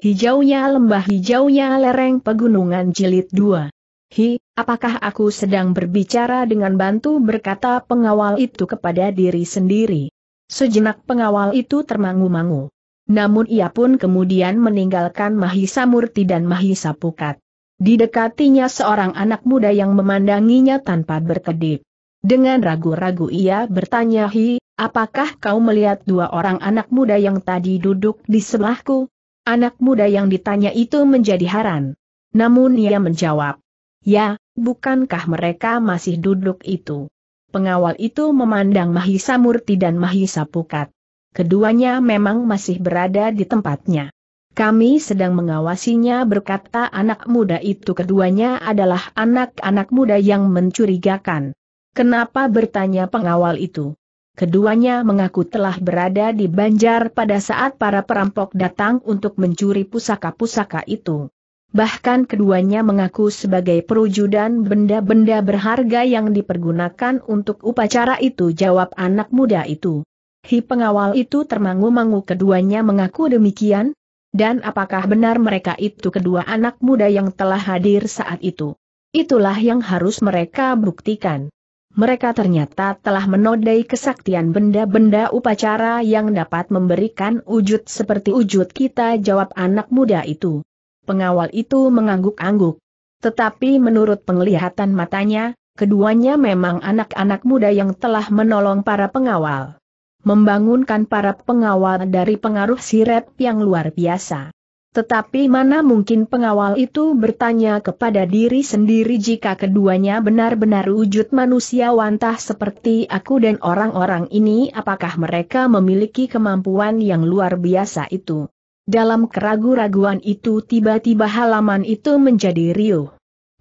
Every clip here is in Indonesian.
Hijaunya lembah hijaunya lereng pegunungan jilid 2. Hi, apakah aku sedang berbicara dengan bantu berkata pengawal itu kepada diri sendiri. Sejenak pengawal itu termangu-mangu. Namun ia pun kemudian meninggalkan Mahisa Murti dan Mahisa Pukat. dekatinya seorang anak muda yang memandanginya tanpa berkedip. Dengan ragu-ragu ia bertanya Hi, apakah kau melihat dua orang anak muda yang tadi duduk di sebelahku? Anak muda yang ditanya itu menjadi heran. Namun ia menjawab, Ya, bukankah mereka masih duduk itu? Pengawal itu memandang Mahisa Murti dan Mahisa Pukat. Keduanya memang masih berada di tempatnya. Kami sedang mengawasinya berkata anak muda itu keduanya adalah anak-anak muda yang mencurigakan. Kenapa bertanya pengawal itu? Keduanya mengaku telah berada di Banjar pada saat para perampok datang untuk mencuri pusaka-pusaka itu. Bahkan keduanya mengaku sebagai perujudan benda-benda berharga yang dipergunakan untuk upacara itu jawab anak muda itu. Hi pengawal itu termangu-mangu keduanya mengaku demikian? Dan apakah benar mereka itu kedua anak muda yang telah hadir saat itu? Itulah yang harus mereka buktikan mereka ternyata telah menodai kesaktian benda-benda upacara yang dapat memberikan wujud seperti wujud kita jawab anak muda itu. Pengawal itu mengangguk-angguk. Tetapi menurut penglihatan matanya, keduanya memang anak-anak muda yang telah menolong para pengawal. Membangunkan para pengawal dari pengaruh sirep yang luar biasa. Tetapi mana mungkin pengawal itu bertanya kepada diri sendiri jika keduanya benar-benar wujud manusia wantah seperti aku dan orang-orang ini apakah mereka memiliki kemampuan yang luar biasa itu. Dalam keragu-raguan itu tiba-tiba halaman itu menjadi riuh.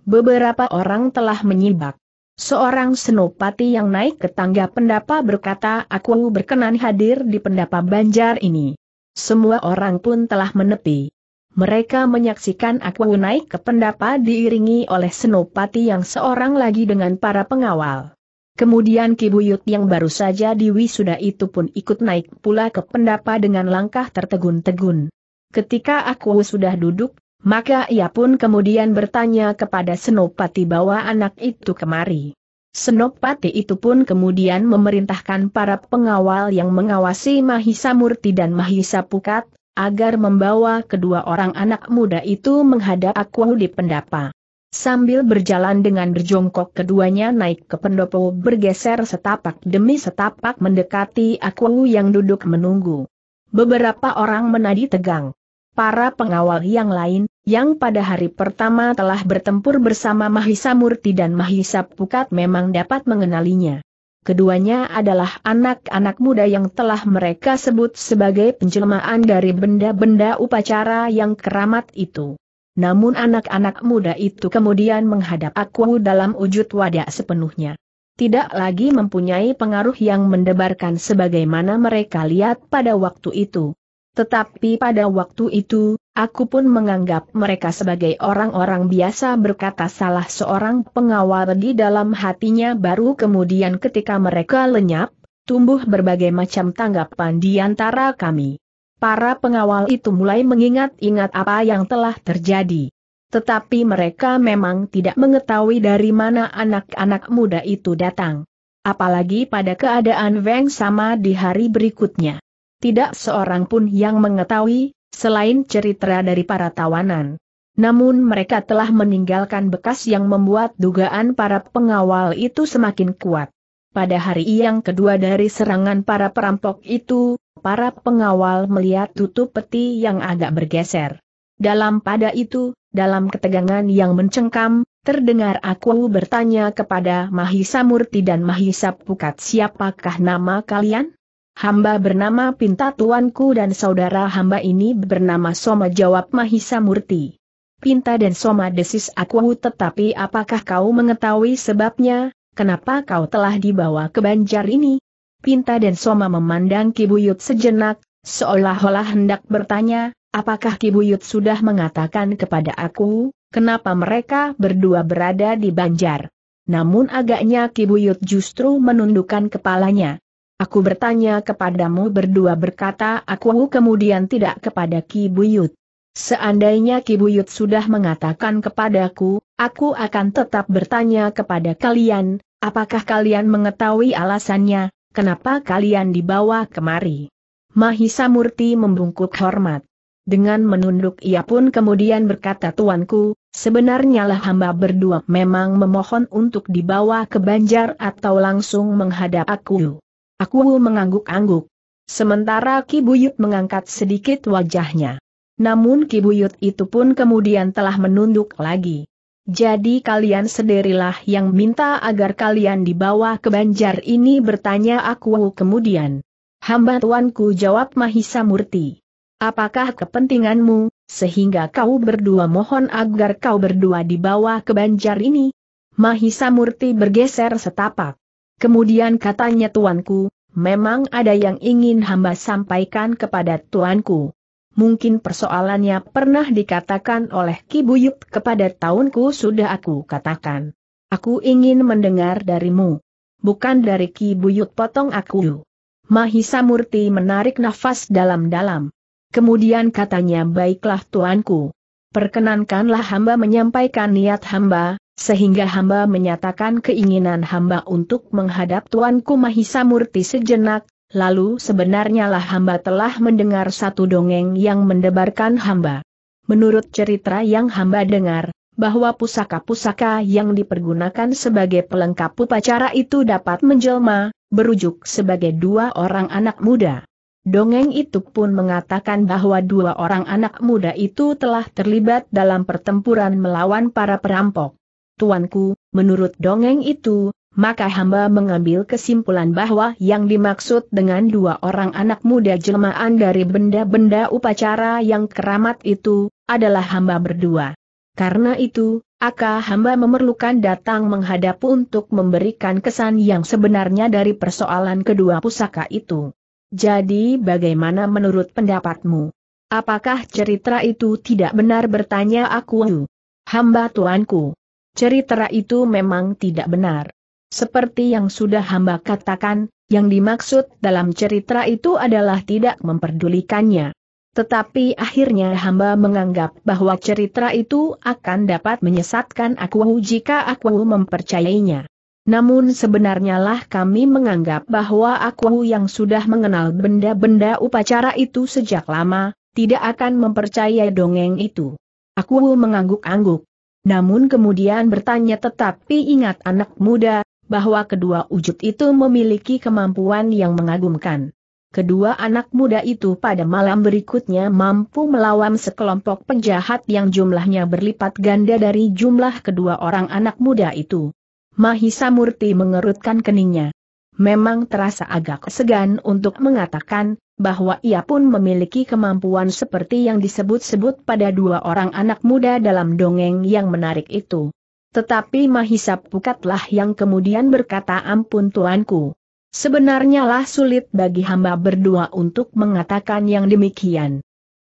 Beberapa orang telah menyibak. Seorang senopati yang naik ke tangga pendapa berkata aku berkenan hadir di pendapa banjar ini. Semua orang pun telah menepi mereka menyaksikan aku naik ke pendapa diiringi oleh Senopati yang seorang lagi dengan para pengawal. Kemudian kibuyut yang baru saja diwisuda itu pun ikut naik pula ke pendapa dengan langkah tertegun-tegun. Ketika aku sudah duduk, maka ia pun kemudian bertanya kepada Senopati bahwa anak itu kemari. Senopati itu pun kemudian memerintahkan para pengawal yang mengawasi Mahisa Murti dan Mahisa Pukat, agar membawa kedua orang anak muda itu menghadap aku di pendapa. Sambil berjalan dengan berjongkok keduanya naik ke pendopo bergeser setapak demi setapak mendekati aku yang duduk menunggu. Beberapa orang menadi tegang. Para pengawal yang lain, yang pada hari pertama telah bertempur bersama Mahisa Murti dan Mahisa Pukat memang dapat mengenalinya. Keduanya adalah anak-anak muda yang telah mereka sebut sebagai penjelmaan dari benda-benda upacara yang keramat itu. Namun anak-anak muda itu kemudian menghadap aku dalam wujud wadah sepenuhnya. Tidak lagi mempunyai pengaruh yang mendebarkan sebagaimana mereka lihat pada waktu itu. Tetapi pada waktu itu, Aku pun menganggap mereka sebagai orang-orang biasa berkata salah seorang pengawal di dalam hatinya baru kemudian ketika mereka lenyap, tumbuh berbagai macam tanggapan di antara kami. Para pengawal itu mulai mengingat-ingat apa yang telah terjadi. Tetapi mereka memang tidak mengetahui dari mana anak-anak muda itu datang. Apalagi pada keadaan Weng sama di hari berikutnya. Tidak seorang pun yang mengetahui selain cerita dari para tawanan. Namun mereka telah meninggalkan bekas yang membuat dugaan para pengawal itu semakin kuat. Pada hari yang kedua dari serangan para perampok itu, para pengawal melihat tutup peti yang agak bergeser. Dalam pada itu, dalam ketegangan yang mencengkam, terdengar aku bertanya kepada Mahisa Murti dan Mahisa Pukat siapakah nama kalian? Hamba bernama Pinta tuanku dan saudara hamba ini bernama Soma jawab Mahisa Murti. Pinta dan Soma desis aku tetapi apakah kau mengetahui sebabnya, kenapa kau telah dibawa ke banjar ini? Pinta dan Soma memandang Kibuyut sejenak, seolah-olah hendak bertanya, apakah Kibuyut sudah mengatakan kepada aku, kenapa mereka berdua berada di banjar? Namun agaknya Kibuyut justru menundukkan kepalanya. Aku bertanya kepadamu berdua berkata aku kemudian tidak kepada Ki Buyut. Seandainya Ki Buyut sudah mengatakan kepadaku, aku akan tetap bertanya kepada kalian, apakah kalian mengetahui alasannya, kenapa kalian dibawa kemari? Mahisa Murti membungkuk hormat. Dengan menunduk ia pun kemudian berkata tuanku, sebenarnya lah hamba berdua memang memohon untuk dibawa ke Banjar atau langsung menghadap aku. Aku mengangguk-angguk. Sementara Ki Buyut mengangkat sedikit wajahnya. Namun Ki Buyut itu pun kemudian telah menunduk lagi. Jadi kalian sendirilah yang minta agar kalian dibawa ke banjar ini bertanya aku kemudian. Hamba tuanku jawab Mahisa Murti. Apakah kepentinganmu, sehingga kau berdua mohon agar kau berdua dibawa ke banjar ini? Mahisa Murti bergeser setapak. Kemudian katanya tuanku, memang ada yang ingin hamba sampaikan kepada tuanku. Mungkin persoalannya pernah dikatakan oleh Ki Buyut kepada tahunku sudah aku katakan. Aku ingin mendengar darimu. Bukan dari Ki Buyut potong aku. Mahisa Murti menarik nafas dalam-dalam. Kemudian katanya baiklah tuanku. Perkenankanlah hamba menyampaikan niat hamba, sehingga hamba menyatakan keinginan hamba untuk menghadap Tuanku Mahisa Murti sejenak, lalu sebenarnya lah hamba telah mendengar satu dongeng yang mendebarkan hamba. Menurut cerita yang hamba dengar, bahwa pusaka-pusaka yang dipergunakan sebagai pelengkap upacara itu dapat menjelma, berujuk sebagai dua orang anak muda. Dongeng itu pun mengatakan bahwa dua orang anak muda itu telah terlibat dalam pertempuran melawan para perampok. Tuanku, menurut dongeng itu, maka hamba mengambil kesimpulan bahwa yang dimaksud dengan dua orang anak muda jelmaan dari benda-benda upacara yang keramat itu, adalah hamba berdua. Karena itu, Aka hamba memerlukan datang menghadap untuk memberikan kesan yang sebenarnya dari persoalan kedua pusaka itu. Jadi bagaimana menurut pendapatmu? Apakah cerita itu tidak benar bertanya aku? Hamba tuanku. Cerita itu memang tidak benar. Seperti yang sudah hamba katakan, yang dimaksud dalam cerita itu adalah tidak memperdulikannya. Tetapi akhirnya hamba menganggap bahwa cerita itu akan dapat menyesatkan aku jika aku mempercayainya. Namun sebenarnya lah kami menganggap bahwa aku yang sudah mengenal benda-benda upacara itu sejak lama, tidak akan mempercayai dongeng itu. Aku mengangguk-angguk namun kemudian bertanya tetapi ingat anak muda, bahwa kedua wujud itu memiliki kemampuan yang mengagumkan. Kedua anak muda itu pada malam berikutnya mampu melawan sekelompok penjahat yang jumlahnya berlipat ganda dari jumlah kedua orang anak muda itu. Mahisa Murti mengerutkan keningnya memang terasa agak segan untuk mengatakan bahwa ia pun memiliki kemampuan seperti yang disebut-sebut pada dua orang anak muda dalam dongeng yang menarik itu. Tetapi Mahisa Pukatlah yang kemudian berkata ampun tuanku. Sebenarnya lah sulit bagi hamba berdua untuk mengatakan yang demikian.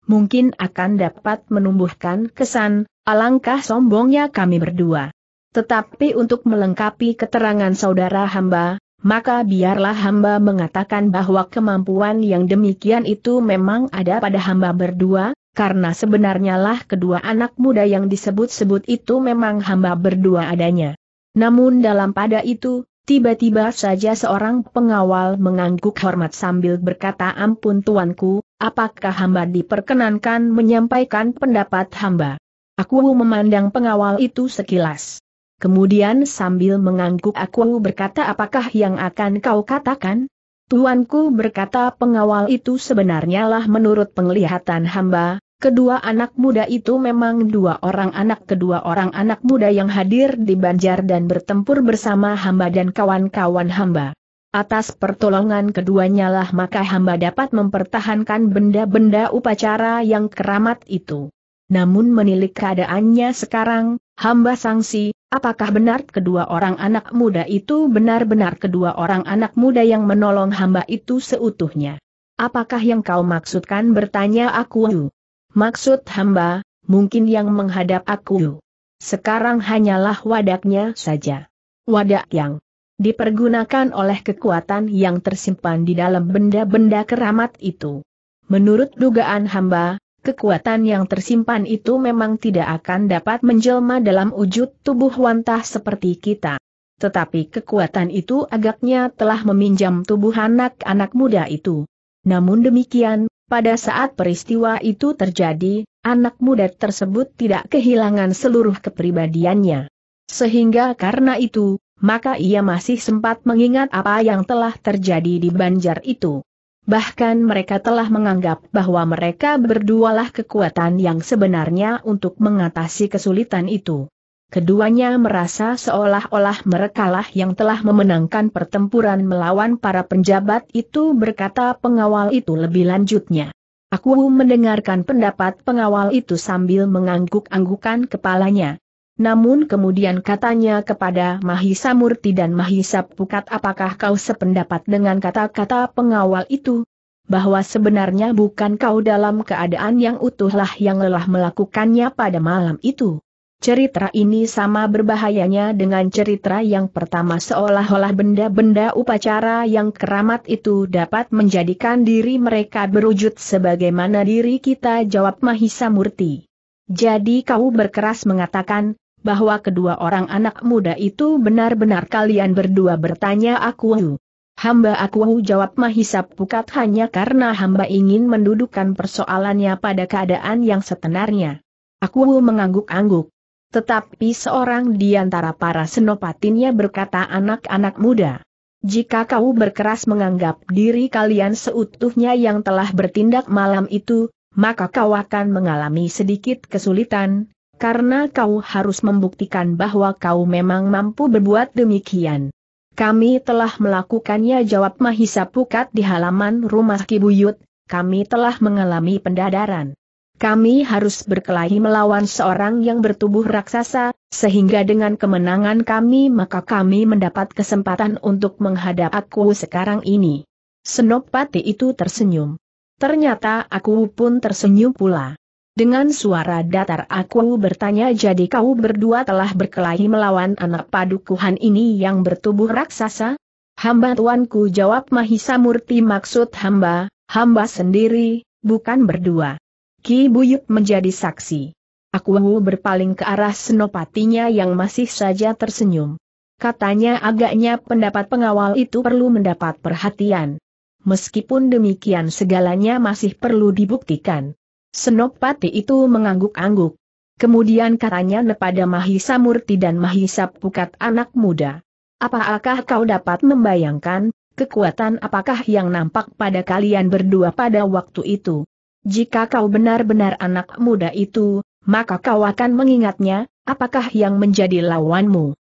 Mungkin akan dapat menumbuhkan kesan, alangkah sombongnya kami berdua. Tetapi untuk melengkapi keterangan saudara hamba, maka biarlah hamba mengatakan bahwa kemampuan yang demikian itu memang ada pada hamba berdua, karena sebenarnya lah kedua anak muda yang disebut-sebut itu memang hamba berdua adanya. Namun dalam pada itu, tiba-tiba saja seorang pengawal mengangguk hormat sambil berkata ampun tuanku, apakah hamba diperkenankan menyampaikan pendapat hamba? Aku memandang pengawal itu sekilas. Kemudian sambil mengangguk aku berkata apakah yang akan kau katakan? Tuanku berkata pengawal itu sebenarnya lah menurut penglihatan hamba, kedua anak muda itu memang dua orang anak kedua orang anak muda yang hadir di Banjar dan bertempur bersama hamba dan kawan-kawan hamba. Atas pertolongan keduanya lah maka hamba dapat mempertahankan benda-benda upacara yang keramat itu. Namun menilik keadaannya sekarang, Hamba sangsi, apakah benar kedua orang anak muda itu benar-benar kedua orang anak muda yang menolong hamba itu seutuhnya? Apakah yang kau maksudkan bertanya aku? Maksud hamba, mungkin yang menghadap aku. Sekarang hanyalah wadaknya saja. Wadak yang dipergunakan oleh kekuatan yang tersimpan di dalam benda-benda keramat itu. Menurut dugaan hamba, Kekuatan yang tersimpan itu memang tidak akan dapat menjelma dalam wujud tubuh wantah seperti kita. Tetapi kekuatan itu agaknya telah meminjam tubuh anak-anak muda itu. Namun demikian, pada saat peristiwa itu terjadi, anak muda tersebut tidak kehilangan seluruh kepribadiannya. Sehingga karena itu, maka ia masih sempat mengingat apa yang telah terjadi di banjar itu bahkan mereka telah menganggap bahwa mereka berdualah kekuatan yang sebenarnya untuk mengatasi kesulitan itu. Keduanya merasa seolah-olah merekalah yang telah memenangkan pertempuran melawan para penjabat itu berkata pengawal itu lebih lanjutnya. Aku mendengarkan pendapat pengawal itu sambil mengangguk-anggukan kepalanya. Namun kemudian katanya kepada Mahisa Murti dan Mahisa Pukat apakah kau sependapat dengan kata-kata pengawal itu? Bahwa sebenarnya bukan kau dalam keadaan yang utuhlah yang lelah melakukannya pada malam itu. Cerita ini sama berbahayanya dengan cerita yang pertama seolah-olah benda-benda upacara yang keramat itu dapat menjadikan diri mereka berwujud sebagaimana diri kita jawab Mahisa Murti. Jadi kau berkeras mengatakan, bahwa kedua orang anak muda itu benar-benar kalian berdua bertanya aku. Hamba aku jawab Mahisa Pukat hanya karena hamba ingin mendudukan persoalannya pada keadaan yang setenarnya. Aku mengangguk-angguk. Tetapi seorang di antara para senopatinya berkata anak-anak muda. Jika kau berkeras menganggap diri kalian seutuhnya yang telah bertindak malam itu, maka kau akan mengalami sedikit kesulitan, karena kau harus membuktikan bahwa kau memang mampu berbuat demikian. Kami telah melakukannya jawab Mahisa Pukat di halaman rumah Kibuyut, kami telah mengalami pendadaran. Kami harus berkelahi melawan seorang yang bertubuh raksasa, sehingga dengan kemenangan kami maka kami mendapat kesempatan untuk menghadap aku sekarang ini. Senopati itu tersenyum. Ternyata aku pun tersenyum pula. Dengan suara datar aku bertanya jadi kau berdua telah berkelahi melawan anak padukuhan ini yang bertubuh raksasa? Hamba tuanku jawab Mahisa Murti maksud hamba, hamba sendiri, bukan berdua. Ki Buyut menjadi saksi. Aku berpaling ke arah senopatinya yang masih saja tersenyum. Katanya agaknya pendapat pengawal itu perlu mendapat perhatian. Meskipun demikian segalanya masih perlu dibuktikan. Senopati itu mengangguk-angguk. Kemudian katanya kepada Mahisa Murti dan Mahisa Pukat anak muda. Apakah kau dapat membayangkan, kekuatan apakah yang nampak pada kalian berdua pada waktu itu? Jika kau benar-benar anak muda itu, maka kau akan mengingatnya, apakah yang menjadi lawanmu?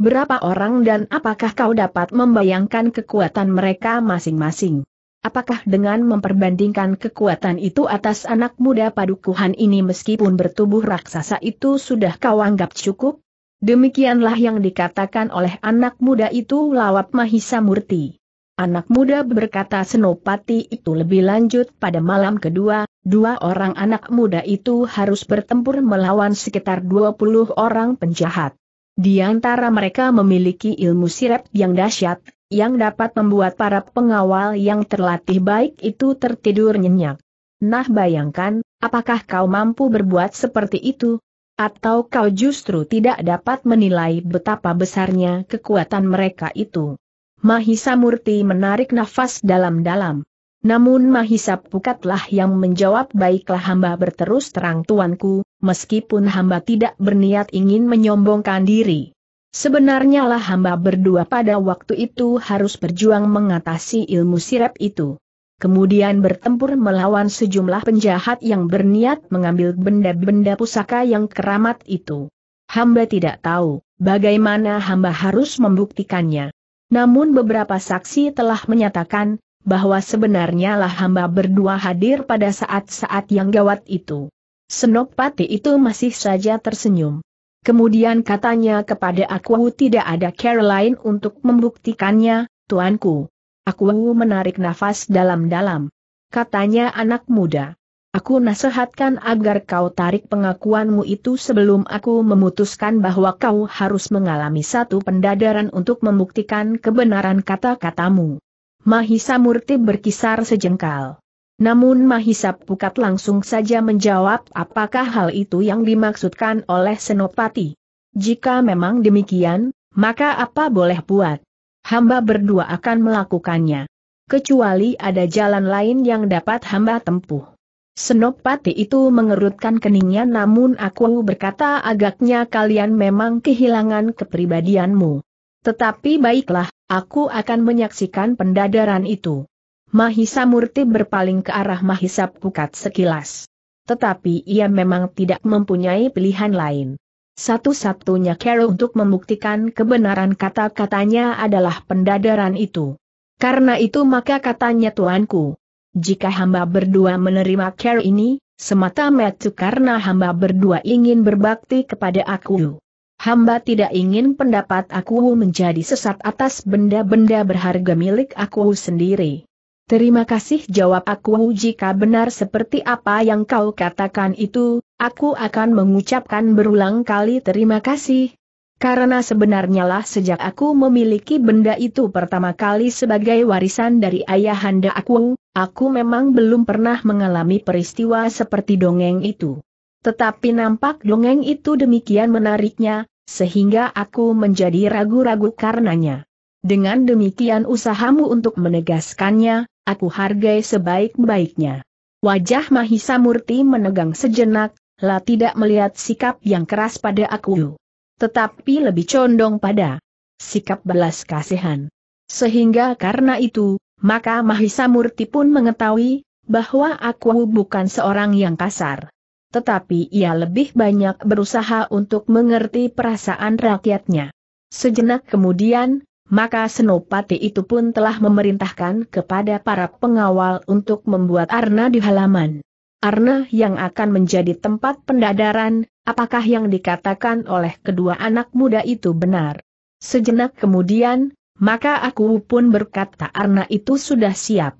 Berapa orang dan apakah kau dapat membayangkan kekuatan mereka masing-masing? Apakah dengan memperbandingkan kekuatan itu atas anak muda padukuhan ini meskipun bertubuh raksasa itu sudah kau anggap cukup? Demikianlah yang dikatakan oleh anak muda itu lawap Mahisa Murti. Anak muda berkata Senopati itu lebih lanjut pada malam kedua, dua orang anak muda itu harus bertempur melawan sekitar 20 orang penjahat. Di antara mereka memiliki ilmu sirep yang dahsyat, yang dapat membuat para pengawal yang terlatih baik itu tertidur nyenyak. Nah bayangkan, apakah kau mampu berbuat seperti itu? Atau kau justru tidak dapat menilai betapa besarnya kekuatan mereka itu? Mahisa Murti menarik nafas dalam-dalam. Namun Mahisa Pukatlah yang menjawab baiklah hamba berterus terang tuanku, meskipun hamba tidak berniat ingin menyombongkan diri. Sebenarnya lah hamba berdua pada waktu itu harus berjuang mengatasi ilmu sirap itu. Kemudian bertempur melawan sejumlah penjahat yang berniat mengambil benda-benda pusaka yang keramat itu. Hamba tidak tahu bagaimana hamba harus membuktikannya. Namun beberapa saksi telah menyatakan bahwa sebenarnya lah hamba berdua hadir pada saat-saat yang gawat itu. Senopati itu masih saja tersenyum. Kemudian katanya kepada aku tidak ada Caroline untuk membuktikannya, tuanku. Aku menarik nafas dalam-dalam. Katanya anak muda. Aku nasihatkan agar kau tarik pengakuanmu itu sebelum aku memutuskan bahwa kau harus mengalami satu pendadaran untuk membuktikan kebenaran kata-katamu. Mahisa Murti berkisar sejengkal. Namun Mahisa Pukat langsung saja menjawab apakah hal itu yang dimaksudkan oleh Senopati. Jika memang demikian, maka apa boleh buat? Hamba berdua akan melakukannya. Kecuali ada jalan lain yang dapat hamba tempuh. Senopati itu mengerutkan keningnya namun aku berkata agaknya kalian memang kehilangan kepribadianmu. Tetapi baiklah, aku akan menyaksikan pendadaran itu. Mahisa Murti berpaling ke arah Mahisa Pukat sekilas. Tetapi ia memang tidak mempunyai pilihan lain. Satu-satunya cara untuk membuktikan kebenaran kata-katanya adalah pendadaran itu. Karena itu maka katanya tuanku, jika hamba berdua menerima care ini, semata-mata karena hamba berdua ingin berbakti kepada aku. Hamba tidak ingin pendapat aku menjadi sesat atas benda-benda berharga milik aku sendiri. Terima kasih jawab aku jika benar seperti apa yang kau katakan itu, aku akan mengucapkan berulang kali terima kasih. Karena sebenarnya lah sejak aku memiliki benda itu pertama kali sebagai warisan dari ayahanda aku, aku memang belum pernah mengalami peristiwa seperti dongeng itu. Tetapi nampak dongeng itu demikian menariknya, sehingga aku menjadi ragu-ragu karenanya. Dengan demikian usahamu untuk menegaskannya, aku hargai sebaik-baiknya. Wajah Mahisa Murti menegang sejenak, lah tidak melihat sikap yang keras pada aku. Tetapi lebih condong pada sikap belas kasihan. Sehingga karena itu, maka Mahisa Murti pun mengetahui bahwa aku bukan seorang yang kasar. Tetapi ia lebih banyak berusaha untuk mengerti perasaan rakyatnya. Sejenak kemudian, maka Senopati itu pun telah memerintahkan kepada para pengawal untuk membuat arna di halaman. Arna yang akan menjadi tempat pendadaran, apakah yang dikatakan oleh kedua anak muda itu benar? Sejenak kemudian, maka aku pun berkata arna itu sudah siap.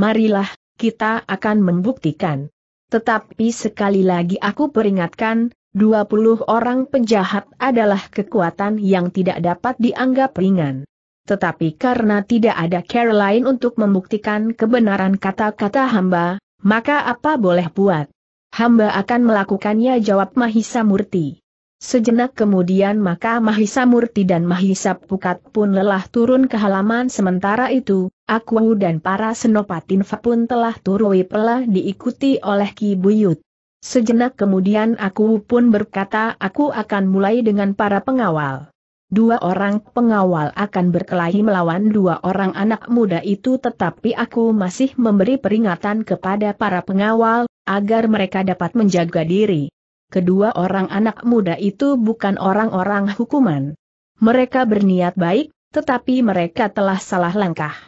Marilah, kita akan membuktikan. Tetapi sekali lagi aku peringatkan, 20 orang penjahat adalah kekuatan yang tidak dapat dianggap ringan tetapi karena tidak ada Caroline untuk membuktikan kebenaran kata-kata hamba, maka apa boleh buat? Hamba akan melakukannya jawab Mahisa Murti. Sejenak kemudian maka Mahisa Murti dan Mahisa Pukat pun lelah turun ke halaman sementara itu, Aku dan para senopatin pun telah turui pelah diikuti oleh Ki Buyut. Sejenak kemudian aku pun berkata aku akan mulai dengan para pengawal. Dua orang pengawal akan berkelahi melawan dua orang anak muda itu tetapi aku masih memberi peringatan kepada para pengawal, agar mereka dapat menjaga diri. Kedua orang anak muda itu bukan orang-orang hukuman. Mereka berniat baik, tetapi mereka telah salah langkah.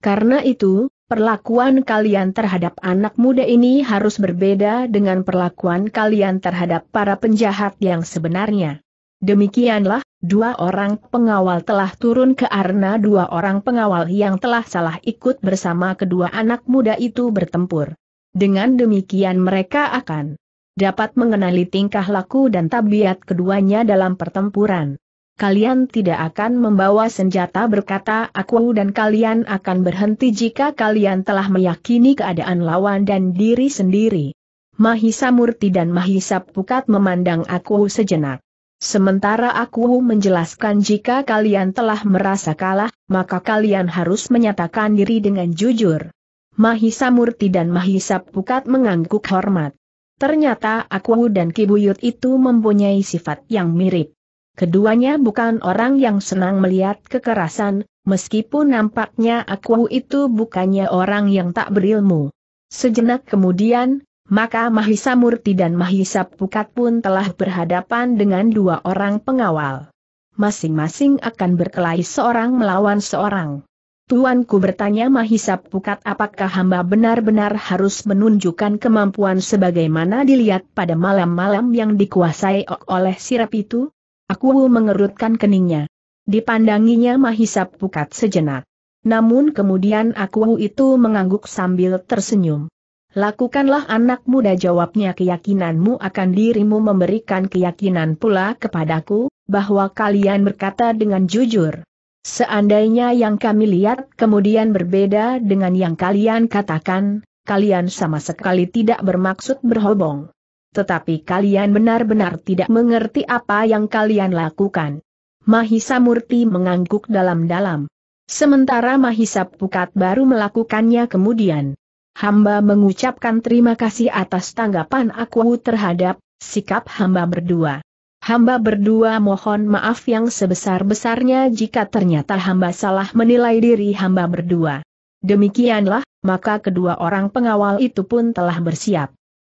Karena itu, perlakuan kalian terhadap anak muda ini harus berbeda dengan perlakuan kalian terhadap para penjahat yang sebenarnya. Demikianlah, dua orang pengawal telah turun ke arena dua orang pengawal yang telah salah ikut bersama kedua anak muda itu bertempur. Dengan demikian mereka akan dapat mengenali tingkah laku dan tabiat keduanya dalam pertempuran. Kalian tidak akan membawa senjata berkata aku dan kalian akan berhenti jika kalian telah meyakini keadaan lawan dan diri sendiri. Mahisa Murti dan Mahisa Pukat memandang aku sejenak. Sementara aku menjelaskan jika kalian telah merasa kalah, maka kalian harus menyatakan diri dengan jujur. Mahisa Murti dan Mahisa Pukat mengangguk hormat. Ternyata aku dan Kibuyut itu mempunyai sifat yang mirip. Keduanya bukan orang yang senang melihat kekerasan, meskipun nampaknya aku itu bukannya orang yang tak berilmu. Sejenak kemudian, maka Mahisa Murti dan Mahisa Pukat pun telah berhadapan dengan dua orang pengawal. Masing-masing akan berkelahi seorang melawan seorang. Tuanku bertanya Mahisa Pukat apakah hamba benar-benar harus menunjukkan kemampuan sebagaimana dilihat pada malam-malam yang dikuasai oleh sirap itu? Aku mengerutkan keningnya. Dipandanginya Mahisa Pukat sejenak. Namun kemudian aku itu mengangguk sambil tersenyum. Lakukanlah anak muda jawabnya keyakinanmu akan dirimu memberikan keyakinan pula kepadaku, bahwa kalian berkata dengan jujur. Seandainya yang kami lihat kemudian berbeda dengan yang kalian katakan, kalian sama sekali tidak bermaksud berhobong. Tetapi kalian benar-benar tidak mengerti apa yang kalian lakukan. Mahisa Murti mengangguk dalam-dalam. Sementara Mahisa Pukat baru melakukannya kemudian. Hamba mengucapkan terima kasih atas tanggapan aku terhadap sikap hamba berdua. Hamba berdua mohon maaf yang sebesar-besarnya jika ternyata hamba salah menilai diri hamba berdua. Demikianlah, maka kedua orang pengawal itu pun telah bersiap.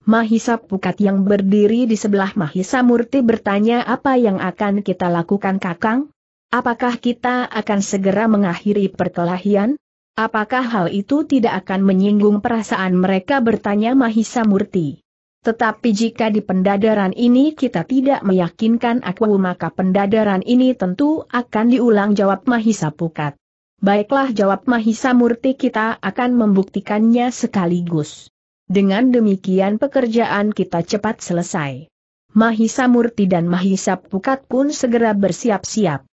Mahisa Pukat yang berdiri di sebelah Mahisa Murti bertanya apa yang akan kita lakukan kakang? Apakah kita akan segera mengakhiri perkelahian? Apakah hal itu tidak akan menyinggung perasaan mereka bertanya Mahisa Murti? Tetapi jika di pendadaran ini kita tidak meyakinkan aku maka pendadaran ini tentu akan diulang jawab Mahisa Pukat. Baiklah jawab Mahisa Murti kita akan membuktikannya sekaligus. Dengan demikian pekerjaan kita cepat selesai. Mahisa Murti dan Mahisa Pukat pun segera bersiap-siap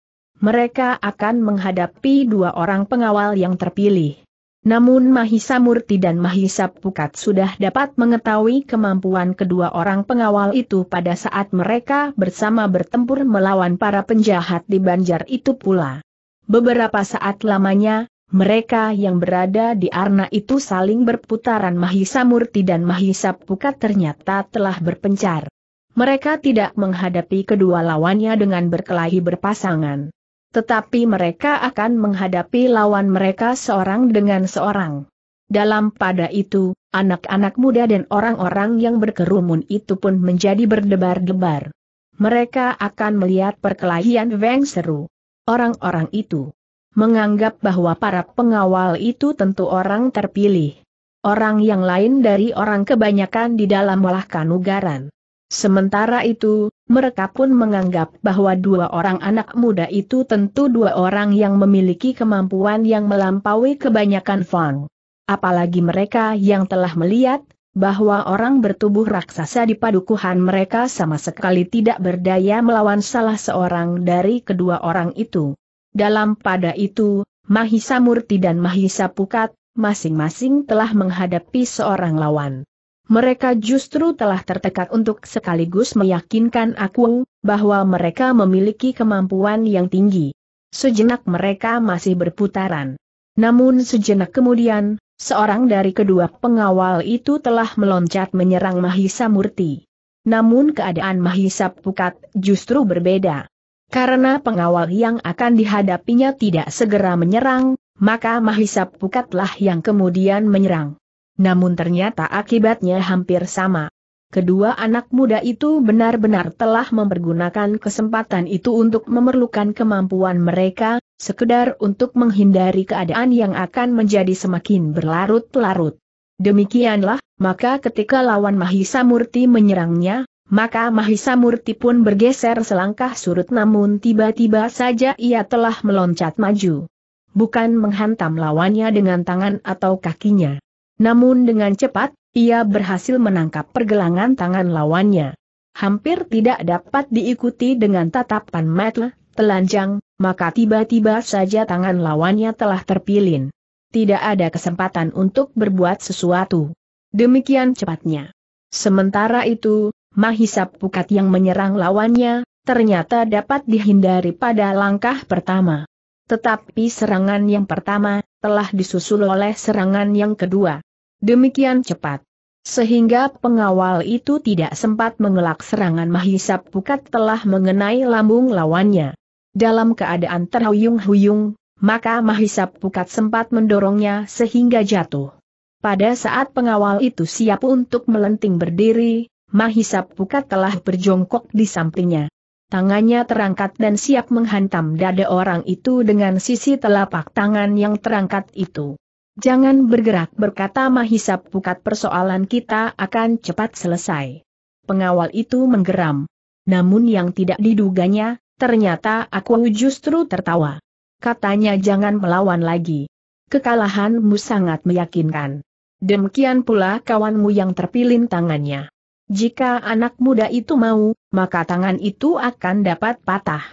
mereka akan menghadapi dua orang pengawal yang terpilih. Namun Mahisa Murti dan Mahisa Pukat sudah dapat mengetahui kemampuan kedua orang pengawal itu pada saat mereka bersama bertempur melawan para penjahat di Banjar itu pula. Beberapa saat lamanya, mereka yang berada di Arna itu saling berputaran Mahisa Murti dan Mahisa Pukat ternyata telah berpencar. Mereka tidak menghadapi kedua lawannya dengan berkelahi berpasangan. Tetapi mereka akan menghadapi lawan mereka seorang dengan seorang. Dalam pada itu, anak-anak muda dan orang-orang yang berkerumun itu pun menjadi berdebar-debar. Mereka akan melihat perkelahian Weng Seru. Orang-orang itu menganggap bahwa para pengawal itu tentu orang terpilih. Orang yang lain dari orang kebanyakan di dalam malah kanugaran. Sementara itu, mereka pun menganggap bahwa dua orang anak muda itu tentu dua orang yang memiliki kemampuan yang melampaui kebanyakan Fang. Apalagi mereka yang telah melihat, bahwa orang bertubuh raksasa di padukuhan mereka sama sekali tidak berdaya melawan salah seorang dari kedua orang itu. Dalam pada itu, Mahisa Murti dan Mahisa Pukat, masing-masing telah menghadapi seorang lawan mereka justru telah tertekat untuk sekaligus meyakinkan aku, bahwa mereka memiliki kemampuan yang tinggi. Sejenak mereka masih berputaran. Namun sejenak kemudian, seorang dari kedua pengawal itu telah meloncat menyerang Mahisa Murti. Namun keadaan Mahisa Pukat justru berbeda. Karena pengawal yang akan dihadapinya tidak segera menyerang, maka Mahisa Pukatlah yang kemudian menyerang. Namun ternyata akibatnya hampir sama. Kedua anak muda itu benar-benar telah mempergunakan kesempatan itu untuk memerlukan kemampuan mereka, sekedar untuk menghindari keadaan yang akan menjadi semakin berlarut-larut. Demikianlah, maka ketika lawan Mahisa Murti menyerangnya, maka Mahisa Murti pun bergeser selangkah surut namun tiba-tiba saja ia telah meloncat maju. Bukan menghantam lawannya dengan tangan atau kakinya. Namun dengan cepat, ia berhasil menangkap pergelangan tangan lawannya. Hampir tidak dapat diikuti dengan tatapan mata telanjang, maka tiba-tiba saja tangan lawannya telah terpilin. Tidak ada kesempatan untuk berbuat sesuatu. Demikian cepatnya. Sementara itu, Mahisa Pukat yang menyerang lawannya, ternyata dapat dihindari pada langkah pertama. Tetapi serangan yang pertama, telah disusul oleh serangan yang kedua. Demikian cepat. Sehingga pengawal itu tidak sempat mengelak serangan Mahisap Pukat telah mengenai lambung lawannya. Dalam keadaan terhuyung-huyung, maka Mahisap Pukat sempat mendorongnya sehingga jatuh. Pada saat pengawal itu siap untuk melenting berdiri, Mahisap Pukat telah berjongkok di sampingnya tangannya terangkat dan siap menghantam dada orang itu dengan sisi telapak tangan yang terangkat itu. Jangan bergerak berkata mahisap. Pukat persoalan kita akan cepat selesai. Pengawal itu menggeram. Namun yang tidak diduganya, ternyata aku justru tertawa. Katanya jangan melawan lagi. Kekalahanmu sangat meyakinkan. Demikian pula kawanmu yang terpilin tangannya. Jika anak muda itu mau, maka tangan itu akan dapat patah.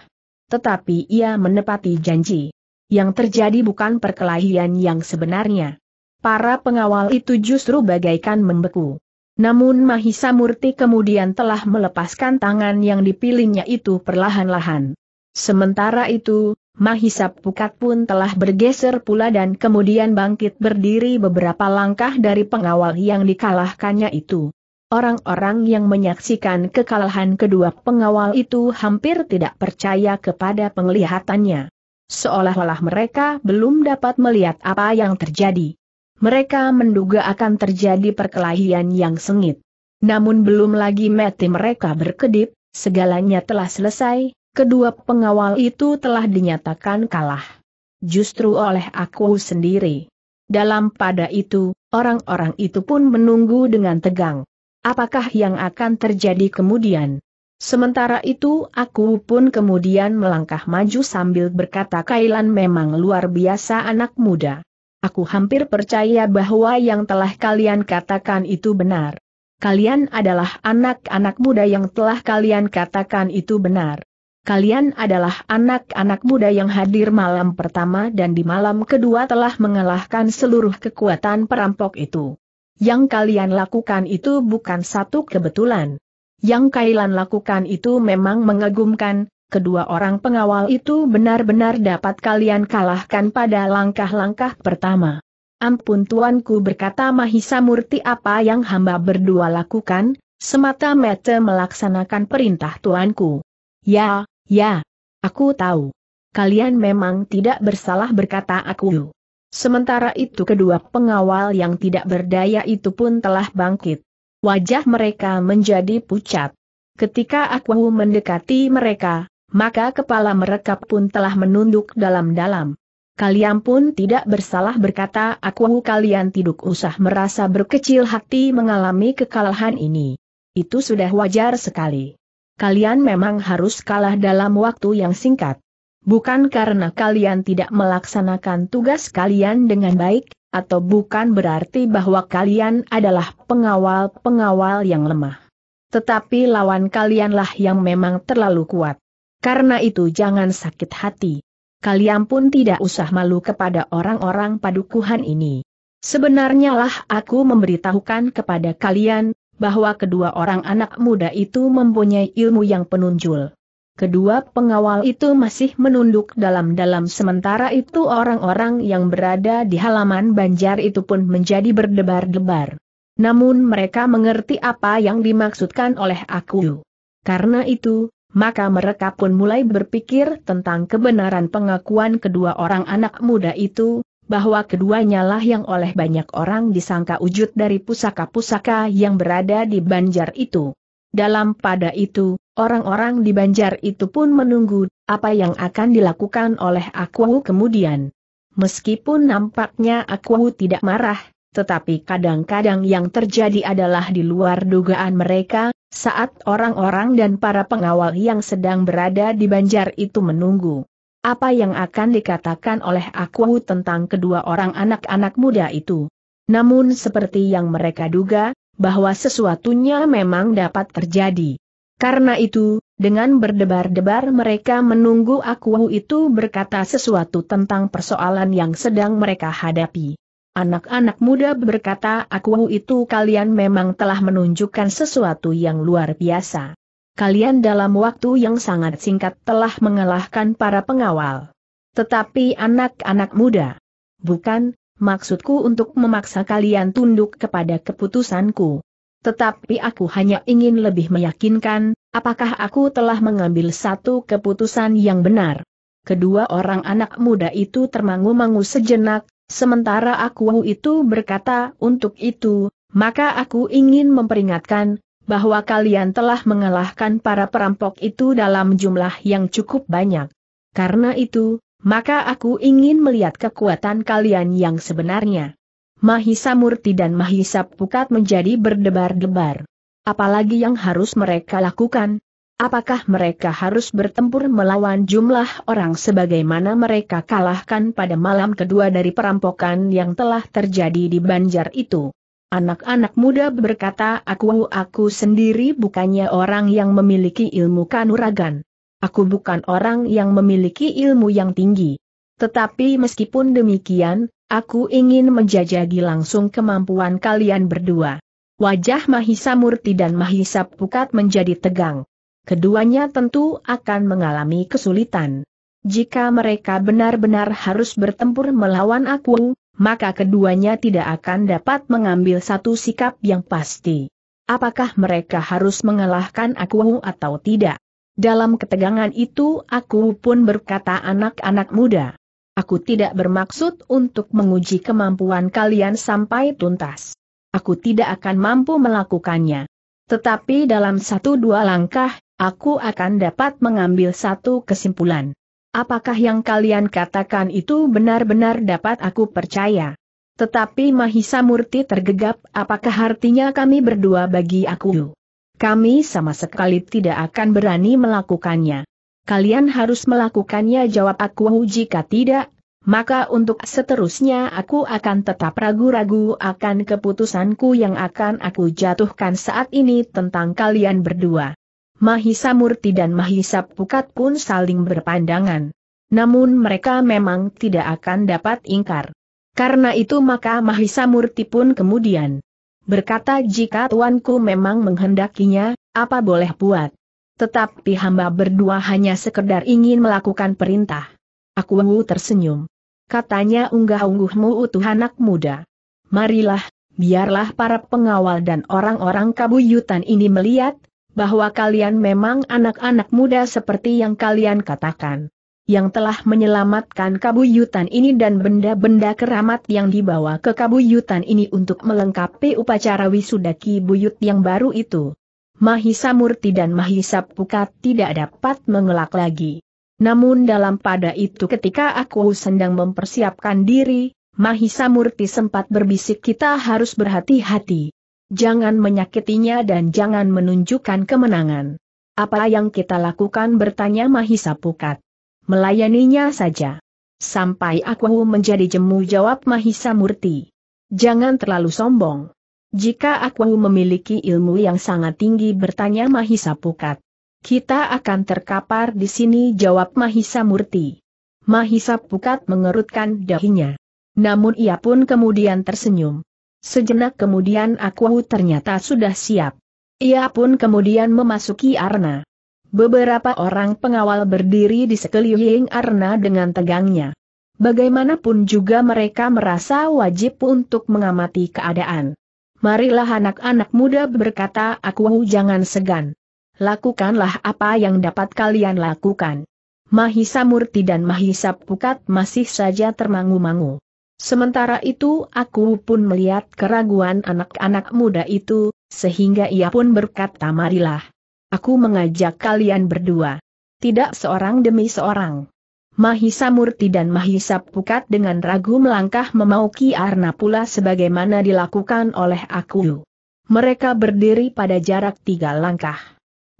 Tetapi ia menepati janji. Yang terjadi bukan perkelahian yang sebenarnya. Para pengawal itu justru bagaikan membeku. Namun Mahisa Murti kemudian telah melepaskan tangan yang dipilihnya itu perlahan-lahan. Sementara itu, Mahisa Pukat pun telah bergeser pula dan kemudian bangkit berdiri beberapa langkah dari pengawal yang dikalahkannya itu. Orang-orang yang menyaksikan kekalahan kedua pengawal itu hampir tidak percaya kepada penglihatannya. Seolah-olah mereka belum dapat melihat apa yang terjadi. Mereka menduga akan terjadi perkelahian yang sengit. Namun belum lagi mati mereka berkedip, segalanya telah selesai, kedua pengawal itu telah dinyatakan kalah. Justru oleh aku sendiri. Dalam pada itu, orang-orang itu pun menunggu dengan tegang. Apakah yang akan terjadi kemudian? Sementara itu aku pun kemudian melangkah maju sambil berkata Kailan memang luar biasa anak muda. Aku hampir percaya bahwa yang telah kalian katakan itu benar. Kalian adalah anak-anak muda yang telah kalian katakan itu benar. Kalian adalah anak-anak muda yang hadir malam pertama dan di malam kedua telah mengalahkan seluruh kekuatan perampok itu. Yang kalian lakukan itu bukan satu kebetulan. Yang kalian lakukan itu memang mengagumkan, kedua orang pengawal itu benar-benar dapat kalian kalahkan pada langkah-langkah pertama. Ampun tuanku berkata Mahisa Murti apa yang hamba berdua lakukan, semata-mata melaksanakan perintah tuanku. Ya, ya, aku tahu. Kalian memang tidak bersalah berkata aku. Sementara itu kedua pengawal yang tidak berdaya itu pun telah bangkit. Wajah mereka menjadi pucat. Ketika aku mendekati mereka, maka kepala mereka pun telah menunduk dalam-dalam. Kalian pun tidak bersalah berkata aku kalian tidak usah merasa berkecil hati mengalami kekalahan ini. Itu sudah wajar sekali. Kalian memang harus kalah dalam waktu yang singkat bukan karena kalian tidak melaksanakan tugas kalian dengan baik, atau bukan berarti bahwa kalian adalah pengawal-pengawal yang lemah. Tetapi lawan kalianlah yang memang terlalu kuat. Karena itu jangan sakit hati. Kalian pun tidak usah malu kepada orang-orang padukuhan ini. Sebenarnya lah aku memberitahukan kepada kalian, bahwa kedua orang anak muda itu mempunyai ilmu yang penunjul. Kedua pengawal itu masih menunduk dalam-dalam sementara itu orang-orang yang berada di halaman banjar itu pun menjadi berdebar-debar. Namun mereka mengerti apa yang dimaksudkan oleh aku. Karena itu, maka mereka pun mulai berpikir tentang kebenaran pengakuan kedua orang anak muda itu, bahwa keduanya lah yang oleh banyak orang disangka wujud dari pusaka-pusaka yang berada di banjar itu. Dalam pada itu, orang-orang di banjar itu pun menunggu apa yang akan dilakukan oleh aku kemudian. Meskipun nampaknya aku tidak marah, tetapi kadang-kadang yang terjadi adalah di luar dugaan mereka, saat orang-orang dan para pengawal yang sedang berada di banjar itu menunggu. Apa yang akan dikatakan oleh aku tentang kedua orang anak-anak muda itu? Namun seperti yang mereka duga, bahwa sesuatunya memang dapat terjadi. Karena itu, dengan berdebar-debar mereka menunggu aku itu berkata sesuatu tentang persoalan yang sedang mereka hadapi. Anak-anak muda berkata aku itu kalian memang telah menunjukkan sesuatu yang luar biasa. Kalian dalam waktu yang sangat singkat telah mengalahkan para pengawal. Tetapi anak-anak muda, bukan, maksudku untuk memaksa kalian tunduk kepada keputusanku. Tetapi aku hanya ingin lebih meyakinkan, apakah aku telah mengambil satu keputusan yang benar. Kedua orang anak muda itu termangu-mangu sejenak, sementara aku itu berkata untuk itu, maka aku ingin memperingatkan, bahwa kalian telah mengalahkan para perampok itu dalam jumlah yang cukup banyak. Karena itu, maka aku ingin melihat kekuatan kalian yang sebenarnya. Mahisa Murti dan Mahisa Pukat menjadi berdebar-debar. Apalagi yang harus mereka lakukan? Apakah mereka harus bertempur melawan jumlah orang sebagaimana mereka kalahkan pada malam kedua dari perampokan yang telah terjadi di Banjar itu? Anak-anak muda berkata aku aku sendiri bukannya orang yang memiliki ilmu kanuragan. Aku bukan orang yang memiliki ilmu yang tinggi. Tetapi meskipun demikian, aku ingin menjajagi langsung kemampuan kalian berdua. Wajah Mahisa Murti dan Mahisa Pukat menjadi tegang. Keduanya tentu akan mengalami kesulitan. Jika mereka benar-benar harus bertempur melawan aku, maka keduanya tidak akan dapat mengambil satu sikap yang pasti. Apakah mereka harus mengalahkan aku atau tidak? Dalam ketegangan itu aku pun berkata anak-anak muda. Aku tidak bermaksud untuk menguji kemampuan kalian sampai tuntas. Aku tidak akan mampu melakukannya. Tetapi dalam satu dua langkah, aku akan dapat mengambil satu kesimpulan. Apakah yang kalian katakan itu benar-benar dapat aku percaya? Tetapi Mahisa Murti tergegap, apakah artinya kami berdua bagi aku? Kami sama sekali tidak akan berani melakukannya. Kalian harus melakukannya jawab aku jika tidak, maka untuk seterusnya aku akan tetap ragu-ragu akan keputusanku yang akan aku jatuhkan saat ini tentang kalian berdua. Mahisa Murti dan Mahisa Pukat pun saling berpandangan. Namun mereka memang tidak akan dapat ingkar. Karena itu maka Mahisa Murti pun kemudian berkata jika tuanku memang menghendakinya, apa boleh buat. Tetapi hamba berdua hanya sekedar ingin melakukan perintah. Aku Wu tersenyum. Katanya unggah-ungguhmu utuh anak muda. Marilah, biarlah para pengawal dan orang-orang kabuyutan ini melihat, bahwa kalian memang anak-anak muda seperti yang kalian katakan yang telah menyelamatkan kabuyutan ini dan benda-benda keramat yang dibawa ke kabuyutan ini untuk melengkapi upacara wisudaki Buyut yang baru itu. Mahisa Murti dan Mahisa Pukat tidak dapat mengelak lagi. Namun dalam pada itu ketika aku sedang mempersiapkan diri, Mahisa Murti sempat berbisik kita harus berhati-hati. Jangan menyakitinya dan jangan menunjukkan kemenangan. Apa yang kita lakukan bertanya Mahisa Pukat melayaninya saja. Sampai aku menjadi jemu jawab Mahisa Murti. Jangan terlalu sombong. Jika aku memiliki ilmu yang sangat tinggi bertanya Mahisa Pukat. Kita akan terkapar di sini jawab Mahisa Murti. Mahisa Pukat mengerutkan dahinya. Namun ia pun kemudian tersenyum. Sejenak kemudian aku ternyata sudah siap. Ia pun kemudian memasuki arna. Beberapa orang pengawal berdiri di sekeliling Arna dengan tegangnya. Bagaimanapun juga mereka merasa wajib untuk mengamati keadaan. Marilah anak-anak muda berkata aku jangan segan. Lakukanlah apa yang dapat kalian lakukan. Mahisa Murti dan Mahisa Pukat masih saja termangu-mangu. Sementara itu aku pun melihat keraguan anak-anak muda itu, sehingga ia pun berkata marilah. Aku mengajak kalian berdua. Tidak seorang demi seorang. Mahisa Murti dan Mahisa Pukat dengan ragu melangkah memauki Arna pula, sebagaimana dilakukan oleh aku. Mereka berdiri pada jarak tiga langkah.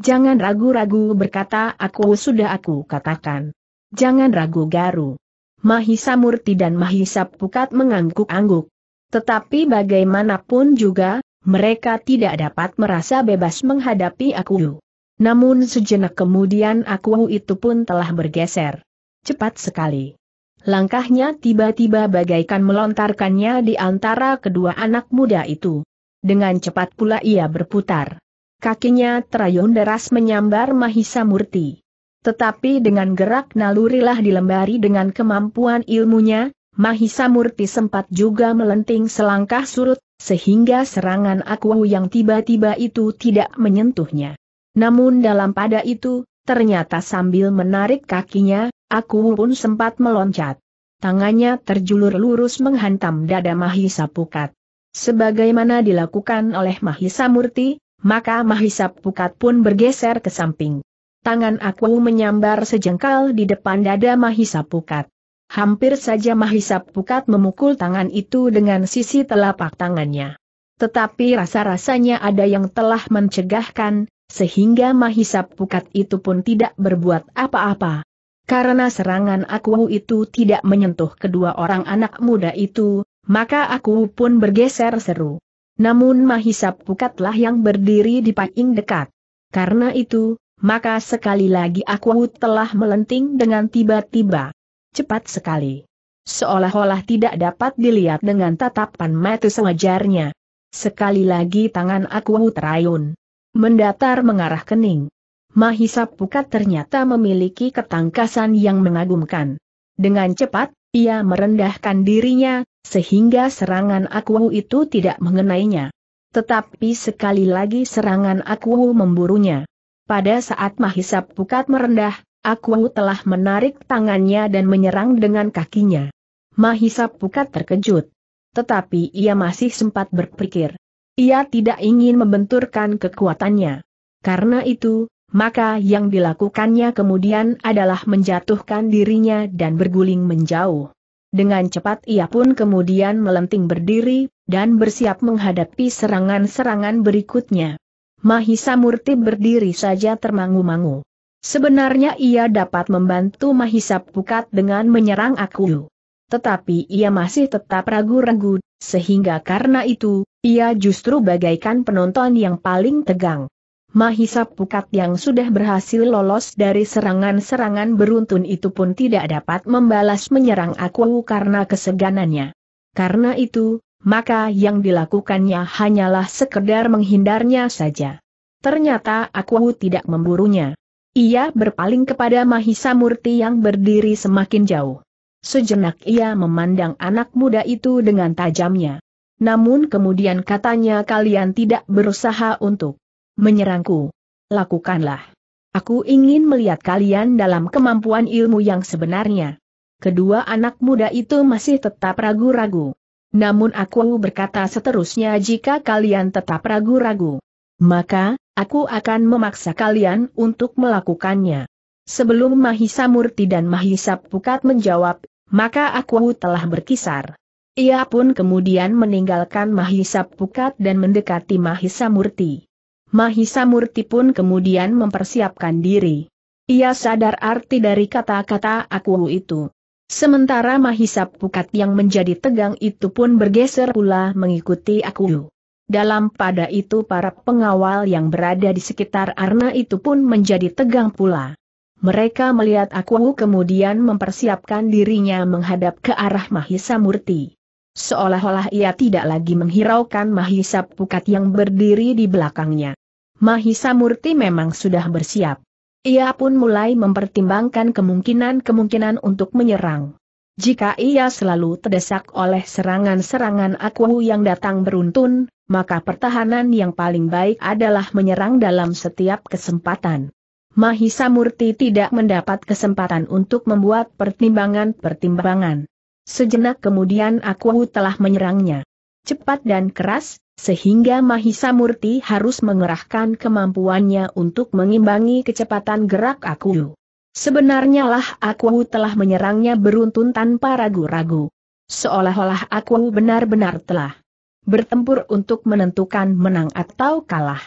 Jangan ragu-ragu berkata aku sudah aku katakan. Jangan ragu garu. Mahisa Murti dan Mahisa Pukat mengangguk-angguk. Tetapi bagaimanapun juga, mereka tidak dapat merasa bebas menghadapi aku. Namun sejenak kemudian aku itu pun telah bergeser. Cepat sekali. Langkahnya tiba-tiba bagaikan melontarkannya di antara kedua anak muda itu. Dengan cepat pula ia berputar. Kakinya terayun deras menyambar Mahisa Murti. Tetapi dengan gerak nalurilah dilembari dengan kemampuan ilmunya, Mahisa Murti sempat juga melenting selangkah surut, sehingga serangan aku yang tiba-tiba itu tidak menyentuhnya. Namun dalam pada itu, ternyata sambil menarik kakinya, aku pun sempat meloncat. Tangannya terjulur lurus menghantam dada Mahisa Pukat. Sebagaimana dilakukan oleh Mahisa Murti, maka Mahisa Pukat pun bergeser ke samping. Tangan aku menyambar sejengkal di depan dada Mahisa Pukat. Hampir saja Mahisa Pukat memukul tangan itu dengan sisi telapak tangannya. Tetapi rasa-rasanya ada yang telah mencegahkan, sehingga Mahisa Pukat itu pun tidak berbuat apa-apa. Karena serangan aku itu tidak menyentuh kedua orang anak muda itu, maka aku pun bergeser seru. Namun Mahisa Pukatlah yang berdiri di paling dekat. Karena itu, maka sekali lagi aku telah melenting dengan tiba-tiba cepat sekali. Seolah-olah tidak dapat dilihat dengan tatapan mata sewajarnya. Sekali lagi tangan aku terayun. Mendatar mengarah kening. Mahisa Pukat ternyata memiliki ketangkasan yang mengagumkan. Dengan cepat, ia merendahkan dirinya, sehingga serangan aku itu tidak mengenainya. Tetapi sekali lagi serangan aku memburunya. Pada saat Mahisa Pukat merendah, Aku telah menarik tangannya dan menyerang dengan kakinya. Mahisa Pukat terkejut. Tetapi ia masih sempat berpikir. Ia tidak ingin membenturkan kekuatannya. Karena itu, maka yang dilakukannya kemudian adalah menjatuhkan dirinya dan berguling menjauh. Dengan cepat ia pun kemudian melenting berdiri, dan bersiap menghadapi serangan-serangan berikutnya. Mahisa Murti berdiri saja termangu-mangu. Sebenarnya ia dapat membantu Mahisa Pukat dengan menyerang aku. Tetapi ia masih tetap ragu-ragu, sehingga karena itu, ia justru bagaikan penonton yang paling tegang. Mahisa Pukat yang sudah berhasil lolos dari serangan-serangan beruntun itu pun tidak dapat membalas menyerang aku karena keseganannya. Karena itu, maka yang dilakukannya hanyalah sekedar menghindarnya saja. Ternyata aku tidak memburunya. Ia berpaling kepada Mahisa Murti yang berdiri semakin jauh. Sejenak ia memandang anak muda itu dengan tajamnya. Namun kemudian katanya kalian tidak berusaha untuk menyerangku. Lakukanlah. Aku ingin melihat kalian dalam kemampuan ilmu yang sebenarnya. Kedua anak muda itu masih tetap ragu-ragu. Namun aku berkata seterusnya jika kalian tetap ragu-ragu maka, aku akan memaksa kalian untuk melakukannya. Sebelum Mahisa Murti dan Mahisa Pukat menjawab, maka aku telah berkisar. Ia pun kemudian meninggalkan Mahisa Pukat dan mendekati Mahisa Murti. Mahisa Murti pun kemudian mempersiapkan diri. Ia sadar arti dari kata-kata aku itu. Sementara Mahisa Pukat yang menjadi tegang itu pun bergeser pula mengikuti aku. Dalam pada itu para pengawal yang berada di sekitar Arna itu pun menjadi tegang pula. Mereka melihat aku kemudian mempersiapkan dirinya menghadap ke arah Mahisa Murti. Seolah-olah ia tidak lagi menghiraukan Mahisa Pukat yang berdiri di belakangnya. Mahisa Murti memang sudah bersiap. Ia pun mulai mempertimbangkan kemungkinan-kemungkinan untuk menyerang. Jika ia selalu terdesak oleh serangan-serangan aku yang datang beruntun, maka pertahanan yang paling baik adalah menyerang dalam setiap kesempatan. Mahisa Murti tidak mendapat kesempatan untuk membuat pertimbangan-pertimbangan. Sejenak kemudian aku telah menyerangnya. Cepat dan keras, sehingga Mahisa Murti harus mengerahkan kemampuannya untuk mengimbangi kecepatan gerak aku. Sebenarnya lah aku telah menyerangnya beruntun tanpa ragu-ragu. Seolah-olah aku benar-benar telah bertempur untuk menentukan menang atau kalah.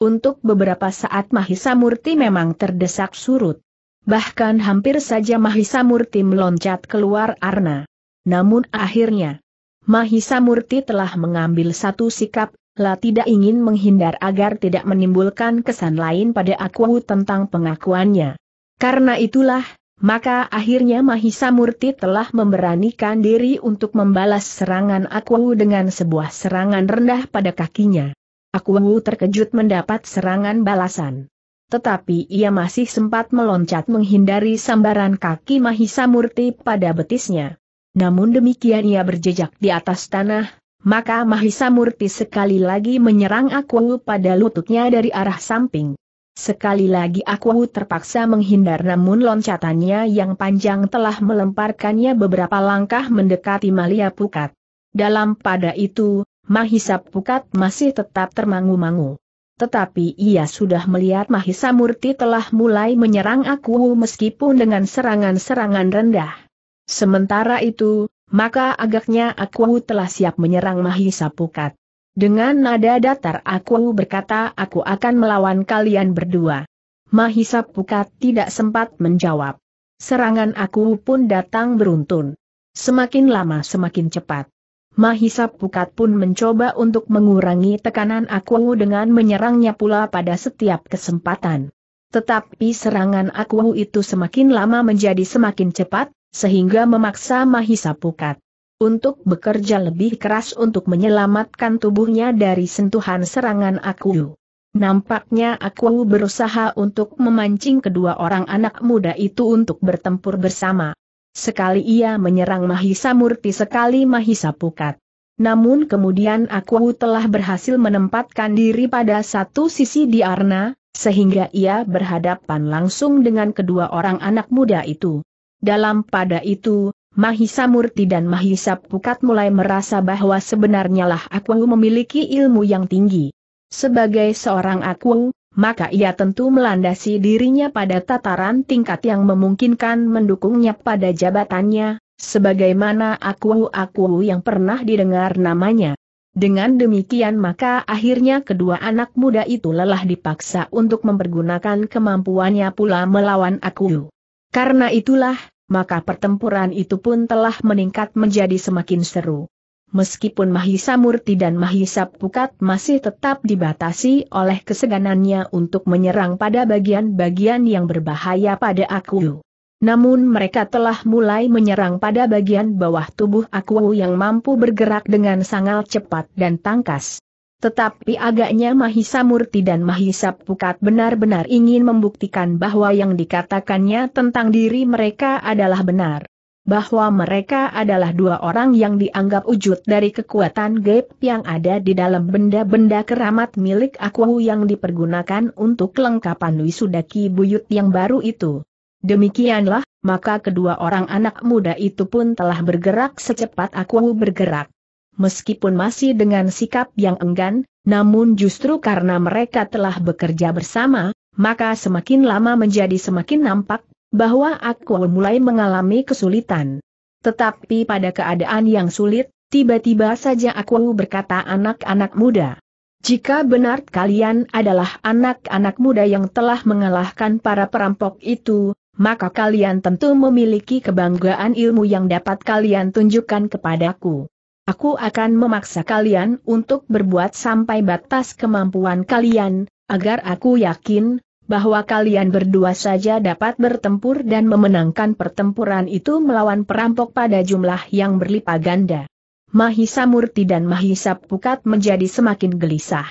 Untuk beberapa saat Mahisa Murti memang terdesak surut. Bahkan hampir saja Mahisa Murti meloncat keluar arna. Namun akhirnya, Mahisa Murti telah mengambil satu sikap, lah tidak ingin menghindar agar tidak menimbulkan kesan lain pada aku tentang pengakuannya. Karena itulah, maka akhirnya Mahisa Murti telah memberanikan diri untuk membalas serangan Akuwu dengan sebuah serangan rendah pada kakinya. Akuwu terkejut mendapat serangan balasan. Tetapi ia masih sempat meloncat menghindari sambaran kaki Mahisa Murti pada betisnya. Namun demikian ia berjejak di atas tanah, maka Mahisa Murti sekali lagi menyerang Akuwu pada lututnya dari arah samping. Sekali lagi aku terpaksa menghindar namun loncatannya yang panjang telah melemparkannya beberapa langkah mendekati Malia Pukat. Dalam pada itu, Mahisa Pukat masih tetap termangu-mangu. Tetapi ia sudah melihat Mahisa Murti telah mulai menyerang aku meskipun dengan serangan-serangan rendah. Sementara itu, maka agaknya aku telah siap menyerang Mahisa Pukat. Dengan nada datar aku berkata aku akan melawan kalian berdua. Mahisa Pukat tidak sempat menjawab. Serangan aku pun datang beruntun. Semakin lama semakin cepat. Mahisa Pukat pun mencoba untuk mengurangi tekanan aku dengan menyerangnya pula pada setiap kesempatan. Tetapi serangan aku itu semakin lama menjadi semakin cepat, sehingga memaksa Mahisa Pukat untuk bekerja lebih keras untuk menyelamatkan tubuhnya dari sentuhan serangan aku. Nampaknya aku berusaha untuk memancing kedua orang anak muda itu untuk bertempur bersama. Sekali ia menyerang Mahisa Murti sekali Mahisa Pukat. Namun kemudian aku telah berhasil menempatkan diri pada satu sisi di Arna, sehingga ia berhadapan langsung dengan kedua orang anak muda itu. Dalam pada itu, Mahisa Murti dan Mahisa Pukat mulai merasa bahwa sebenarnya lah Akwang memiliki ilmu yang tinggi. Sebagai seorang Akwang, maka ia tentu melandasi dirinya pada tataran tingkat yang memungkinkan mendukungnya pada jabatannya, sebagaimana Akwang-Akwang yang pernah didengar namanya. Dengan demikian maka akhirnya kedua anak muda itu lelah dipaksa untuk mempergunakan kemampuannya pula melawan Akwang. Karena itulah, maka pertempuran itu pun telah meningkat menjadi semakin seru. Meskipun Mahisa Murti dan Mahisa Pukat masih tetap dibatasi oleh keseganannya untuk menyerang pada bagian-bagian yang berbahaya pada aku. Namun mereka telah mulai menyerang pada bagian bawah tubuh aku yang mampu bergerak dengan sangat cepat dan tangkas. Tetapi agaknya Mahisa Murti dan Mahisa Pukat benar-benar ingin membuktikan bahwa yang dikatakannya tentang diri mereka adalah benar. Bahwa mereka adalah dua orang yang dianggap wujud dari kekuatan gaib yang ada di dalam benda-benda keramat milik aku yang dipergunakan untuk kelengkapan wisudaki buyut yang baru itu. Demikianlah, maka kedua orang anak muda itu pun telah bergerak secepat aku bergerak meskipun masih dengan sikap yang enggan, namun justru karena mereka telah bekerja bersama, maka semakin lama menjadi semakin nampak bahwa aku mulai mengalami kesulitan. Tetapi pada keadaan yang sulit, tiba-tiba saja aku berkata anak-anak muda. Jika benar kalian adalah anak-anak muda yang telah mengalahkan para perampok itu, maka kalian tentu memiliki kebanggaan ilmu yang dapat kalian tunjukkan kepadaku. Aku akan memaksa kalian untuk berbuat sampai batas kemampuan kalian, agar aku yakin, bahwa kalian berdua saja dapat bertempur dan memenangkan pertempuran itu melawan perampok pada jumlah yang berlipat ganda. Mahisa Murti dan Mahisa Pukat menjadi semakin gelisah.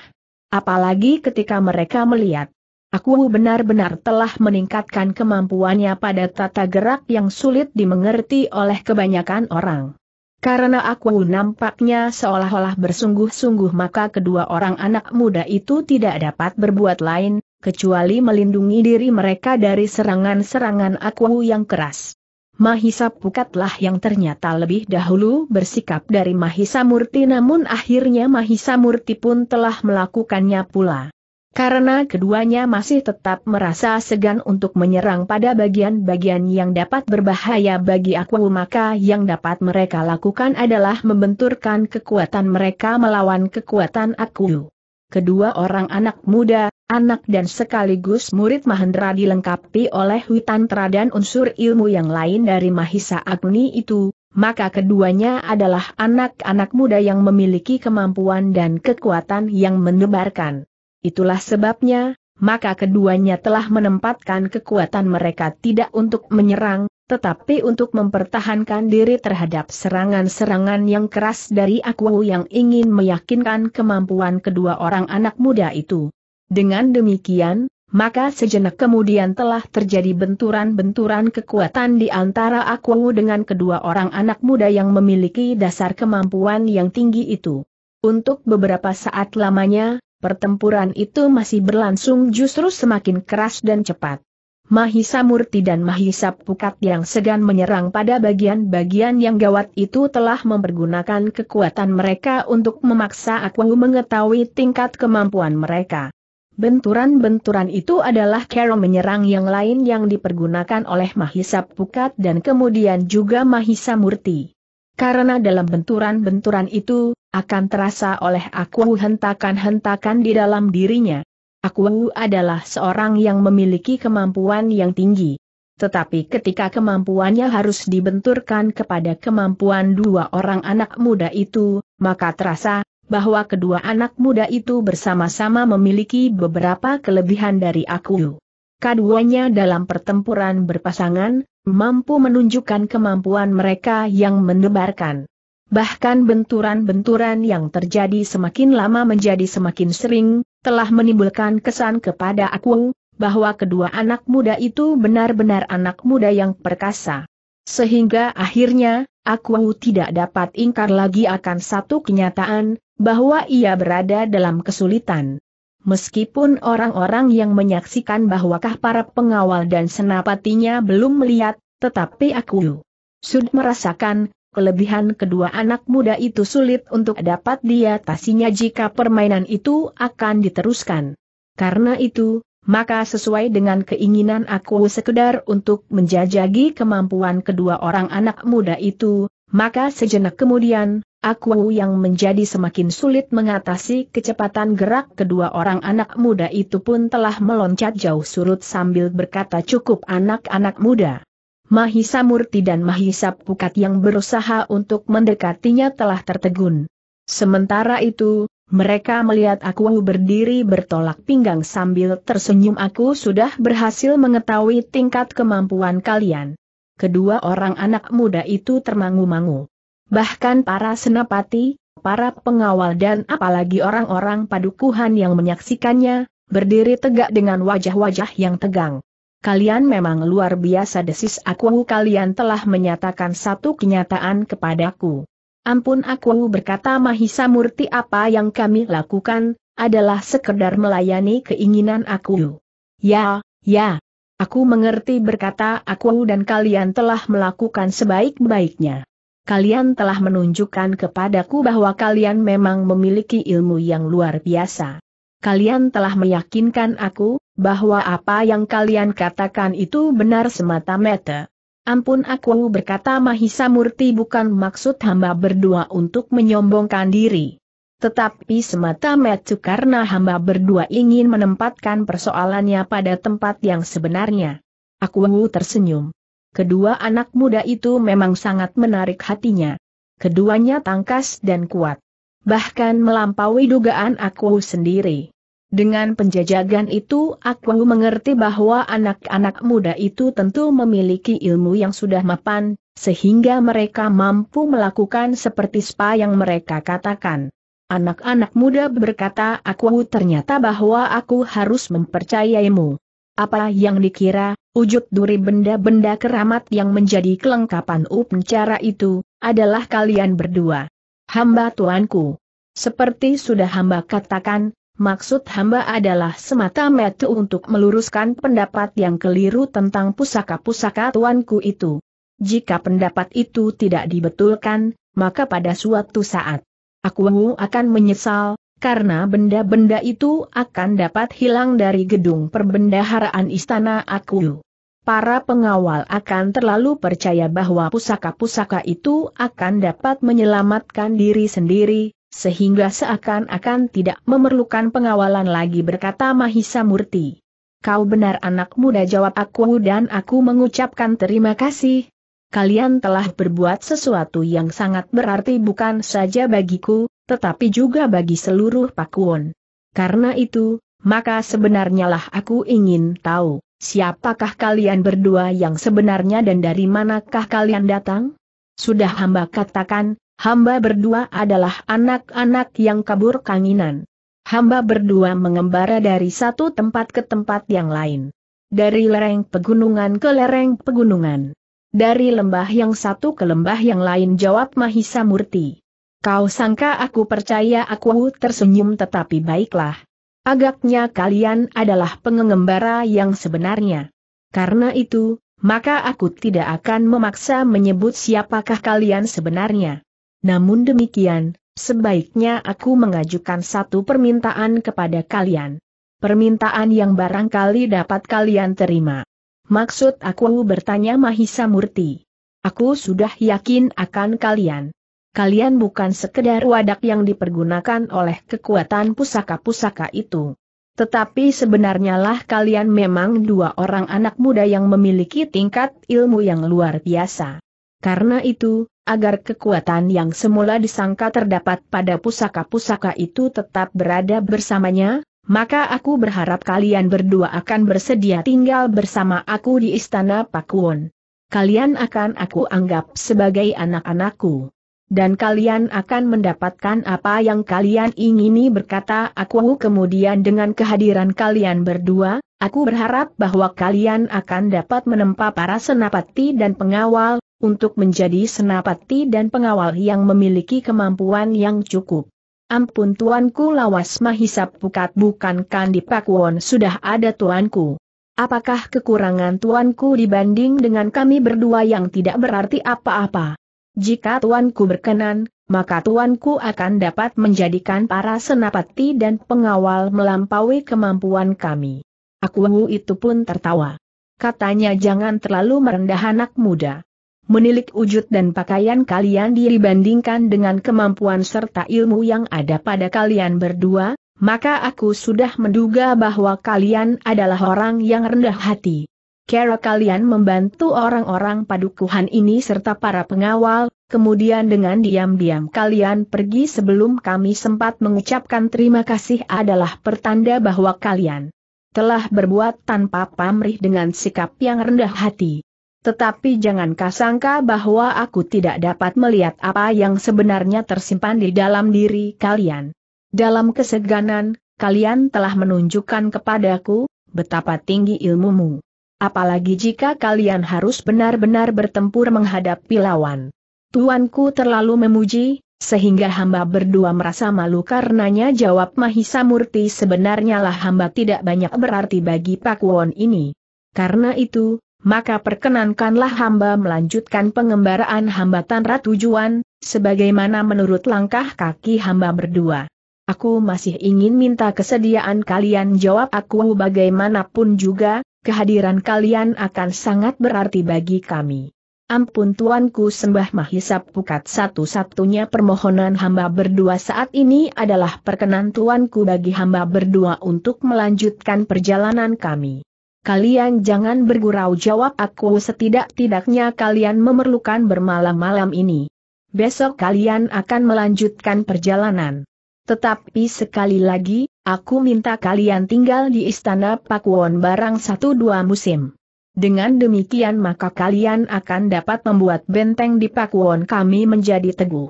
Apalagi ketika mereka melihat, aku benar-benar telah meningkatkan kemampuannya pada tata gerak yang sulit dimengerti oleh kebanyakan orang. Karena aku nampaknya seolah-olah bersungguh-sungguh maka kedua orang anak muda itu tidak dapat berbuat lain, kecuali melindungi diri mereka dari serangan-serangan aku yang keras. Mahisa Pukatlah yang ternyata lebih dahulu bersikap dari Mahisa Murti namun akhirnya Mahisa Murti pun telah melakukannya pula. Karena keduanya masih tetap merasa segan untuk menyerang pada bagian-bagian yang dapat berbahaya bagi aku maka yang dapat mereka lakukan adalah membenturkan kekuatan mereka melawan kekuatan aku. Kedua orang anak muda, anak dan sekaligus murid Mahendra dilengkapi oleh hutan dan unsur ilmu yang lain dari Mahisa Agni itu, maka keduanya adalah anak-anak muda yang memiliki kemampuan dan kekuatan yang mendebarkan. Itulah sebabnya, maka keduanya telah menempatkan kekuatan mereka tidak untuk menyerang, tetapi untuk mempertahankan diri terhadap serangan-serangan yang keras dari aku yang ingin meyakinkan kemampuan kedua orang anak muda itu. Dengan demikian, maka sejenak kemudian telah terjadi benturan-benturan kekuatan di antara aku dengan kedua orang anak muda yang memiliki dasar kemampuan yang tinggi itu. Untuk beberapa saat lamanya, Pertempuran itu masih berlangsung justru semakin keras dan cepat. Mahisa Murti dan Mahisa Pukat yang segan menyerang pada bagian-bagian yang gawat itu telah mempergunakan kekuatan mereka untuk memaksa Akwahu mengetahui tingkat kemampuan mereka. Benturan-benturan itu adalah cara menyerang yang lain yang dipergunakan oleh Mahisa Pukat dan kemudian juga Mahisa Murti. Karena dalam benturan-benturan itu, akan terasa oleh aku hentakan-hentakan di dalam dirinya. Aku adalah seorang yang memiliki kemampuan yang tinggi. Tetapi ketika kemampuannya harus dibenturkan kepada kemampuan dua orang anak muda itu, maka terasa bahwa kedua anak muda itu bersama-sama memiliki beberapa kelebihan dari aku. Keduanya dalam pertempuran berpasangan, mampu menunjukkan kemampuan mereka yang mendebarkan. Bahkan benturan-benturan yang terjadi semakin lama menjadi semakin sering, telah menimbulkan kesan kepada aku, bahwa kedua anak muda itu benar-benar anak muda yang perkasa. Sehingga akhirnya, aku tidak dapat ingkar lagi akan satu kenyataan, bahwa ia berada dalam kesulitan. Meskipun orang-orang yang menyaksikan bahwakah para pengawal dan senapatinya belum melihat, tetapi aku sudah merasakan, kelebihan kedua anak muda itu sulit untuk dapat diatasinya jika permainan itu akan diteruskan. Karena itu, maka sesuai dengan keinginan aku sekedar untuk menjajagi kemampuan kedua orang anak muda itu, maka sejenak kemudian, Aku yang menjadi semakin sulit mengatasi kecepatan gerak kedua orang anak muda itu pun telah meloncat jauh surut sambil berkata cukup anak-anak muda. Mahisa Murti dan Mahisa Pukat yang berusaha untuk mendekatinya telah tertegun. Sementara itu, mereka melihat aku berdiri bertolak pinggang sambil tersenyum aku sudah berhasil mengetahui tingkat kemampuan kalian. Kedua orang anak muda itu termangu-mangu. Bahkan para senapati, para pengawal dan apalagi orang-orang padukuhan yang menyaksikannya, berdiri tegak dengan wajah-wajah yang tegang. Kalian memang luar biasa desis aku kalian telah menyatakan satu kenyataan kepadaku. Ampun aku berkata Mahisa Murti apa yang kami lakukan, adalah sekedar melayani keinginan aku. Ya, ya. Aku mengerti berkata aku dan kalian telah melakukan sebaik-baiknya kalian telah menunjukkan kepadaku bahwa kalian memang memiliki ilmu yang luar biasa. Kalian telah meyakinkan aku, bahwa apa yang kalian katakan itu benar semata-mata. Ampun aku berkata Mahisa Murti bukan maksud hamba berdua untuk menyombongkan diri. Tetapi semata-mata karena hamba berdua ingin menempatkan persoalannya pada tempat yang sebenarnya. Aku tersenyum. Kedua anak muda itu memang sangat menarik hatinya. Keduanya tangkas dan kuat. Bahkan melampaui dugaan aku sendiri. Dengan penjajagan itu aku mengerti bahwa anak-anak muda itu tentu memiliki ilmu yang sudah mapan, sehingga mereka mampu melakukan seperti spa yang mereka katakan. Anak-anak muda berkata aku ternyata bahwa aku harus mempercayaimu. Apa yang dikira, wujud duri benda-benda keramat yang menjadi kelengkapan upencara itu, adalah kalian berdua. Hamba tuanku. Seperti sudah hamba katakan, maksud hamba adalah semata metu untuk meluruskan pendapat yang keliru tentang pusaka-pusaka tuanku itu. Jika pendapat itu tidak dibetulkan, maka pada suatu saat, aku akan menyesal, karena benda-benda itu akan dapat hilang dari gedung perbendaharaan istana aku. Para pengawal akan terlalu percaya bahwa pusaka-pusaka itu akan dapat menyelamatkan diri sendiri, sehingga seakan-akan tidak memerlukan pengawalan lagi berkata Mahisa Murti. Kau benar anak muda jawab aku dan aku mengucapkan terima kasih. Kalian telah berbuat sesuatu yang sangat berarti bukan saja bagiku, tetapi juga bagi seluruh Pakuan. Karena itu, maka sebenarnya lah aku ingin tahu, siapakah kalian berdua yang sebenarnya dan dari manakah kalian datang? Sudah hamba katakan, hamba berdua adalah anak-anak yang kabur kanginan. Hamba berdua mengembara dari satu tempat ke tempat yang lain. Dari lereng pegunungan ke lereng pegunungan. Dari lembah yang satu ke lembah yang lain jawab Mahisa Murti. Kau sangka aku percaya aku tersenyum tetapi baiklah. Agaknya kalian adalah pengembara yang sebenarnya. Karena itu, maka aku tidak akan memaksa menyebut siapakah kalian sebenarnya. Namun demikian, sebaiknya aku mengajukan satu permintaan kepada kalian. Permintaan yang barangkali dapat kalian terima. Maksud aku bertanya Mahisa Murti. Aku sudah yakin akan kalian kalian bukan sekedar wadak yang dipergunakan oleh kekuatan pusaka-pusaka itu. Tetapi sebenarnya lah kalian memang dua orang anak muda yang memiliki tingkat ilmu yang luar biasa. Karena itu, agar kekuatan yang semula disangka terdapat pada pusaka-pusaka itu tetap berada bersamanya, maka aku berharap kalian berdua akan bersedia tinggal bersama aku di Istana Pakuwon. Kalian akan aku anggap sebagai anak-anakku dan kalian akan mendapatkan apa yang kalian ingini berkata aku kemudian dengan kehadiran kalian berdua, aku berharap bahwa kalian akan dapat menempa para senapati dan pengawal, untuk menjadi senapati dan pengawal yang memiliki kemampuan yang cukup. Ampun tuanku lawas mahisap pukat bukan Kandi Pakuwon sudah ada tuanku. Apakah kekurangan tuanku dibanding dengan kami berdua yang tidak berarti apa-apa? Jika tuanku berkenan, maka tuanku akan dapat menjadikan para senapati dan pengawal melampaui kemampuan kami. Aku itu pun tertawa. Katanya jangan terlalu merendah anak muda. Menilik wujud dan pakaian kalian dibandingkan dengan kemampuan serta ilmu yang ada pada kalian berdua, maka aku sudah menduga bahwa kalian adalah orang yang rendah hati. Kera kalian membantu orang-orang padukuhan ini serta para pengawal, kemudian dengan diam-diam kalian pergi sebelum kami sempat mengucapkan terima kasih adalah pertanda bahwa kalian telah berbuat tanpa pamrih dengan sikap yang rendah hati. Tetapi jangan kasangka bahwa aku tidak dapat melihat apa yang sebenarnya tersimpan di dalam diri kalian. Dalam keseganan, kalian telah menunjukkan kepadaku betapa tinggi ilmumu apalagi jika kalian harus benar-benar bertempur menghadapi lawan. Tuanku terlalu memuji, sehingga hamba berdua merasa malu karenanya jawab Mahisa Murti sebenarnya lah hamba tidak banyak berarti bagi Pak Won ini. Karena itu, maka perkenankanlah hamba melanjutkan pengembaraan hambatan ratu Juan, sebagaimana menurut langkah kaki hamba berdua. Aku masih ingin minta kesediaan kalian jawab aku bagaimanapun juga, kehadiran kalian akan sangat berarti bagi kami. Ampun tuanku sembah Mahisa pukat satu-satunya permohonan hamba berdua saat ini adalah perkenan tuanku bagi hamba berdua untuk melanjutkan perjalanan kami. Kalian jangan bergurau jawab aku setidak-tidaknya kalian memerlukan bermalam-malam ini. Besok kalian akan melanjutkan perjalanan. Tetapi sekali lagi, aku minta kalian tinggal di istana Pakuwon barang satu dua musim. Dengan demikian maka kalian akan dapat membuat benteng di Pakuwon kami menjadi teguh.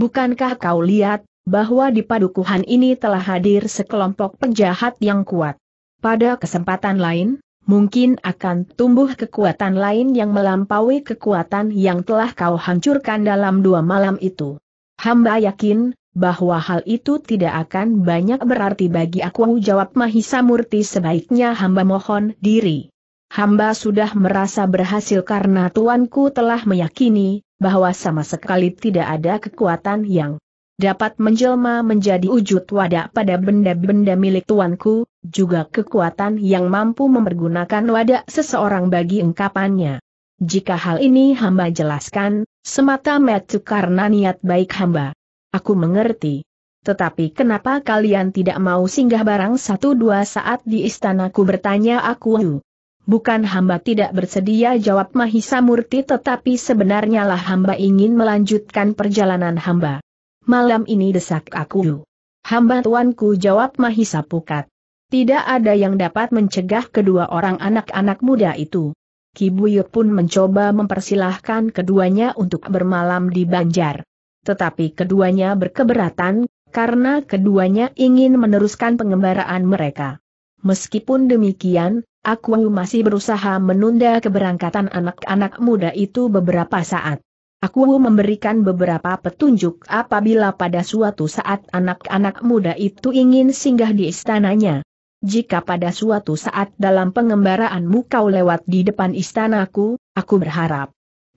Bukankah kau lihat, bahwa di padukuhan ini telah hadir sekelompok penjahat yang kuat. Pada kesempatan lain, mungkin akan tumbuh kekuatan lain yang melampaui kekuatan yang telah kau hancurkan dalam dua malam itu. Hamba yakin, bahwa hal itu tidak akan banyak berarti bagi aku jawab Mahisa Murti sebaiknya hamba mohon diri. Hamba sudah merasa berhasil karena tuanku telah meyakini, bahwa sama sekali tidak ada kekuatan yang dapat menjelma menjadi wujud wadah pada benda-benda milik tuanku, juga kekuatan yang mampu mempergunakan wadah seseorang bagi engkapannya. Jika hal ini hamba jelaskan, semata metu karena niat baik hamba. Aku mengerti. Tetapi kenapa kalian tidak mau singgah barang satu dua saat di istanaku bertanya aku. Bukan hamba tidak bersedia jawab Mahisa Murti tetapi sebenarnya lah hamba ingin melanjutkan perjalanan hamba. Malam ini desak aku. Hamba tuanku jawab Mahisa Pukat. Tidak ada yang dapat mencegah kedua orang anak-anak muda itu. Kibuyut pun mencoba mempersilahkan keduanya untuk bermalam di Banjar. Tetapi keduanya berkeberatan, karena keduanya ingin meneruskan pengembaraan mereka. Meskipun demikian, aku masih berusaha menunda keberangkatan anak-anak muda itu beberapa saat. Aku memberikan beberapa petunjuk apabila pada suatu saat anak-anak muda itu ingin singgah di istananya. Jika pada suatu saat dalam pengembaraanmu kau lewat di depan istanaku, aku berharap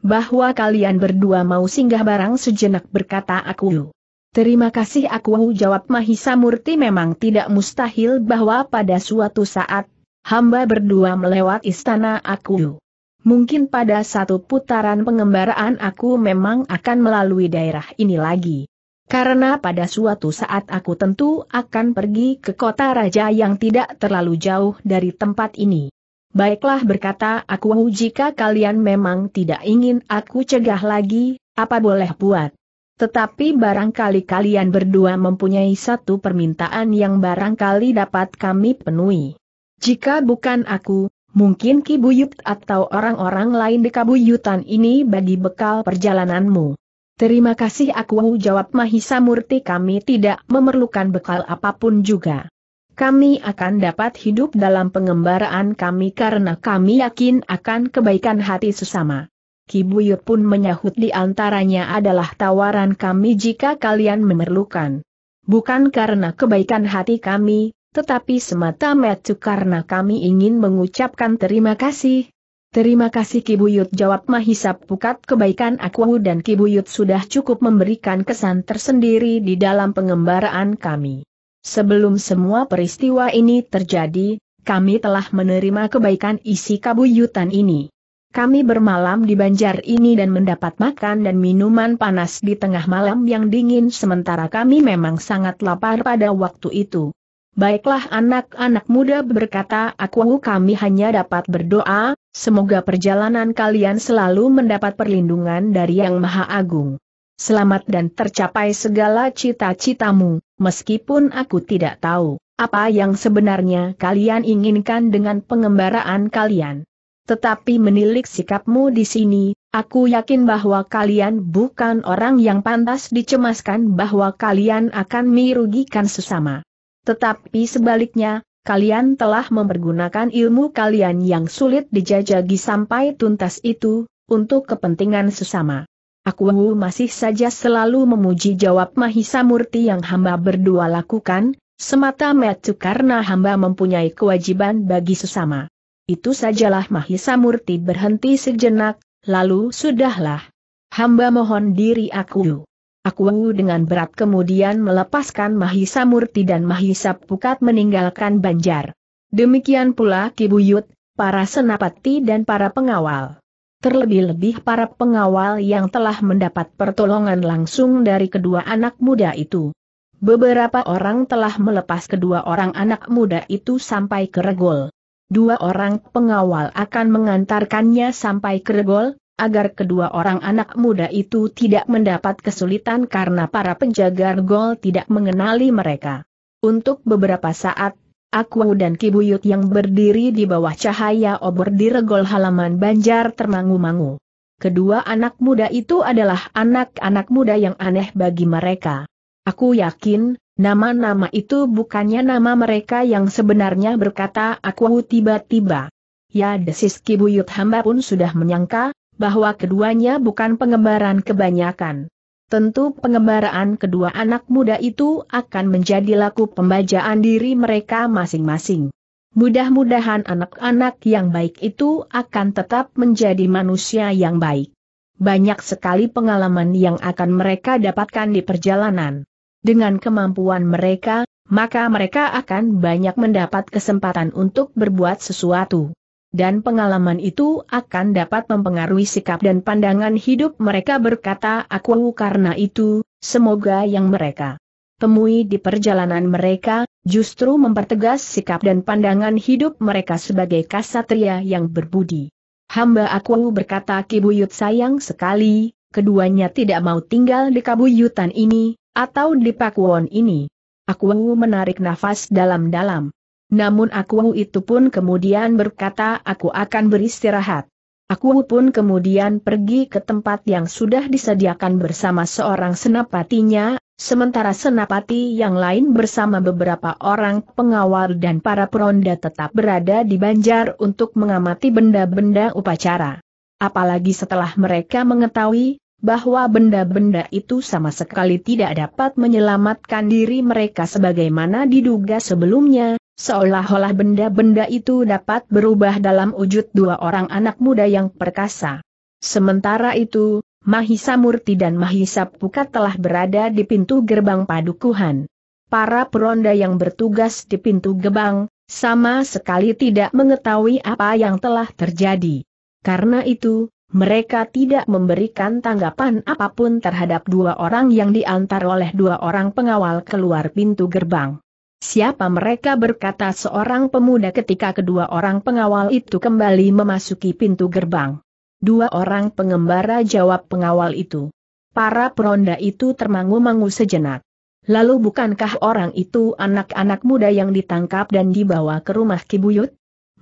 bahwa kalian berdua mau singgah barang sejenak berkata aku. Terima kasih aku jawab Mahisa Murti memang tidak mustahil bahwa pada suatu saat, hamba berdua melewat istana aku. Mungkin pada satu putaran pengembaraan aku memang akan melalui daerah ini lagi. Karena pada suatu saat aku tentu akan pergi ke kota raja yang tidak terlalu jauh dari tempat ini. Baiklah berkata aku jika kalian memang tidak ingin aku cegah lagi, apa boleh buat. Tetapi barangkali kalian berdua mempunyai satu permintaan yang barangkali dapat kami penuhi. Jika bukan aku, mungkin Kibuyut atau orang-orang lain di Kabuyutan ini bagi bekal perjalananmu. Terima kasih aku jawab Mahisa Murti kami tidak memerlukan bekal apapun juga kami akan dapat hidup dalam pengembaraan kami karena kami yakin akan kebaikan hati sesama. Kibuyut pun menyahut di antaranya adalah tawaran kami jika kalian memerlukan. Bukan karena kebaikan hati kami, tetapi semata-mata karena kami ingin mengucapkan terima kasih. Terima kasih Kibuyut jawab Mahisap Pukat kebaikan aku dan Kibuyut sudah cukup memberikan kesan tersendiri di dalam pengembaraan kami. Sebelum semua peristiwa ini terjadi, kami telah menerima kebaikan isi kabuyutan ini. Kami bermalam di banjar ini dan mendapat makan dan minuman panas di tengah malam yang dingin sementara kami memang sangat lapar pada waktu itu. Baiklah anak-anak muda berkata aku kami hanya dapat berdoa, semoga perjalanan kalian selalu mendapat perlindungan dari Yang Maha Agung selamat dan tercapai segala cita-citamu, meskipun aku tidak tahu apa yang sebenarnya kalian inginkan dengan pengembaraan kalian. Tetapi menilik sikapmu di sini, aku yakin bahwa kalian bukan orang yang pantas dicemaskan bahwa kalian akan merugikan sesama. Tetapi sebaliknya, kalian telah mempergunakan ilmu kalian yang sulit dijajagi sampai tuntas itu, untuk kepentingan sesama. Aku masih saja selalu memuji jawab Mahisa Murti yang hamba berdua lakukan, semata-mata karena hamba mempunyai kewajiban bagi sesama. Itu sajalah Mahisa Murti berhenti sejenak, lalu sudahlah. Hamba mohon diri aku. Aku dengan berat kemudian melepaskan Mahisa Murti dan Mahisa Pukat meninggalkan Banjar. Demikian pula Kibuyut, para senapati dan para pengawal. Terlebih-lebih para pengawal yang telah mendapat pertolongan langsung dari kedua anak muda itu. Beberapa orang telah melepas kedua orang anak muda itu sampai ke regol. Dua orang pengawal akan mengantarkannya sampai ke regol, agar kedua orang anak muda itu tidak mendapat kesulitan karena para penjaga regol tidak mengenali mereka. Untuk beberapa saat, Aku dan Kibuyut yang berdiri di bawah cahaya obor di regol halaman Banjar termangu-mangu. Kedua anak muda itu adalah anak-anak muda yang aneh bagi mereka. Aku yakin, nama-nama itu bukannya nama mereka yang sebenarnya berkata aku tiba-tiba. Ya desis Kibuyut hamba pun sudah menyangka, bahwa keduanya bukan pengembaran kebanyakan. Tentu pengembaraan kedua anak muda itu akan menjadi laku pembajaan diri mereka masing-masing. Mudah-mudahan anak-anak yang baik itu akan tetap menjadi manusia yang baik. Banyak sekali pengalaman yang akan mereka dapatkan di perjalanan. Dengan kemampuan mereka, maka mereka akan banyak mendapat kesempatan untuk berbuat sesuatu dan pengalaman itu akan dapat mempengaruhi sikap dan pandangan hidup mereka berkata aku karena itu, semoga yang mereka temui di perjalanan mereka, justru mempertegas sikap dan pandangan hidup mereka sebagai kasatria yang berbudi. Hamba aku berkata Kibuyut sayang sekali, keduanya tidak mau tinggal di kabuyutan ini, atau di pakuan ini. Aku menarik nafas dalam-dalam. Namun aku itu pun kemudian berkata aku akan beristirahat. Aku pun kemudian pergi ke tempat yang sudah disediakan bersama seorang senapatinya, sementara senapati yang lain bersama beberapa orang pengawal dan para peronda tetap berada di banjar untuk mengamati benda-benda upacara. Apalagi setelah mereka mengetahui, bahwa benda-benda itu sama sekali tidak dapat menyelamatkan diri mereka sebagaimana diduga sebelumnya, seolah-olah benda-benda itu dapat berubah dalam wujud dua orang anak muda yang perkasa. Sementara itu, Mahisa Murti dan Mahisa Pukat telah berada di pintu gerbang padukuhan. Para peronda yang bertugas di pintu gerbang sama sekali tidak mengetahui apa yang telah terjadi. Karena itu, mereka tidak memberikan tanggapan apapun terhadap dua orang yang diantar oleh dua orang pengawal keluar pintu gerbang. Siapa mereka berkata seorang pemuda ketika kedua orang pengawal itu kembali memasuki pintu gerbang. Dua orang pengembara jawab pengawal itu. Para peronda itu termangu-mangu sejenak. Lalu bukankah orang itu anak-anak muda yang ditangkap dan dibawa ke rumah Kibuyut?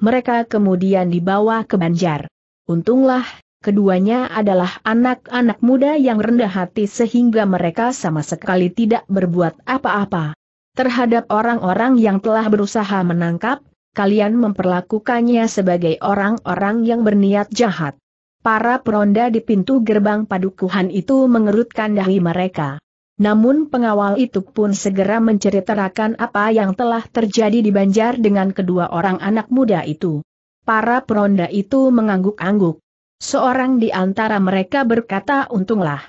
Mereka kemudian dibawa ke Banjar. Untunglah, keduanya adalah anak-anak muda yang rendah hati sehingga mereka sama sekali tidak berbuat apa-apa. Terhadap orang-orang yang telah berusaha menangkap, kalian memperlakukannya sebagai orang-orang yang berniat jahat. Para peronda di pintu gerbang padukuhan itu mengerutkan dahi mereka. Namun pengawal itu pun segera menceritakan apa yang telah terjadi di Banjar dengan kedua orang anak muda itu. Para peronda itu mengangguk-angguk. Seorang di antara mereka berkata untunglah.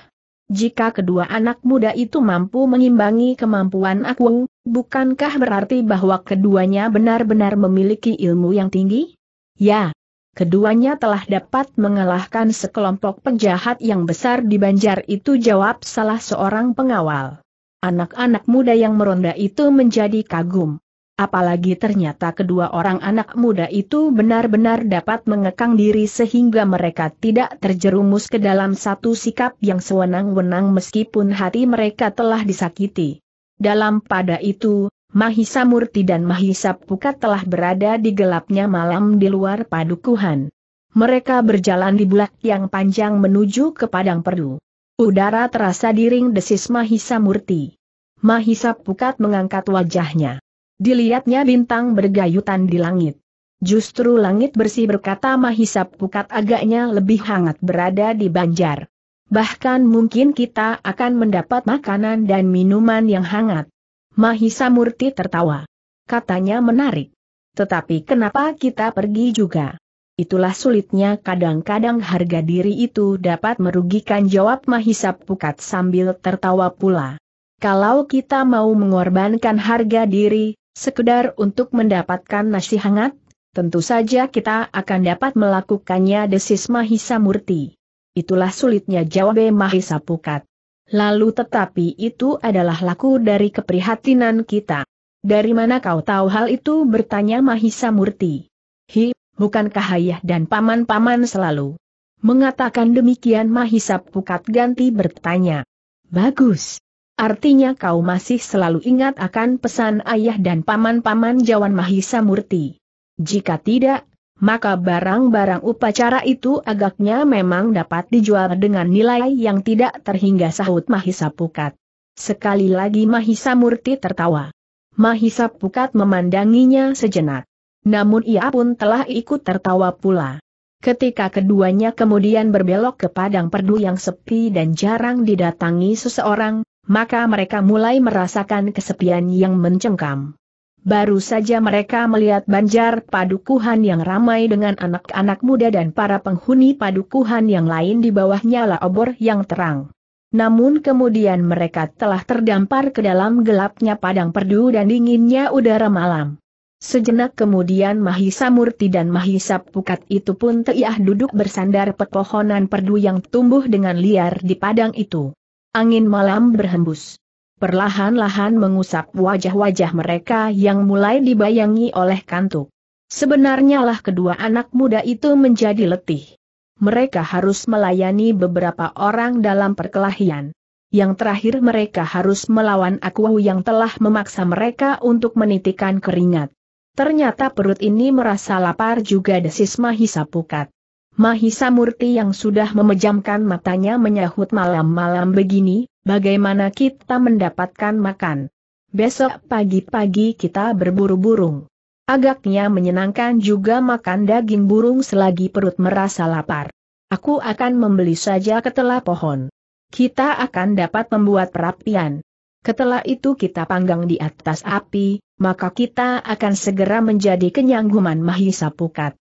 Jika kedua anak muda itu mampu mengimbangi kemampuan aku, bukankah berarti bahwa keduanya benar-benar memiliki ilmu yang tinggi? Ya, keduanya telah dapat mengalahkan sekelompok penjahat yang besar di banjar itu jawab salah seorang pengawal. Anak-anak muda yang meronda itu menjadi kagum. Apalagi ternyata kedua orang anak muda itu benar-benar dapat mengekang diri sehingga mereka tidak terjerumus ke dalam satu sikap yang sewenang-wenang meskipun hati mereka telah disakiti. Dalam pada itu, Mahisa Murti dan Mahisa Pukat telah berada di gelapnya malam di luar padukuhan. Mereka berjalan di bulak yang panjang menuju ke Padang Perdu. Udara terasa diring desis Mahisa Murti. Mahisa Pukat mengangkat wajahnya. Dilihatnya bintang bergayutan di langit. Justru langit bersih berkata Mahisap Pukat agaknya lebih hangat berada di Banjar. Bahkan mungkin kita akan mendapat makanan dan minuman yang hangat. Mahisa Murti tertawa. Katanya menarik. Tetapi kenapa kita pergi juga? Itulah sulitnya kadang-kadang harga diri itu dapat merugikan jawab Mahisap Pukat sambil tertawa pula. Kalau kita mau mengorbankan harga diri, sekedar untuk mendapatkan nasi hangat, tentu saja kita akan dapat melakukannya desis Mahisa Murti. Itulah sulitnya jawab Mahisa Pukat. Lalu tetapi itu adalah laku dari keprihatinan kita. Dari mana kau tahu hal itu bertanya Mahisa Murti. Hi, bukankah ayah dan paman-paman selalu mengatakan demikian Mahisa Pukat ganti bertanya. Bagus, Artinya kau masih selalu ingat akan pesan ayah dan paman-paman Jawan Mahisa Murti. Jika tidak, maka barang-barang upacara itu agaknya memang dapat dijual dengan nilai yang tidak terhingga sahut Mahisa Pukat. Sekali lagi Mahisa Murti tertawa. Mahisa Pukat memandanginya sejenak. Namun ia pun telah ikut tertawa pula. Ketika keduanya kemudian berbelok ke padang perdu yang sepi dan jarang didatangi seseorang, maka mereka mulai merasakan kesepian yang mencengkam. Baru saja mereka melihat banjar padukuhan yang ramai dengan anak-anak muda dan para penghuni padukuhan yang lain di bawah nyala obor yang terang. Namun kemudian mereka telah terdampar ke dalam gelapnya padang perdu dan dinginnya udara malam. Sejenak kemudian Mahisa Murti dan Mahisa Pukat itu pun teriah duduk bersandar pepohonan perdu yang tumbuh dengan liar di padang itu. Angin malam berhembus. Perlahan-lahan mengusap wajah-wajah mereka yang mulai dibayangi oleh kantuk. Sebenarnya lah kedua anak muda itu menjadi letih. Mereka harus melayani beberapa orang dalam perkelahian. Yang terakhir mereka harus melawan aku yang telah memaksa mereka untuk menitikan keringat. Ternyata perut ini merasa lapar juga desis Mahisa Pukat. Mahisa Murti yang sudah memejamkan matanya menyahut malam-malam begini, bagaimana kita mendapatkan makan? Besok pagi-pagi kita berburu burung. Agaknya menyenangkan juga makan daging burung selagi perut merasa lapar. Aku akan membeli saja ketela pohon. Kita akan dapat membuat perapian. Ketela itu kita panggang di atas api, maka kita akan segera menjadi kenyang human Mahisa Pukat.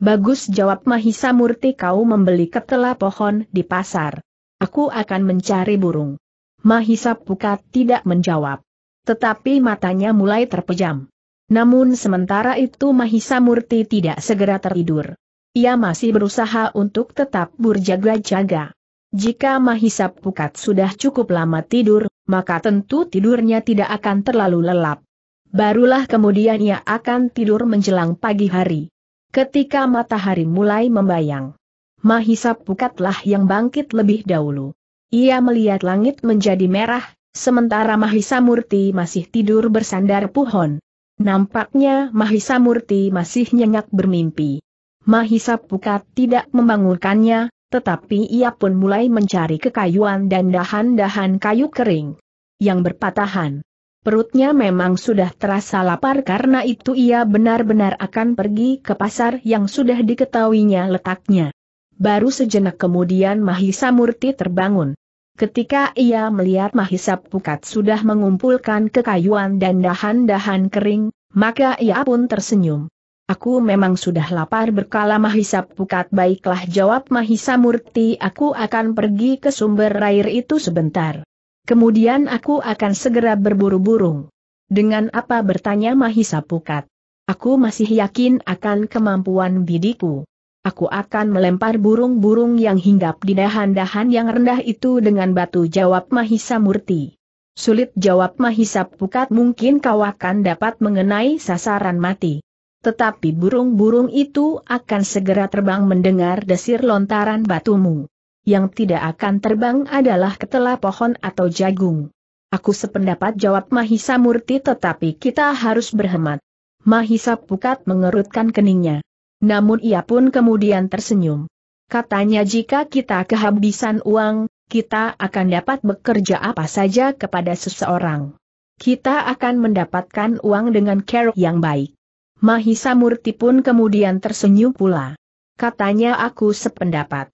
Bagus jawab Mahisa Murti kau membeli ketela pohon di pasar. Aku akan mencari burung. Mahisa Pukat tidak menjawab. Tetapi matanya mulai terpejam. Namun sementara itu Mahisa Murti tidak segera tertidur. Ia masih berusaha untuk tetap berjaga-jaga. Jika Mahisa Pukat sudah cukup lama tidur, maka tentu tidurnya tidak akan terlalu lelap. Barulah kemudian ia akan tidur menjelang pagi hari. Ketika matahari mulai membayang, Mahisa Pukatlah yang bangkit lebih dahulu. Ia melihat langit menjadi merah, sementara Mahisa Murti masih tidur bersandar pohon. Nampaknya Mahisa Murti masih nyenyak bermimpi. Mahisa Pukat tidak membangunkannya, tetapi ia pun mulai mencari kekayuan dan dahan-dahan kayu kering yang berpatahan. Perutnya memang sudah terasa lapar karena itu ia benar-benar akan pergi ke pasar yang sudah diketahuinya letaknya. Baru sejenak kemudian Mahisa Murti terbangun. Ketika ia melihat Mahisa Pukat sudah mengumpulkan kekayuan dan dahan-dahan kering, maka ia pun tersenyum. Aku memang sudah lapar berkala Mahisa Pukat baiklah jawab Mahisa Murti aku akan pergi ke sumber air itu sebentar. Kemudian aku akan segera berburu burung. Dengan apa bertanya Mahisa Pukat? Aku masih yakin akan kemampuan bidiku. Aku akan melempar burung-burung yang hinggap di dahan-dahan yang rendah itu dengan batu jawab Mahisa Murti. Sulit jawab Mahisa Pukat mungkin kau akan dapat mengenai sasaran mati. Tetapi burung-burung itu akan segera terbang mendengar desir lontaran batumu yang tidak akan terbang adalah ketela pohon atau jagung. Aku sependapat jawab Mahisa Murti tetapi kita harus berhemat. Mahisa Pukat mengerutkan keningnya. Namun ia pun kemudian tersenyum. Katanya jika kita kehabisan uang, kita akan dapat bekerja apa saja kepada seseorang. Kita akan mendapatkan uang dengan care yang baik. Mahisa Murti pun kemudian tersenyum pula. Katanya aku sependapat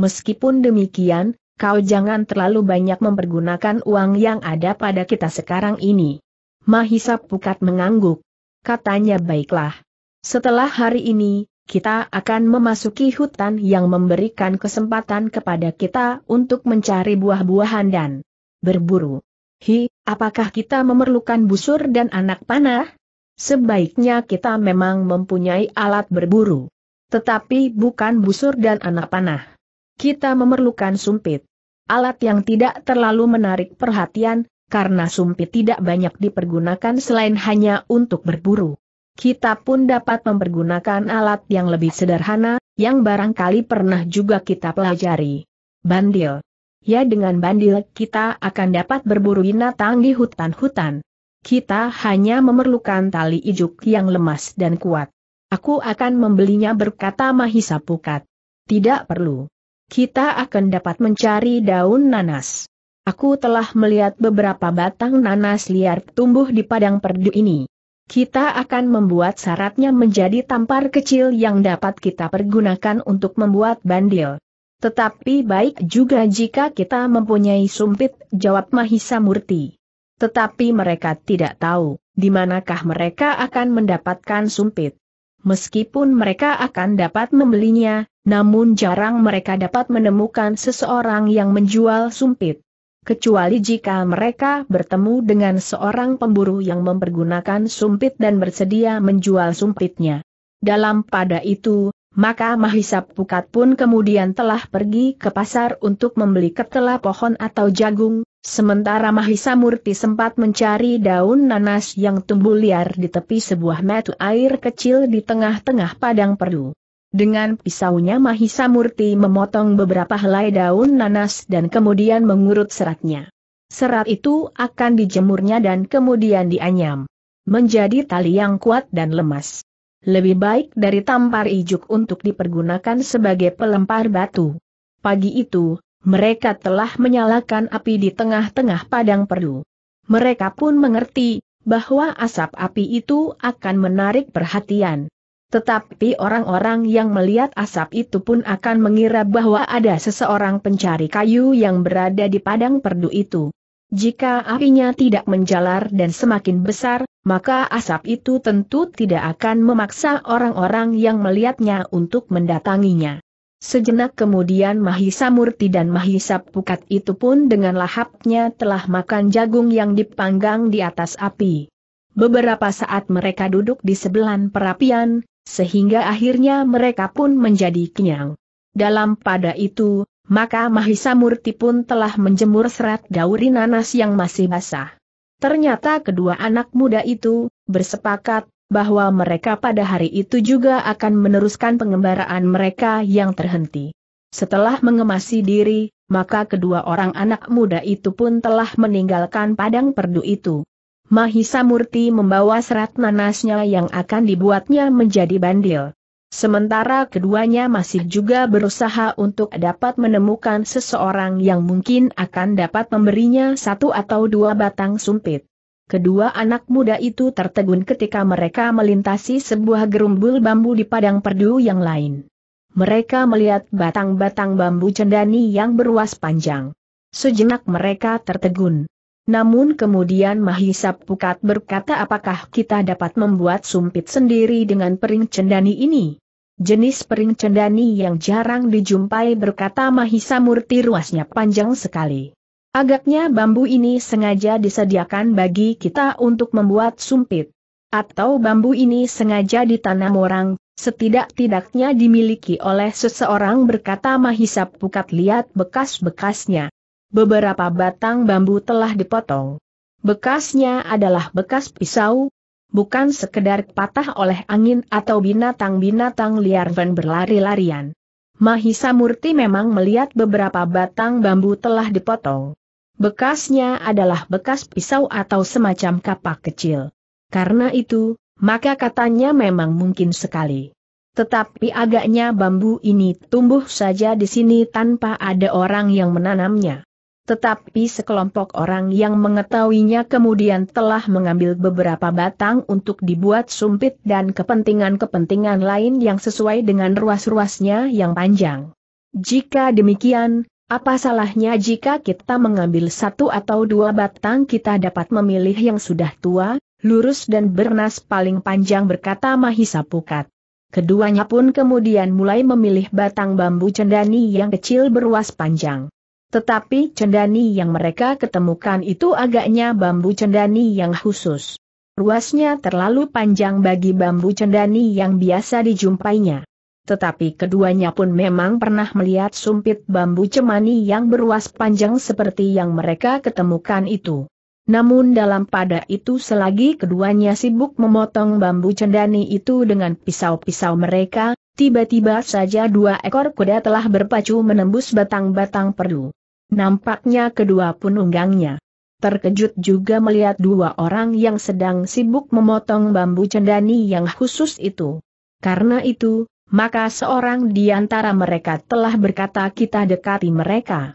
meskipun demikian, kau jangan terlalu banyak mempergunakan uang yang ada pada kita sekarang ini. Mahisa Pukat mengangguk. Katanya baiklah. Setelah hari ini, kita akan memasuki hutan yang memberikan kesempatan kepada kita untuk mencari buah-buahan dan berburu. Hi, apakah kita memerlukan busur dan anak panah? Sebaiknya kita memang mempunyai alat berburu. Tetapi bukan busur dan anak panah kita memerlukan sumpit. Alat yang tidak terlalu menarik perhatian, karena sumpit tidak banyak dipergunakan selain hanya untuk berburu. Kita pun dapat mempergunakan alat yang lebih sederhana, yang barangkali pernah juga kita pelajari. Bandil. Ya dengan bandil kita akan dapat berburu binatang di hutan-hutan. Kita hanya memerlukan tali ijuk yang lemas dan kuat. Aku akan membelinya berkata Mahisa Pukat. Tidak perlu kita akan dapat mencari daun nanas. Aku telah melihat beberapa batang nanas liar tumbuh di padang perdu ini. Kita akan membuat syaratnya menjadi tampar kecil yang dapat kita pergunakan untuk membuat bandil. Tetapi baik juga jika kita mempunyai sumpit, jawab Mahisa Murti. Tetapi mereka tidak tahu, di manakah mereka akan mendapatkan sumpit. Meskipun mereka akan dapat membelinya, namun jarang mereka dapat menemukan seseorang yang menjual sumpit. Kecuali jika mereka bertemu dengan seorang pemburu yang mempergunakan sumpit dan bersedia menjual sumpitnya. Dalam pada itu, maka Mahisap Pukat pun kemudian telah pergi ke pasar untuk membeli ketela pohon atau jagung, sementara Mahisa Murti sempat mencari daun nanas yang tumbuh liar di tepi sebuah metu air kecil di tengah-tengah padang perlu. Dengan pisaunya Mahisa Murti memotong beberapa helai daun nanas dan kemudian mengurut seratnya. Serat itu akan dijemurnya dan kemudian dianyam. Menjadi tali yang kuat dan lemas. Lebih baik dari tampar ijuk untuk dipergunakan sebagai pelempar batu. Pagi itu, mereka telah menyalakan api di tengah-tengah padang perdu. Mereka pun mengerti, bahwa asap api itu akan menarik perhatian. Tetapi orang-orang yang melihat asap itu pun akan mengira bahwa ada seseorang pencari kayu yang berada di padang perdu itu. Jika apinya tidak menjalar dan semakin besar, maka asap itu tentu tidak akan memaksa orang-orang yang melihatnya untuk mendatanginya. Sejenak kemudian Mahisa Murti dan Mahisa Pukat itu pun dengan lahapnya telah makan jagung yang dipanggang di atas api. Beberapa saat mereka duduk di sebelah perapian, sehingga akhirnya mereka pun menjadi kenyang. Dalam pada itu, maka Mahisa Murti pun telah menjemur serat dauri nanas yang masih basah. Ternyata kedua anak muda itu bersepakat bahwa mereka pada hari itu juga akan meneruskan pengembaraan mereka yang terhenti. Setelah mengemasi diri, maka kedua orang anak muda itu pun telah meninggalkan padang perdu itu. Mahisa Murti membawa serat nanasnya yang akan dibuatnya menjadi bandil. Sementara keduanya masih juga berusaha untuk dapat menemukan seseorang yang mungkin akan dapat memberinya satu atau dua batang sumpit. Kedua anak muda itu tertegun ketika mereka melintasi sebuah gerumbul bambu di padang perdu yang lain. Mereka melihat batang-batang bambu cendani yang beruas panjang. Sejenak mereka tertegun. Namun kemudian Mahisa Pukat berkata apakah kita dapat membuat sumpit sendiri dengan pering cendani ini? Jenis pering cendani yang jarang dijumpai berkata Mahisa Murti ruasnya panjang sekali. Agaknya bambu ini sengaja disediakan bagi kita untuk membuat sumpit. Atau bambu ini sengaja ditanam orang, setidak-tidaknya dimiliki oleh seseorang berkata Mahisa Pukat lihat bekas-bekasnya beberapa batang bambu telah dipotong. Bekasnya adalah bekas pisau, bukan sekedar patah oleh angin atau binatang-binatang liar van berlari-larian. Mahisa Murti memang melihat beberapa batang bambu telah dipotong. Bekasnya adalah bekas pisau atau semacam kapak kecil. Karena itu, maka katanya memang mungkin sekali. Tetapi agaknya bambu ini tumbuh saja di sini tanpa ada orang yang menanamnya. Tetapi sekelompok orang yang mengetahuinya kemudian telah mengambil beberapa batang untuk dibuat sumpit dan kepentingan-kepentingan lain yang sesuai dengan ruas-ruasnya yang panjang. Jika demikian, apa salahnya jika kita mengambil satu atau dua batang kita dapat memilih yang sudah tua, lurus dan bernas paling panjang berkata Mahisa Pukat. Keduanya pun kemudian mulai memilih batang bambu cendani yang kecil beruas panjang. Tetapi cendani yang mereka ketemukan itu agaknya bambu cendani yang khusus. Ruasnya terlalu panjang bagi bambu cendani yang biasa dijumpainya. Tetapi keduanya pun memang pernah melihat sumpit bambu cemani yang beruas panjang seperti yang mereka ketemukan itu. Namun dalam pada itu selagi keduanya sibuk memotong bambu cendani itu dengan pisau-pisau mereka, tiba-tiba saja dua ekor kuda telah berpacu menembus batang-batang perlu. Nampaknya kedua penunggangnya terkejut juga melihat dua orang yang sedang sibuk memotong bambu cendani yang khusus itu. Karena itu, maka seorang di antara mereka telah berkata kita dekati mereka.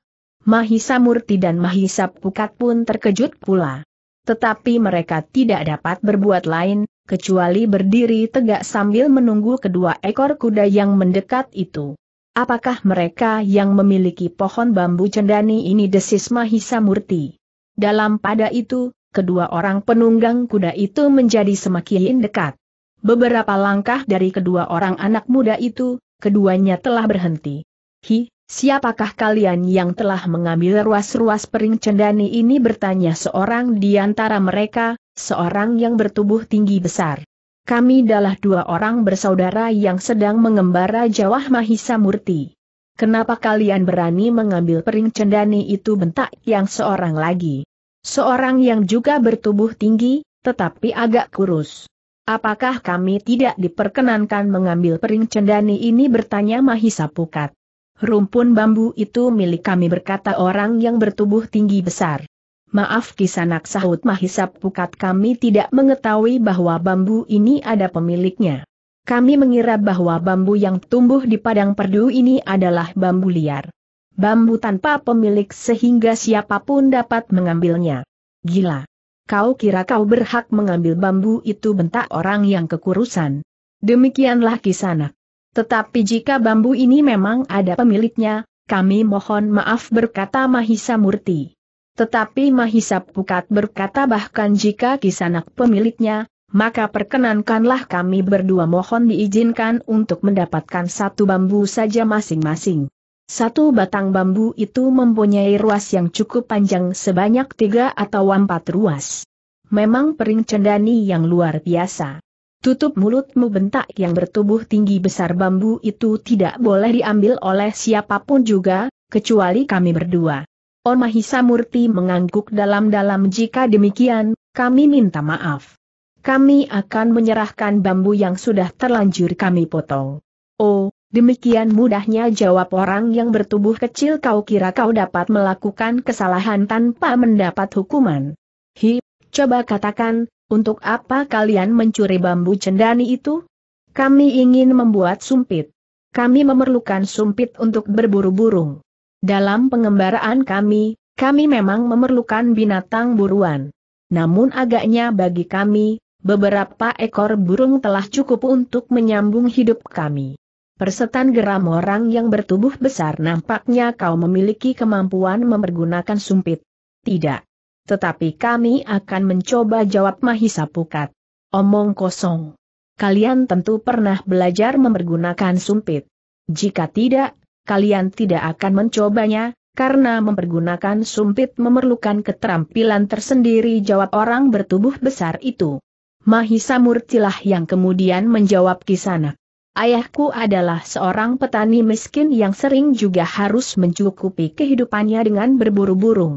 Mahisa Murti dan Mahisa Pukat pun terkejut pula. Tetapi mereka tidak dapat berbuat lain, kecuali berdiri tegak sambil menunggu kedua ekor kuda yang mendekat itu. Apakah mereka yang memiliki pohon bambu cendani ini desis Mahisa Murti? Dalam pada itu, kedua orang penunggang kuda itu menjadi semakin dekat. Beberapa langkah dari kedua orang anak muda itu, keduanya telah berhenti. Hi, siapakah kalian yang telah mengambil ruas-ruas pering cendani ini bertanya seorang di antara mereka, seorang yang bertubuh tinggi besar kami adalah dua orang bersaudara yang sedang mengembara Jawah Mahisa Murti. Kenapa kalian berani mengambil pering cendani itu bentak yang seorang lagi? Seorang yang juga bertubuh tinggi, tetapi agak kurus. Apakah kami tidak diperkenankan mengambil pering cendani ini bertanya Mahisa Pukat. Rumpun bambu itu milik kami berkata orang yang bertubuh tinggi besar. Maaf kisanak sahut Mahisa. pukat kami tidak mengetahui bahwa bambu ini ada pemiliknya. Kami mengira bahwa bambu yang tumbuh di padang perdu ini adalah bambu liar. Bambu tanpa pemilik sehingga siapapun dapat mengambilnya. Gila. Kau kira kau berhak mengambil bambu itu bentak orang yang kekurusan. Demikianlah kisanak. Tetapi jika bambu ini memang ada pemiliknya, kami mohon maaf berkata Mahisa Murti. Tetapi Mahisa Pukat berkata bahkan jika kisanak pemiliknya, maka perkenankanlah kami berdua mohon diizinkan untuk mendapatkan satu bambu saja masing-masing. Satu batang bambu itu mempunyai ruas yang cukup panjang sebanyak tiga atau empat ruas. Memang pering cendani yang luar biasa. Tutup mulutmu bentak yang bertubuh tinggi besar bambu itu tidak boleh diambil oleh siapapun juga, kecuali kami berdua. On Murti mengangguk dalam-dalam jika demikian, kami minta maaf. Kami akan menyerahkan bambu yang sudah terlanjur kami potong. Oh, demikian mudahnya jawab orang yang bertubuh kecil kau kira kau dapat melakukan kesalahan tanpa mendapat hukuman. Hi, coba katakan, untuk apa kalian mencuri bambu cendani itu? Kami ingin membuat sumpit. Kami memerlukan sumpit untuk berburu burung. Dalam pengembaraan kami, kami memang memerlukan binatang buruan. Namun agaknya bagi kami, beberapa ekor burung telah cukup untuk menyambung hidup kami. Persetan geram orang yang bertubuh besar nampaknya kau memiliki kemampuan mempergunakan sumpit. Tidak. Tetapi kami akan mencoba jawab Mahisa Pukat. Omong kosong. Kalian tentu pernah belajar mempergunakan sumpit. Jika tidak, kalian tidak akan mencobanya, karena mempergunakan sumpit memerlukan keterampilan tersendiri jawab orang bertubuh besar itu. Mahisa Murtilah yang kemudian menjawab kisana. Ayahku adalah seorang petani miskin yang sering juga harus mencukupi kehidupannya dengan berburu burung.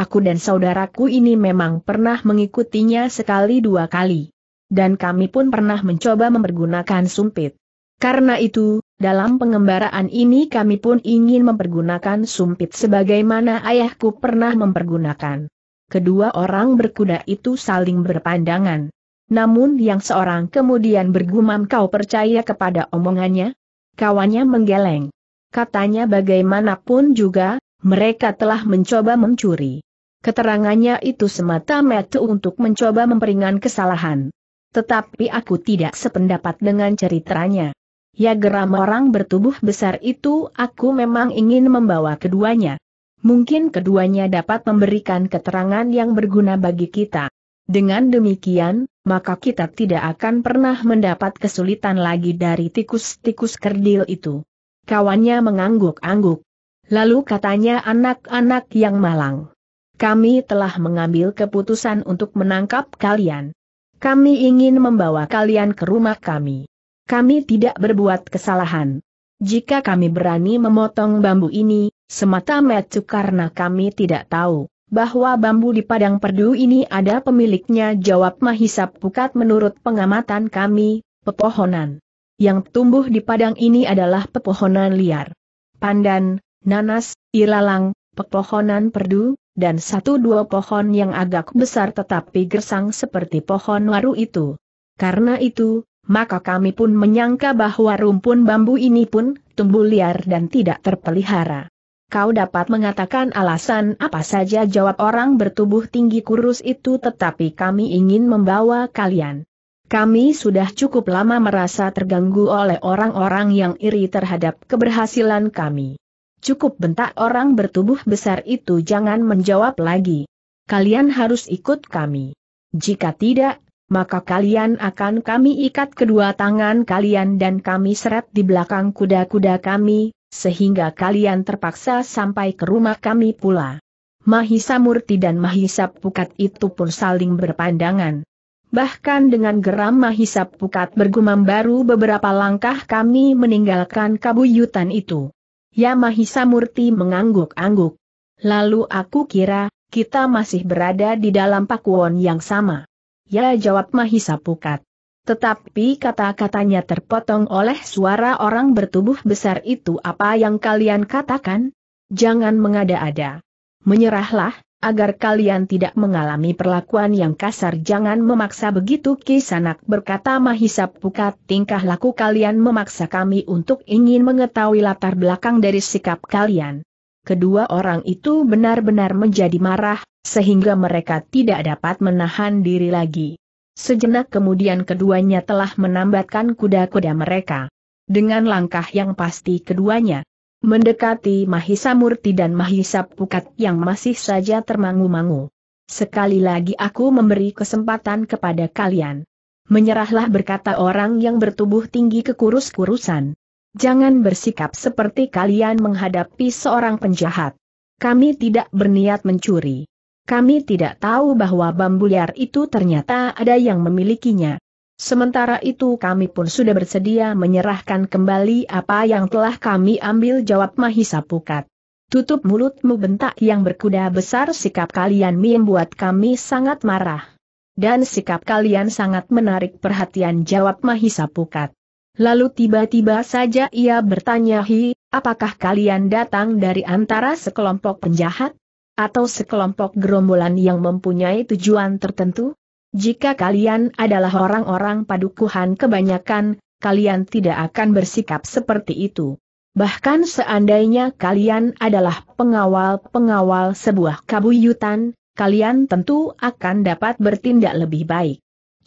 Aku dan saudaraku ini memang pernah mengikutinya sekali dua kali. Dan kami pun pernah mencoba mempergunakan sumpit. Karena itu, dalam pengembaraan ini kami pun ingin mempergunakan sumpit sebagaimana ayahku pernah mempergunakan. Kedua orang berkuda itu saling berpandangan. Namun yang seorang kemudian bergumam kau percaya kepada omongannya? Kawannya menggeleng. Katanya bagaimanapun juga, mereka telah mencoba mencuri. Keterangannya itu semata-mata untuk mencoba memperingan kesalahan. Tetapi aku tidak sependapat dengan ceritanya. Ya geram orang bertubuh besar itu aku memang ingin membawa keduanya. Mungkin keduanya dapat memberikan keterangan yang berguna bagi kita. Dengan demikian, maka kita tidak akan pernah mendapat kesulitan lagi dari tikus-tikus kerdil itu. Kawannya mengangguk-angguk. Lalu katanya anak-anak yang malang. Kami telah mengambil keputusan untuk menangkap kalian. Kami ingin membawa kalian ke rumah kami. Kami tidak berbuat kesalahan. Jika kami berani memotong bambu ini, semata-mata karena kami tidak tahu bahwa bambu di padang perdu ini ada pemiliknya jawab Mahisap Pukat menurut pengamatan kami, pepohonan. Yang tumbuh di padang ini adalah pepohonan liar. Pandan, nanas, ilalang, pepohonan perdu, dan satu dua pohon yang agak besar tetapi gersang seperti pohon waru itu. Karena itu, maka kami pun menyangka bahwa rumpun bambu ini pun tumbuh liar dan tidak terpelihara. Kau dapat mengatakan alasan apa saja jawab orang bertubuh tinggi kurus itu tetapi kami ingin membawa kalian. Kami sudah cukup lama merasa terganggu oleh orang-orang yang iri terhadap keberhasilan kami. Cukup bentak orang bertubuh besar itu jangan menjawab lagi. Kalian harus ikut kami. Jika tidak, maka kalian akan kami ikat kedua tangan kalian dan kami seret di belakang kuda-kuda kami, sehingga kalian terpaksa sampai ke rumah kami pula. Mahisa Murti dan Mahisa Pukat itu pun saling berpandangan. Bahkan dengan geram Mahisa Pukat bergumam baru beberapa langkah kami meninggalkan kabuyutan itu. Ya Mahisa Murti mengangguk-angguk. Lalu aku kira, kita masih berada di dalam pakuan yang sama. Ya jawab Mahisa Pukat. Tetapi kata-katanya terpotong oleh suara orang bertubuh besar itu apa yang kalian katakan? Jangan mengada-ada. Menyerahlah, agar kalian tidak mengalami perlakuan yang kasar jangan memaksa begitu kisanak berkata Mahisa Pukat tingkah laku kalian memaksa kami untuk ingin mengetahui latar belakang dari sikap kalian kedua orang itu benar-benar menjadi marah, sehingga mereka tidak dapat menahan diri lagi. Sejenak kemudian keduanya telah menambatkan kuda-kuda mereka. Dengan langkah yang pasti keduanya, mendekati Mahisa Murti dan Mahisa Pukat yang masih saja termangu-mangu. Sekali lagi aku memberi kesempatan kepada kalian. Menyerahlah berkata orang yang bertubuh tinggi kekurus-kurusan. Jangan bersikap seperti kalian menghadapi seorang penjahat. Kami tidak berniat mencuri. Kami tidak tahu bahwa bambu liar itu ternyata ada yang memilikinya. Sementara itu kami pun sudah bersedia menyerahkan kembali apa yang telah kami ambil jawab Mahisa Pukat. Tutup mulutmu bentak yang berkuda besar sikap kalian membuat kami sangat marah. Dan sikap kalian sangat menarik perhatian jawab Mahisa Pukat. Lalu tiba-tiba saja ia bertanya Hi, apakah kalian datang dari antara sekelompok penjahat? Atau sekelompok gerombolan yang mempunyai tujuan tertentu? Jika kalian adalah orang-orang padukuhan kebanyakan, kalian tidak akan bersikap seperti itu. Bahkan seandainya kalian adalah pengawal-pengawal sebuah kabuyutan, kalian tentu akan dapat bertindak lebih baik.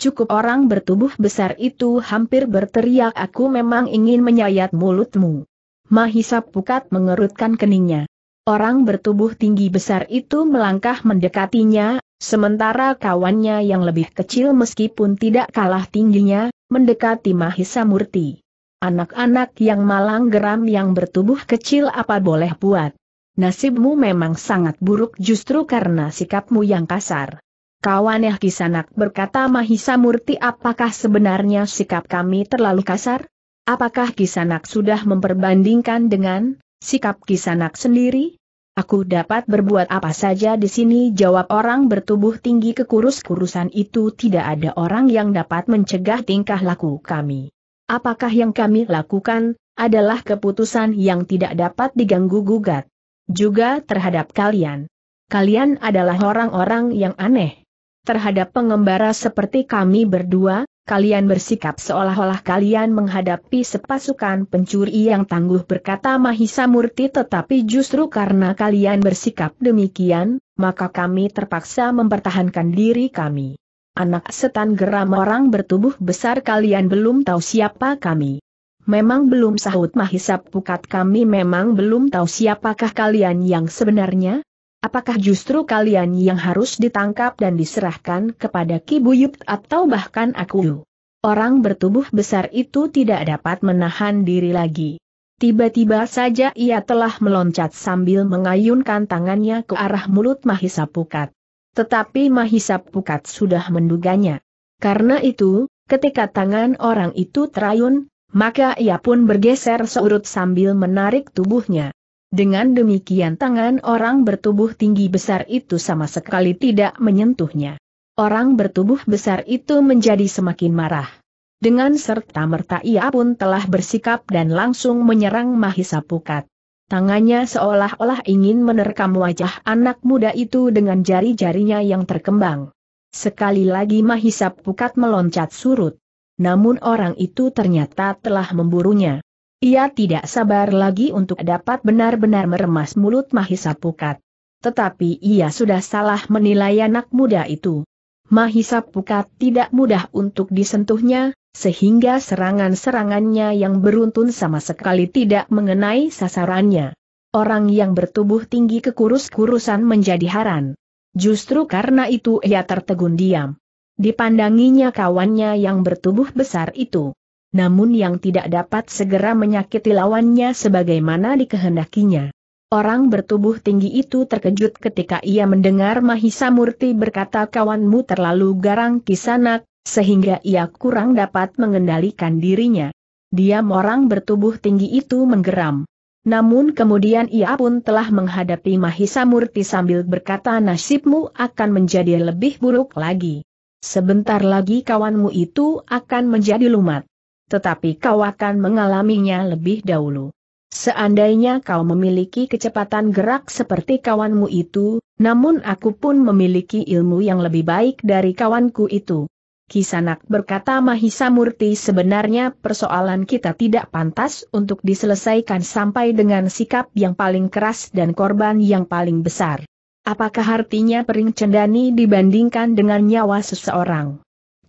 Cukup orang bertubuh besar itu hampir berteriak aku memang ingin menyayat mulutmu. Mahisa Pukat mengerutkan keningnya. Orang bertubuh tinggi besar itu melangkah mendekatinya, sementara kawannya yang lebih kecil meskipun tidak kalah tingginya, mendekati Mahisa Murti. Anak-anak yang malang geram yang bertubuh kecil apa boleh buat. Nasibmu memang sangat buruk justru karena sikapmu yang kasar. Kawaneh Kisanak berkata Mahisa Murti apakah sebenarnya sikap kami terlalu kasar? Apakah Kisanak sudah memperbandingkan dengan sikap Kisanak sendiri? Aku dapat berbuat apa saja di sini jawab orang bertubuh tinggi kekurus-kurusan itu tidak ada orang yang dapat mencegah tingkah laku kami. Apakah yang kami lakukan, adalah keputusan yang tidak dapat diganggu-gugat. Juga terhadap kalian. Kalian adalah orang-orang yang aneh Terhadap pengembara seperti kami berdua, kalian bersikap seolah-olah kalian menghadapi sepasukan pencuri yang tangguh berkata Mahisa Murti tetapi justru karena kalian bersikap demikian, maka kami terpaksa mempertahankan diri kami. Anak setan geram orang bertubuh besar kalian belum tahu siapa kami. Memang belum sahut Mahisa Pukat kami memang belum tahu siapakah kalian yang sebenarnya, Apakah justru kalian yang harus ditangkap dan diserahkan kepada Kibuyut atau bahkan aku? Orang bertubuh besar itu tidak dapat menahan diri lagi. Tiba-tiba saja ia telah meloncat sambil mengayunkan tangannya ke arah mulut Mahisa Pukat. Tetapi Mahisa Pukat sudah menduganya. Karena itu, ketika tangan orang itu terayun, maka ia pun bergeser seurut sambil menarik tubuhnya. Dengan demikian tangan orang bertubuh tinggi besar itu sama sekali tidak menyentuhnya. Orang bertubuh besar itu menjadi semakin marah. Dengan serta-merta ia pun telah bersikap dan langsung menyerang Mahisa Pukat. Tangannya seolah-olah ingin menerkam wajah anak muda itu dengan jari-jarinya yang terkembang. Sekali lagi Mahisa Pukat meloncat surut. Namun orang itu ternyata telah memburunya. Ia tidak sabar lagi untuk dapat benar-benar meremas mulut Mahisa Pukat. Tetapi ia sudah salah menilai anak muda itu. Mahisa Pukat tidak mudah untuk disentuhnya, sehingga serangan-serangannya yang beruntun sama sekali tidak mengenai sasarannya. Orang yang bertubuh tinggi kekurus-kurusan menjadi haran. Justru karena itu ia tertegun diam. Dipandanginya kawannya yang bertubuh besar itu namun yang tidak dapat segera menyakiti lawannya sebagaimana dikehendakinya. Orang bertubuh tinggi itu terkejut ketika ia mendengar Mahisa Murti berkata kawanmu terlalu garang kisanak, sehingga ia kurang dapat mengendalikan dirinya. Dia, orang bertubuh tinggi itu menggeram. Namun kemudian ia pun telah menghadapi Mahisa Murti sambil berkata nasibmu akan menjadi lebih buruk lagi. Sebentar lagi kawanmu itu akan menjadi lumat tetapi kau akan mengalaminya lebih dahulu. Seandainya kau memiliki kecepatan gerak seperti kawanmu itu, namun aku pun memiliki ilmu yang lebih baik dari kawanku itu. Kisanak berkata Mahisa Murti sebenarnya persoalan kita tidak pantas untuk diselesaikan sampai dengan sikap yang paling keras dan korban yang paling besar. Apakah artinya pering cendani dibandingkan dengan nyawa seseorang?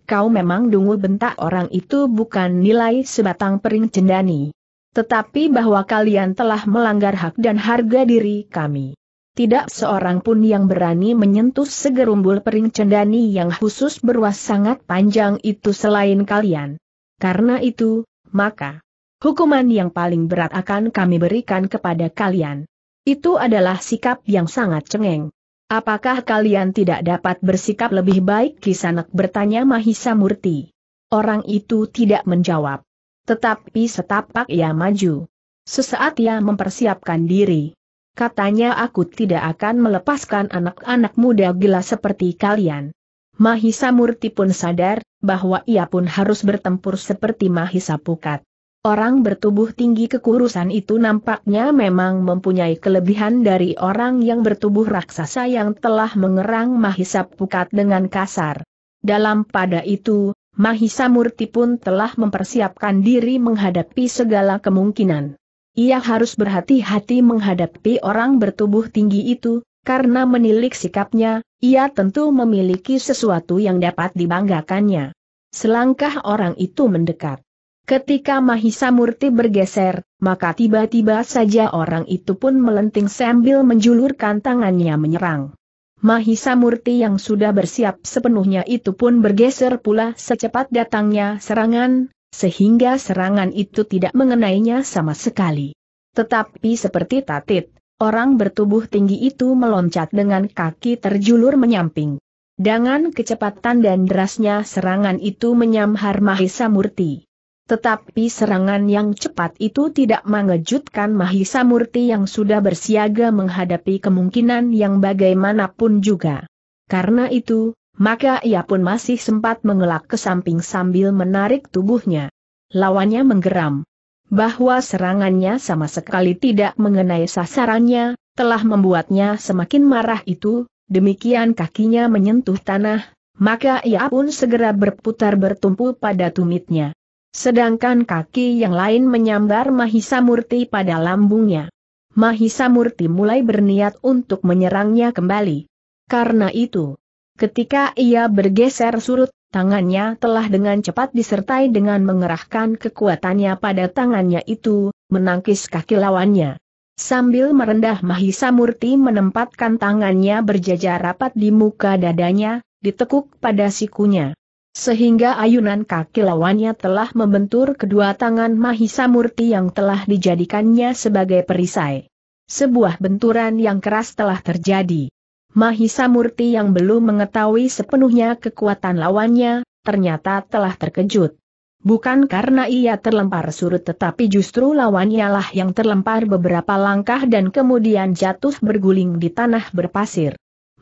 kau memang dungu bentak orang itu bukan nilai sebatang pering cendani. Tetapi bahwa kalian telah melanggar hak dan harga diri kami. Tidak seorang pun yang berani menyentuh segerumbul pering cendani yang khusus berwas sangat panjang itu selain kalian. Karena itu, maka, hukuman yang paling berat akan kami berikan kepada kalian. Itu adalah sikap yang sangat cengeng. Apakah kalian tidak dapat bersikap lebih baik? Kisanak bertanya Mahisa Murti. Orang itu tidak menjawab. Tetapi setapak ia maju. Sesaat ia mempersiapkan diri. Katanya aku tidak akan melepaskan anak-anak muda gila seperti kalian. Mahisa Murti pun sadar, bahwa ia pun harus bertempur seperti Mahisa Pukat. Orang bertubuh tinggi kekurusan itu nampaknya memang mempunyai kelebihan dari orang yang bertubuh raksasa yang telah mengerang Mahisa Pukat dengan kasar. Dalam pada itu, Mahisa Murti pun telah mempersiapkan diri menghadapi segala kemungkinan. Ia harus berhati-hati menghadapi orang bertubuh tinggi itu, karena menilik sikapnya, ia tentu memiliki sesuatu yang dapat dibanggakannya. Selangkah orang itu mendekat. Ketika Mahisa Murti bergeser, maka tiba-tiba saja orang itu pun melenting sambil menjulurkan tangannya menyerang. Mahisa Murti yang sudah bersiap sepenuhnya itu pun bergeser pula secepat datangnya serangan, sehingga serangan itu tidak mengenainya sama sekali. Tetapi seperti tatit, orang bertubuh tinggi itu meloncat dengan kaki terjulur menyamping. Dengan kecepatan dan derasnya serangan itu menyamhar Mahisa Murti. Tetapi serangan yang cepat itu tidak mengejutkan Mahisa Murti yang sudah bersiaga menghadapi kemungkinan yang bagaimanapun juga. Karena itu, maka ia pun masih sempat mengelak ke samping sambil menarik tubuhnya. Lawannya menggeram bahwa serangannya sama sekali tidak mengenai sasarannya, telah membuatnya semakin marah itu, demikian kakinya menyentuh tanah, maka ia pun segera berputar bertumpu pada tumitnya. Sedangkan kaki yang lain menyambar Mahisa Murti pada lambungnya. Mahisa Murti mulai berniat untuk menyerangnya kembali. Karena itu, ketika ia bergeser surut, tangannya telah dengan cepat disertai dengan mengerahkan kekuatannya pada tangannya itu, menangkis kaki lawannya. Sambil merendah Mahisa Murti menempatkan tangannya berjajar rapat di muka dadanya, ditekuk pada sikunya. Sehingga ayunan kaki lawannya telah membentur kedua tangan Mahisa Murti yang telah dijadikannya sebagai perisai. Sebuah benturan yang keras telah terjadi. Mahisa Murti yang belum mengetahui sepenuhnya kekuatan lawannya, ternyata telah terkejut. Bukan karena ia terlempar surut tetapi justru lawannya lah yang terlempar beberapa langkah dan kemudian jatuh berguling di tanah berpasir.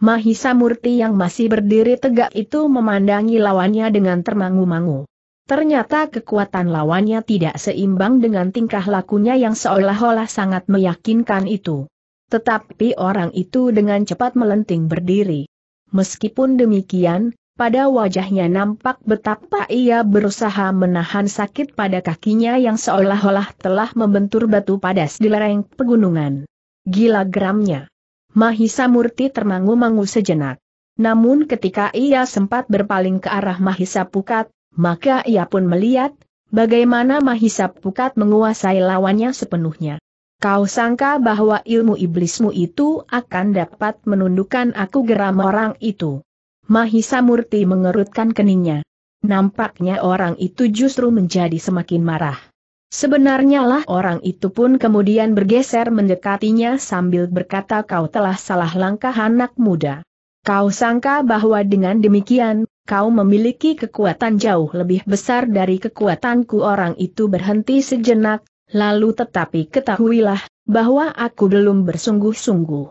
Mahisa Murti yang masih berdiri tegak itu memandangi lawannya dengan termangu-mangu. Ternyata kekuatan lawannya tidak seimbang dengan tingkah lakunya yang seolah-olah sangat meyakinkan itu. Tetapi orang itu dengan cepat melenting berdiri. Meskipun demikian, pada wajahnya nampak betapa ia berusaha menahan sakit pada kakinya yang seolah-olah telah membentur batu padas di lereng pegunungan. Gila geramnya. Mahisa Murti termangu-mangu sejenak. Namun ketika ia sempat berpaling ke arah Mahisa Pukat, maka ia pun melihat, bagaimana Mahisa Pukat menguasai lawannya sepenuhnya. Kau sangka bahwa ilmu iblismu itu akan dapat menundukkan aku geram orang itu. Mahisa Murti mengerutkan keningnya. Nampaknya orang itu justru menjadi semakin marah. Sebenarnya lah orang itu pun kemudian bergeser mendekatinya sambil berkata kau telah salah langkah anak muda. Kau sangka bahwa dengan demikian, kau memiliki kekuatan jauh lebih besar dari kekuatanku orang itu berhenti sejenak, lalu tetapi ketahuilah, bahwa aku belum bersungguh-sungguh.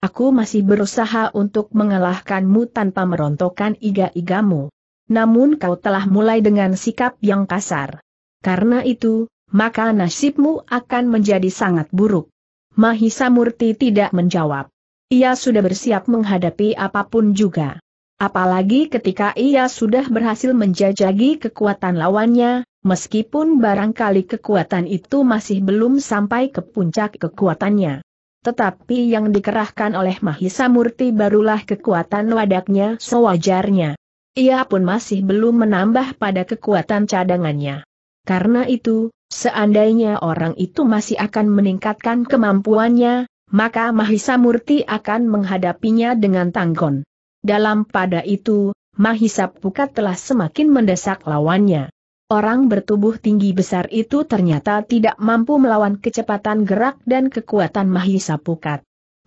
Aku masih berusaha untuk mengalahkanmu tanpa merontokkan iga-igamu. Namun kau telah mulai dengan sikap yang kasar. Karena itu, maka nasibmu akan menjadi sangat buruk. Mahisa Murti tidak menjawab. Ia sudah bersiap menghadapi apapun juga. Apalagi ketika ia sudah berhasil menjajagi kekuatan lawannya, meskipun barangkali kekuatan itu masih belum sampai ke puncak kekuatannya. Tetapi yang dikerahkan oleh Mahisa Murti barulah kekuatan wadaknya sewajarnya. Ia pun masih belum menambah pada kekuatan cadangannya. Karena itu, seandainya orang itu masih akan meningkatkan kemampuannya, maka Mahisa Murti akan menghadapinya dengan tanggon. Dalam pada itu, Mahisa Pukat telah semakin mendesak lawannya. Orang bertubuh tinggi besar itu ternyata tidak mampu melawan kecepatan gerak dan kekuatan Mahisa Pukat.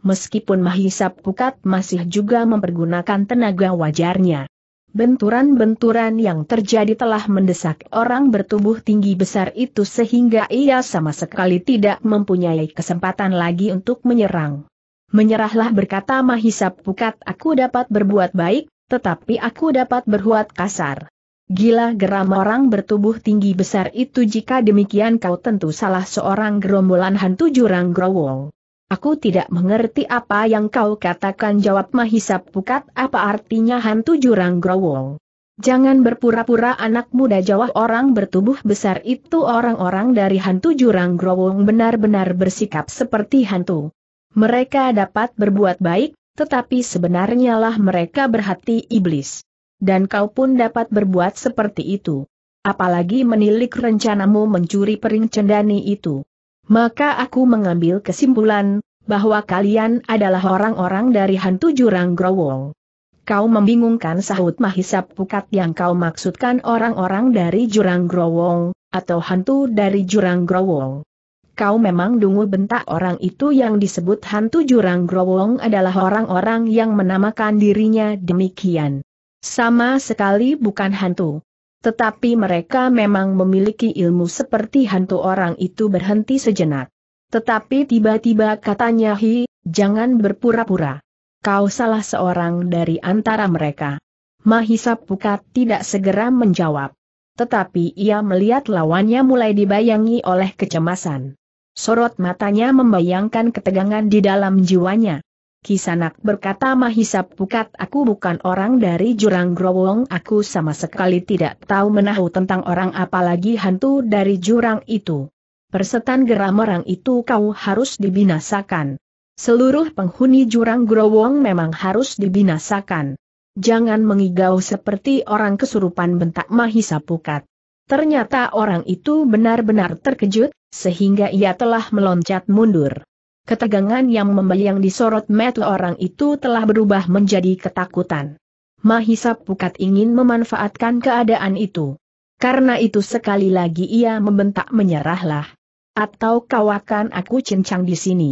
Meskipun Mahisa Pukat masih juga mempergunakan tenaga wajarnya. Benturan-benturan yang terjadi telah mendesak orang bertubuh tinggi besar itu sehingga ia sama sekali tidak mempunyai kesempatan lagi untuk menyerang. Menyerahlah berkata Mahisap Pukat aku dapat berbuat baik, tetapi aku dapat berbuat kasar. Gila geram orang bertubuh tinggi besar itu jika demikian kau tentu salah seorang gerombolan hantu jurang growong. Aku tidak mengerti apa yang kau katakan jawab Mahisa Pukat apa artinya hantu jurang growol. Jangan berpura-pura anak muda jawab orang bertubuh besar itu orang-orang dari hantu jurang growong benar-benar bersikap seperti hantu. Mereka dapat berbuat baik, tetapi sebenarnya lah mereka berhati iblis. Dan kau pun dapat berbuat seperti itu. Apalagi menilik rencanamu mencuri pering cendani itu. Maka aku mengambil kesimpulan, bahwa kalian adalah orang-orang dari hantu jurang Growong. Kau membingungkan sahut Mahisap Pukat yang kau maksudkan orang-orang dari jurang Growong, atau hantu dari jurang Growong. Kau memang dungu bentak orang itu yang disebut hantu jurang Growong adalah orang-orang yang menamakan dirinya demikian. Sama sekali bukan hantu. Tetapi mereka memang memiliki ilmu seperti hantu orang itu berhenti sejenak. Tetapi tiba-tiba katanya Hi, jangan berpura-pura. Kau salah seorang dari antara mereka. Mahisa Pukat tidak segera menjawab. Tetapi ia melihat lawannya mulai dibayangi oleh kecemasan. Sorot matanya membayangkan ketegangan di dalam jiwanya. Kisanak berkata Mahisa Pukat aku bukan orang dari Jurang Growong aku sama sekali tidak tahu menahu tentang orang apalagi hantu dari jurang itu. Persetan geram orang itu kau harus dibinasakan. Seluruh penghuni jurang Growong memang harus dibinasakan. Jangan mengigau seperti orang kesurupan bentak Mahisa Pukat. Ternyata orang itu benar-benar terkejut, sehingga ia telah meloncat mundur. Ketegangan yang membayang sorot metu orang itu telah berubah menjadi ketakutan. Mahisa Pukat ingin memanfaatkan keadaan itu. Karena itu sekali lagi ia membentak menyerahlah. Atau kau akan aku cincang di sini.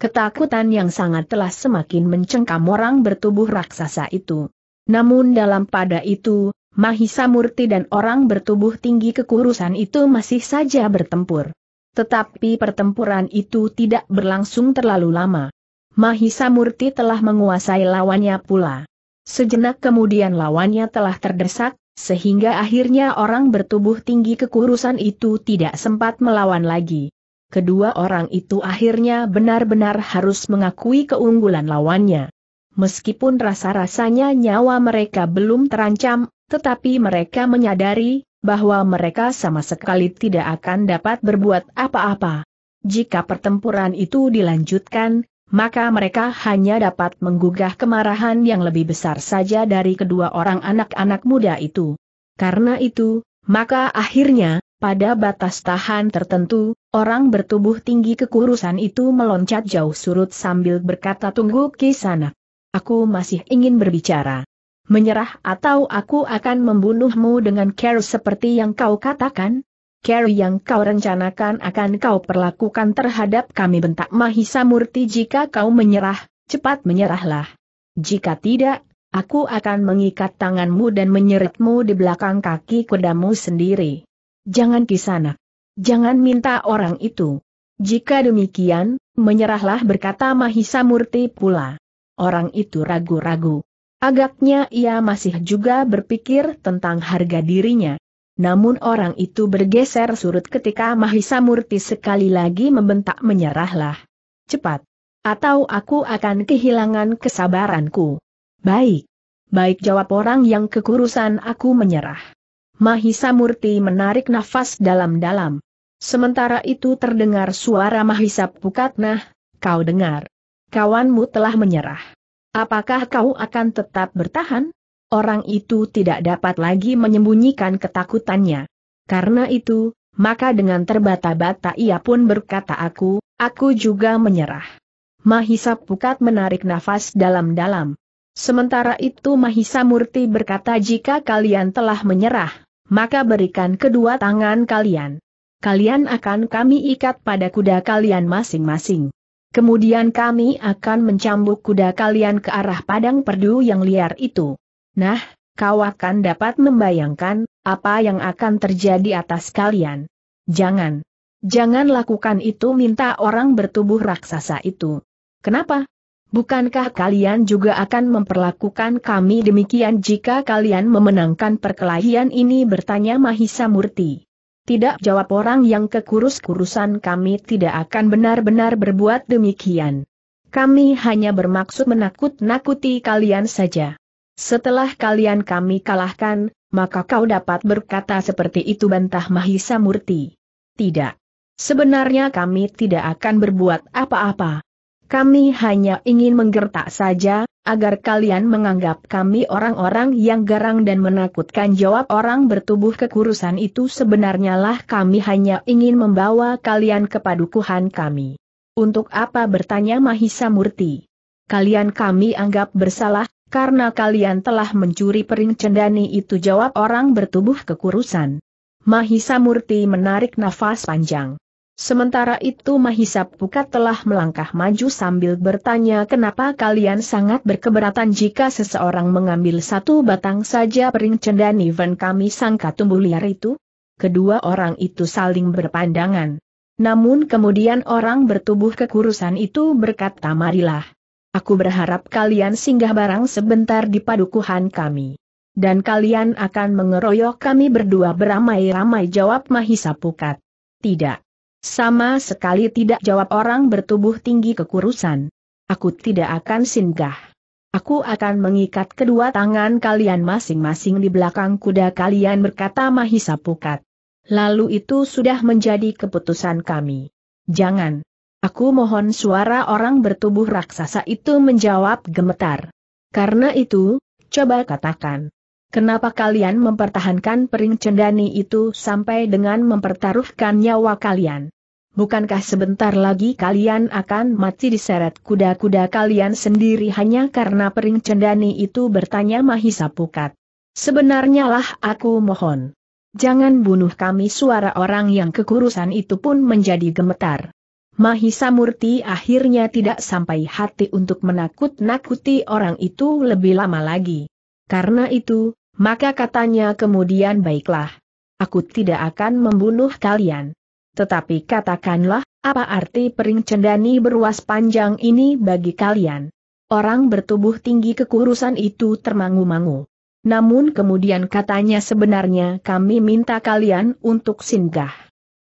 Ketakutan yang sangat telah semakin mencengkam orang bertubuh raksasa itu. Namun dalam pada itu, Mahisa Murti dan orang bertubuh tinggi kekurusan itu masih saja bertempur. Tetapi pertempuran itu tidak berlangsung terlalu lama. Mahisa Murti telah menguasai lawannya pula. Sejenak kemudian lawannya telah terdesak, sehingga akhirnya orang bertubuh tinggi kekurusan itu tidak sempat melawan lagi. Kedua orang itu akhirnya benar-benar harus mengakui keunggulan lawannya. Meskipun rasa-rasanya nyawa mereka belum terancam, tetapi mereka menyadari bahwa mereka sama sekali tidak akan dapat berbuat apa-apa. Jika pertempuran itu dilanjutkan, maka mereka hanya dapat menggugah kemarahan yang lebih besar saja dari kedua orang anak-anak muda itu. Karena itu, maka akhirnya, pada batas tahan tertentu, orang bertubuh tinggi kekurusan itu meloncat jauh surut sambil berkata tunggu sana, Aku masih ingin berbicara. Menyerah atau aku akan membunuhmu dengan care seperti yang kau katakan? Care yang kau rencanakan akan kau perlakukan terhadap kami bentak Mahisa Murti jika kau menyerah, cepat menyerahlah. Jika tidak, aku akan mengikat tanganmu dan menyeretmu di belakang kaki kudamu sendiri. Jangan sana. Jangan minta orang itu. Jika demikian, menyerahlah berkata Mahisa Murti pula. Orang itu ragu-ragu. Agaknya ia masih juga berpikir tentang harga dirinya. Namun orang itu bergeser surut ketika Mahisa Murti sekali lagi membentak menyerahlah. Cepat. Atau aku akan kehilangan kesabaranku. Baik. Baik jawab orang yang kekurusan aku menyerah. Mahisa Murti menarik nafas dalam-dalam. Sementara itu terdengar suara Mahisa Pukatnah, kau dengar. Kawanmu telah menyerah. Apakah kau akan tetap bertahan? Orang itu tidak dapat lagi menyembunyikan ketakutannya. Karena itu, maka dengan terbata-bata ia pun berkata aku, aku juga menyerah. Mahisa Pukat menarik nafas dalam-dalam. Sementara itu Mahisa Murti berkata jika kalian telah menyerah, maka berikan kedua tangan kalian. Kalian akan kami ikat pada kuda kalian masing-masing. Kemudian kami akan mencambuk kuda kalian ke arah padang perdu yang liar itu. Nah, kau akan dapat membayangkan, apa yang akan terjadi atas kalian. Jangan. Jangan lakukan itu minta orang bertubuh raksasa itu. Kenapa? Bukankah kalian juga akan memperlakukan kami demikian jika kalian memenangkan perkelahian ini bertanya Mahisa Murti. Tidak jawab orang yang kekurus-kurusan kami tidak akan benar-benar berbuat demikian. Kami hanya bermaksud menakut-nakuti kalian saja. Setelah kalian kami kalahkan, maka kau dapat berkata seperti itu bantah Mahisa Murti. Tidak. Sebenarnya kami tidak akan berbuat apa-apa. Kami hanya ingin menggertak saja, agar kalian menganggap kami orang-orang yang garang dan menakutkan jawab orang bertubuh kekurusan itu sebenarnya lah kami hanya ingin membawa kalian ke padukuhan kami. Untuk apa bertanya Mahisa Murti? Kalian kami anggap bersalah, karena kalian telah mencuri pering cendani itu jawab orang bertubuh kekurusan. Mahisa Murti menarik nafas panjang. Sementara itu Mahisa Pukat telah melangkah maju sambil bertanya kenapa kalian sangat berkeberatan jika seseorang mengambil satu batang saja pering cendani van kami sangka tumbuh liar itu? Kedua orang itu saling berpandangan. Namun kemudian orang bertubuh kekurusan itu berkata marilah. Aku berharap kalian singgah barang sebentar di padukuhan kami. Dan kalian akan mengeroyok kami berdua beramai-ramai jawab Mahisa Pukat. Tidak. Sama sekali tidak jawab orang bertubuh tinggi kekurusan. Aku tidak akan singgah. Aku akan mengikat kedua tangan kalian masing-masing di belakang kuda kalian berkata Mahisa Pukat. Lalu itu sudah menjadi keputusan kami. Jangan. Aku mohon suara orang bertubuh raksasa itu menjawab gemetar. Karena itu, coba katakan. Kenapa kalian mempertahankan pering cendani itu sampai dengan mempertaruhkan nyawa kalian? Bukankah sebentar lagi kalian akan mati diseret kuda-kuda kalian sendiri hanya karena pering cendani itu bertanya Mahisa Pukat. Sebenarnya lah aku mohon. Jangan bunuh kami suara orang yang kekurusan itu pun menjadi gemetar. Mahisa Murti akhirnya tidak sampai hati untuk menakut-nakuti orang itu lebih lama lagi. Karena itu, maka katanya kemudian baiklah. Aku tidak akan membunuh kalian. Tetapi katakanlah, apa arti pering cendani beruas panjang ini bagi kalian? Orang bertubuh tinggi kekurusan itu termangu-mangu. Namun kemudian katanya sebenarnya kami minta kalian untuk singgah.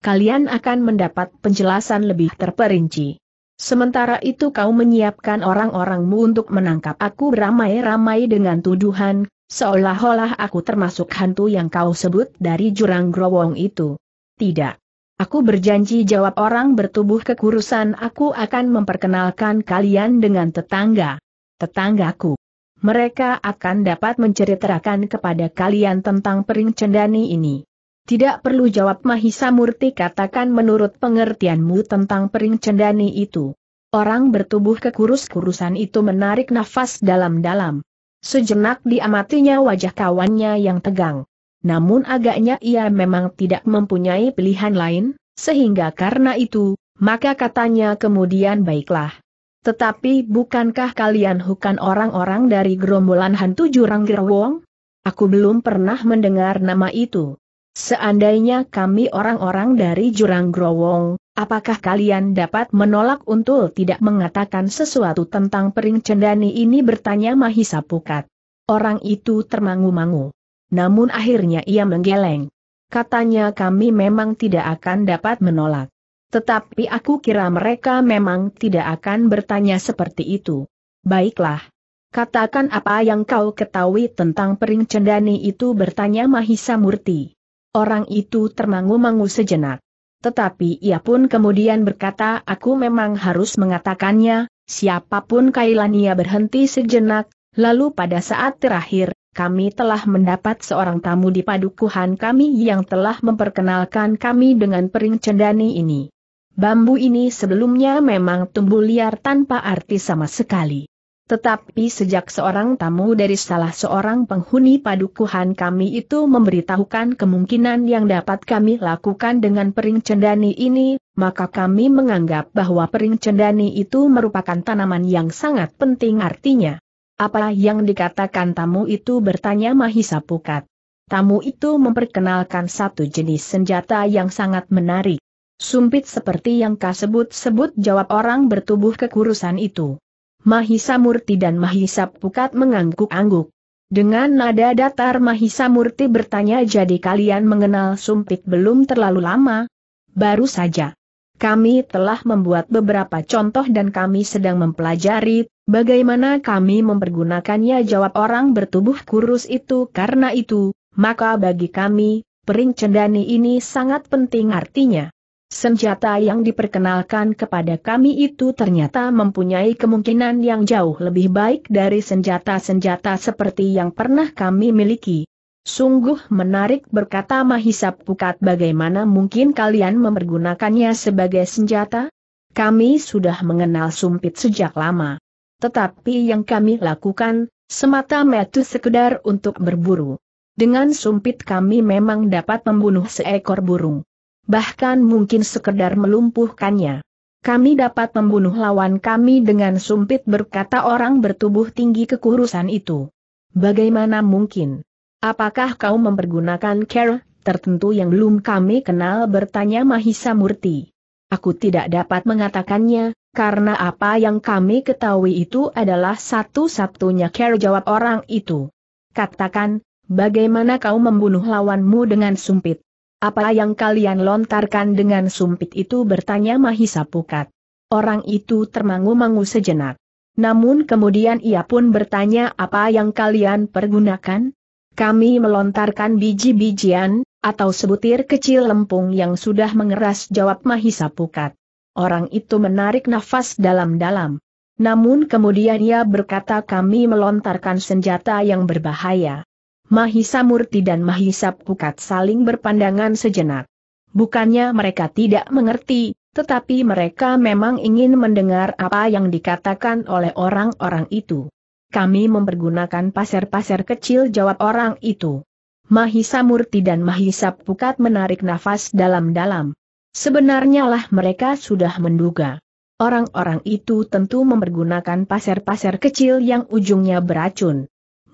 Kalian akan mendapat penjelasan lebih terperinci. Sementara itu kau menyiapkan orang-orangmu untuk menangkap aku ramai ramai dengan tuduhan Seolah-olah aku termasuk hantu yang kau sebut dari jurang growong itu. Tidak. Aku berjanji jawab orang bertubuh kekurusan aku akan memperkenalkan kalian dengan tetangga. Tetanggaku. Mereka akan dapat menceritakan kepada kalian tentang pering cendani ini. Tidak perlu jawab Mahisa Murti katakan menurut pengertianmu tentang pering cendani itu. Orang bertubuh kekurus-kurusan itu menarik nafas dalam-dalam. Sejenak diamatinya wajah kawannya yang tegang. Namun agaknya ia memang tidak mempunyai pilihan lain, sehingga karena itu, maka katanya kemudian baiklah. Tetapi bukankah kalian bukan orang-orang dari gerombolan hantu jurang gerwong? Aku belum pernah mendengar nama itu. Seandainya kami orang-orang dari jurang gerowong, Apakah kalian dapat menolak untuk tidak mengatakan sesuatu tentang pering cendani ini bertanya Mahisa Pukat. Orang itu termangu-mangu. Namun akhirnya ia menggeleng. Katanya kami memang tidak akan dapat menolak. Tetapi aku kira mereka memang tidak akan bertanya seperti itu. Baiklah. Katakan apa yang kau ketahui tentang pering cendani itu bertanya Mahisa Murti. Orang itu termangu-mangu sejenak. Tetapi ia pun kemudian berkata aku memang harus mengatakannya, siapapun Kailania berhenti sejenak, lalu pada saat terakhir, kami telah mendapat seorang tamu di padukuhan kami yang telah memperkenalkan kami dengan pering cendani ini. Bambu ini sebelumnya memang tumbuh liar tanpa arti sama sekali. Tetapi sejak seorang tamu dari salah seorang penghuni padukuhan kami itu memberitahukan kemungkinan yang dapat kami lakukan dengan pering cendani ini, maka kami menganggap bahwa pering cendani itu merupakan tanaman yang sangat penting artinya. Apa yang dikatakan tamu itu bertanya Mahisa Pukat. Tamu itu memperkenalkan satu jenis senjata yang sangat menarik. Sumpit seperti yang kasebut-sebut jawab orang bertubuh kekurusan itu. Mahisa Murti dan Mahisa Pukat mengangguk-angguk. Dengan nada datar Mahisa Murti bertanya jadi kalian mengenal sumpit belum terlalu lama? Baru saja. Kami telah membuat beberapa contoh dan kami sedang mempelajari bagaimana kami mempergunakannya jawab orang bertubuh kurus itu karena itu, maka bagi kami, pering cendani ini sangat penting artinya. Senjata yang diperkenalkan kepada kami itu ternyata mempunyai kemungkinan yang jauh lebih baik dari senjata-senjata seperti yang pernah kami miliki. Sungguh menarik berkata Mahisap Pukat bagaimana mungkin kalian mempergunakannya sebagai senjata? Kami sudah mengenal sumpit sejak lama. Tetapi yang kami lakukan, semata-mata sekedar untuk berburu. Dengan sumpit kami memang dapat membunuh seekor burung bahkan mungkin sekedar melumpuhkannya. Kami dapat membunuh lawan kami dengan sumpit berkata orang bertubuh tinggi kekurusan itu. Bagaimana mungkin? Apakah kau mempergunakan care tertentu yang belum kami kenal bertanya Mahisa Murti. Aku tidak dapat mengatakannya, karena apa yang kami ketahui itu adalah satu-satunya care jawab orang itu. Katakan, bagaimana kau membunuh lawanmu dengan sumpit? Apa yang kalian lontarkan dengan sumpit itu bertanya Mahisa Pukat. Orang itu termangu-mangu sejenak. Namun kemudian ia pun bertanya apa yang kalian pergunakan? Kami melontarkan biji-bijian, atau sebutir kecil lempung yang sudah mengeras jawab Mahisa Pukat. Orang itu menarik nafas dalam-dalam. Namun kemudian ia berkata kami melontarkan senjata yang berbahaya. Mahisa Murti dan Mahisa Pukat saling berpandangan sejenak. Bukannya mereka tidak mengerti, tetapi mereka memang ingin mendengar apa yang dikatakan oleh orang-orang itu. Kami mempergunakan pasir-pasir kecil jawab orang itu. Mahisa Murti dan Mahisa Pukat menarik nafas dalam-dalam. Sebenarnya lah mereka sudah menduga. Orang-orang itu tentu mempergunakan pasir-pasir kecil yang ujungnya beracun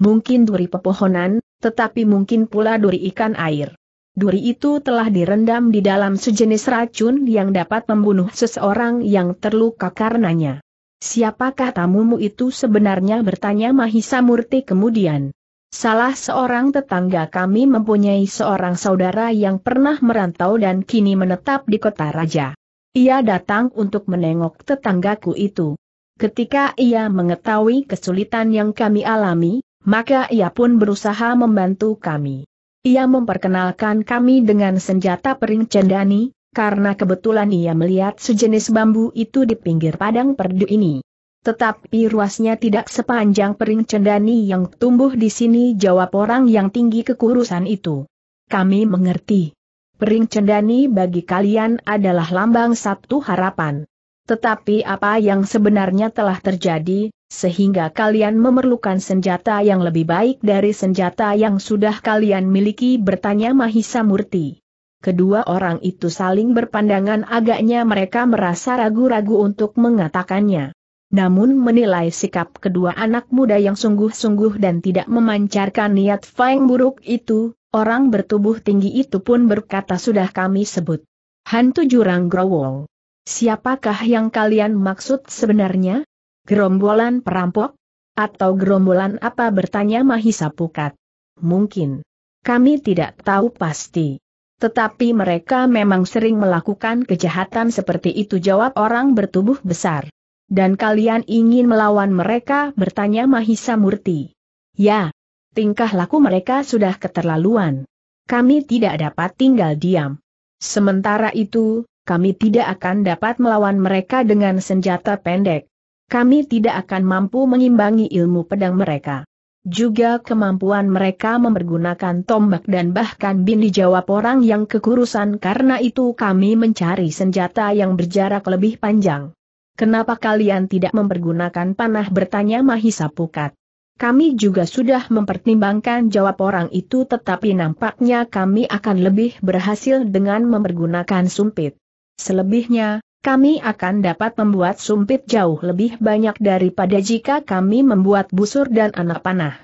mungkin duri pepohonan, tetapi mungkin pula duri ikan air. Duri itu telah direndam di dalam sejenis racun yang dapat membunuh seseorang yang terluka karenanya. Siapakah tamumu itu sebenarnya bertanya Mahisa Murti kemudian. Salah seorang tetangga kami mempunyai seorang saudara yang pernah merantau dan kini menetap di kota raja. Ia datang untuk menengok tetanggaku itu. Ketika ia mengetahui kesulitan yang kami alami, maka ia pun berusaha membantu kami. Ia memperkenalkan kami dengan senjata pering cendani, karena kebetulan ia melihat sejenis bambu itu di pinggir padang perdu ini. Tetapi ruasnya tidak sepanjang pering cendani yang tumbuh di sini jawab orang yang tinggi kekurusan itu. Kami mengerti. Pering cendani bagi kalian adalah lambang satu harapan. Tetapi apa yang sebenarnya telah terjadi, sehingga kalian memerlukan senjata yang lebih baik dari senjata yang sudah kalian miliki bertanya Mahisa Murti. Kedua orang itu saling berpandangan agaknya mereka merasa ragu-ragu untuk mengatakannya. Namun menilai sikap kedua anak muda yang sungguh-sungguh dan tidak memancarkan niat feng buruk itu, orang bertubuh tinggi itu pun berkata sudah kami sebut. Hantu Jurang Growol. Siapakah yang kalian maksud sebenarnya? Gerombolan perampok? Atau gerombolan apa bertanya Mahisa Pukat? Mungkin. Kami tidak tahu pasti. Tetapi mereka memang sering melakukan kejahatan seperti itu jawab orang bertubuh besar. Dan kalian ingin melawan mereka bertanya Mahisa Murti. Ya, tingkah laku mereka sudah keterlaluan. Kami tidak dapat tinggal diam. Sementara itu, kami tidak akan dapat melawan mereka dengan senjata pendek kami tidak akan mampu mengimbangi ilmu pedang mereka. Juga kemampuan mereka mempergunakan tombak dan bahkan bin dijawab orang yang kekurusan karena itu kami mencari senjata yang berjarak lebih panjang. Kenapa kalian tidak mempergunakan panah bertanya Mahisa Pukat? Kami juga sudah mempertimbangkan jawab orang itu tetapi nampaknya kami akan lebih berhasil dengan mempergunakan sumpit. Selebihnya, kami akan dapat membuat sumpit jauh lebih banyak daripada jika kami membuat busur dan anak panah.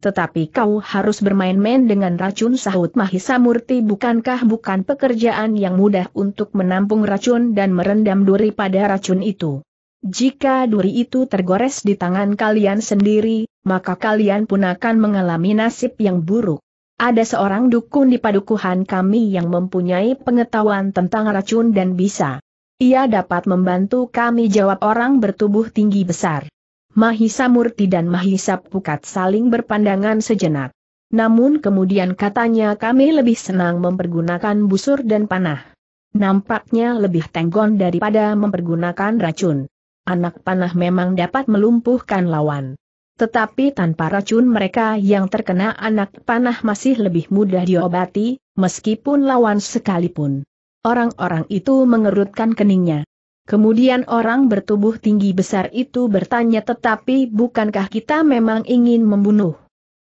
Tetapi kau harus bermain-main dengan racun sahut Mahisa Murti bukankah bukan pekerjaan yang mudah untuk menampung racun dan merendam duri pada racun itu. Jika duri itu tergores di tangan kalian sendiri, maka kalian pun akan mengalami nasib yang buruk. Ada seorang dukun di padukuhan kami yang mempunyai pengetahuan tentang racun dan bisa ia dapat membantu kami jawab orang bertubuh tinggi besar. Mahisa Murti dan Mahisa Pukat saling berpandangan sejenak. Namun kemudian katanya kami lebih senang mempergunakan busur dan panah. Nampaknya lebih tenggon daripada mempergunakan racun. Anak panah memang dapat melumpuhkan lawan. Tetapi tanpa racun mereka yang terkena anak panah masih lebih mudah diobati, meskipun lawan sekalipun. Orang-orang itu mengerutkan keningnya. Kemudian orang bertubuh tinggi besar itu bertanya tetapi bukankah kita memang ingin membunuh?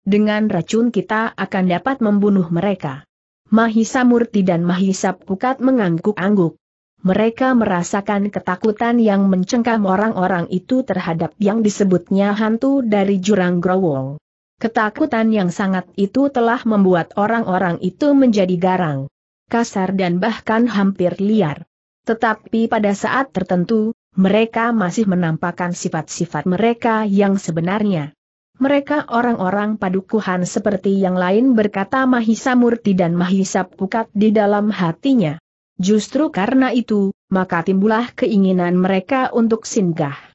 Dengan racun kita akan dapat membunuh mereka. Mahisa Murti dan Mahisa Pukat mengangguk-angguk. Mereka merasakan ketakutan yang mencengkam orang-orang itu terhadap yang disebutnya hantu dari jurang Growol. Ketakutan yang sangat itu telah membuat orang-orang itu menjadi garang kasar dan bahkan hampir liar. Tetapi pada saat tertentu, mereka masih menampakkan sifat-sifat mereka yang sebenarnya. Mereka orang-orang padukuhan seperti yang lain berkata Mahisa Murti dan Mahisa Pukat di dalam hatinya. Justru karena itu, maka timbulah keinginan mereka untuk singgah.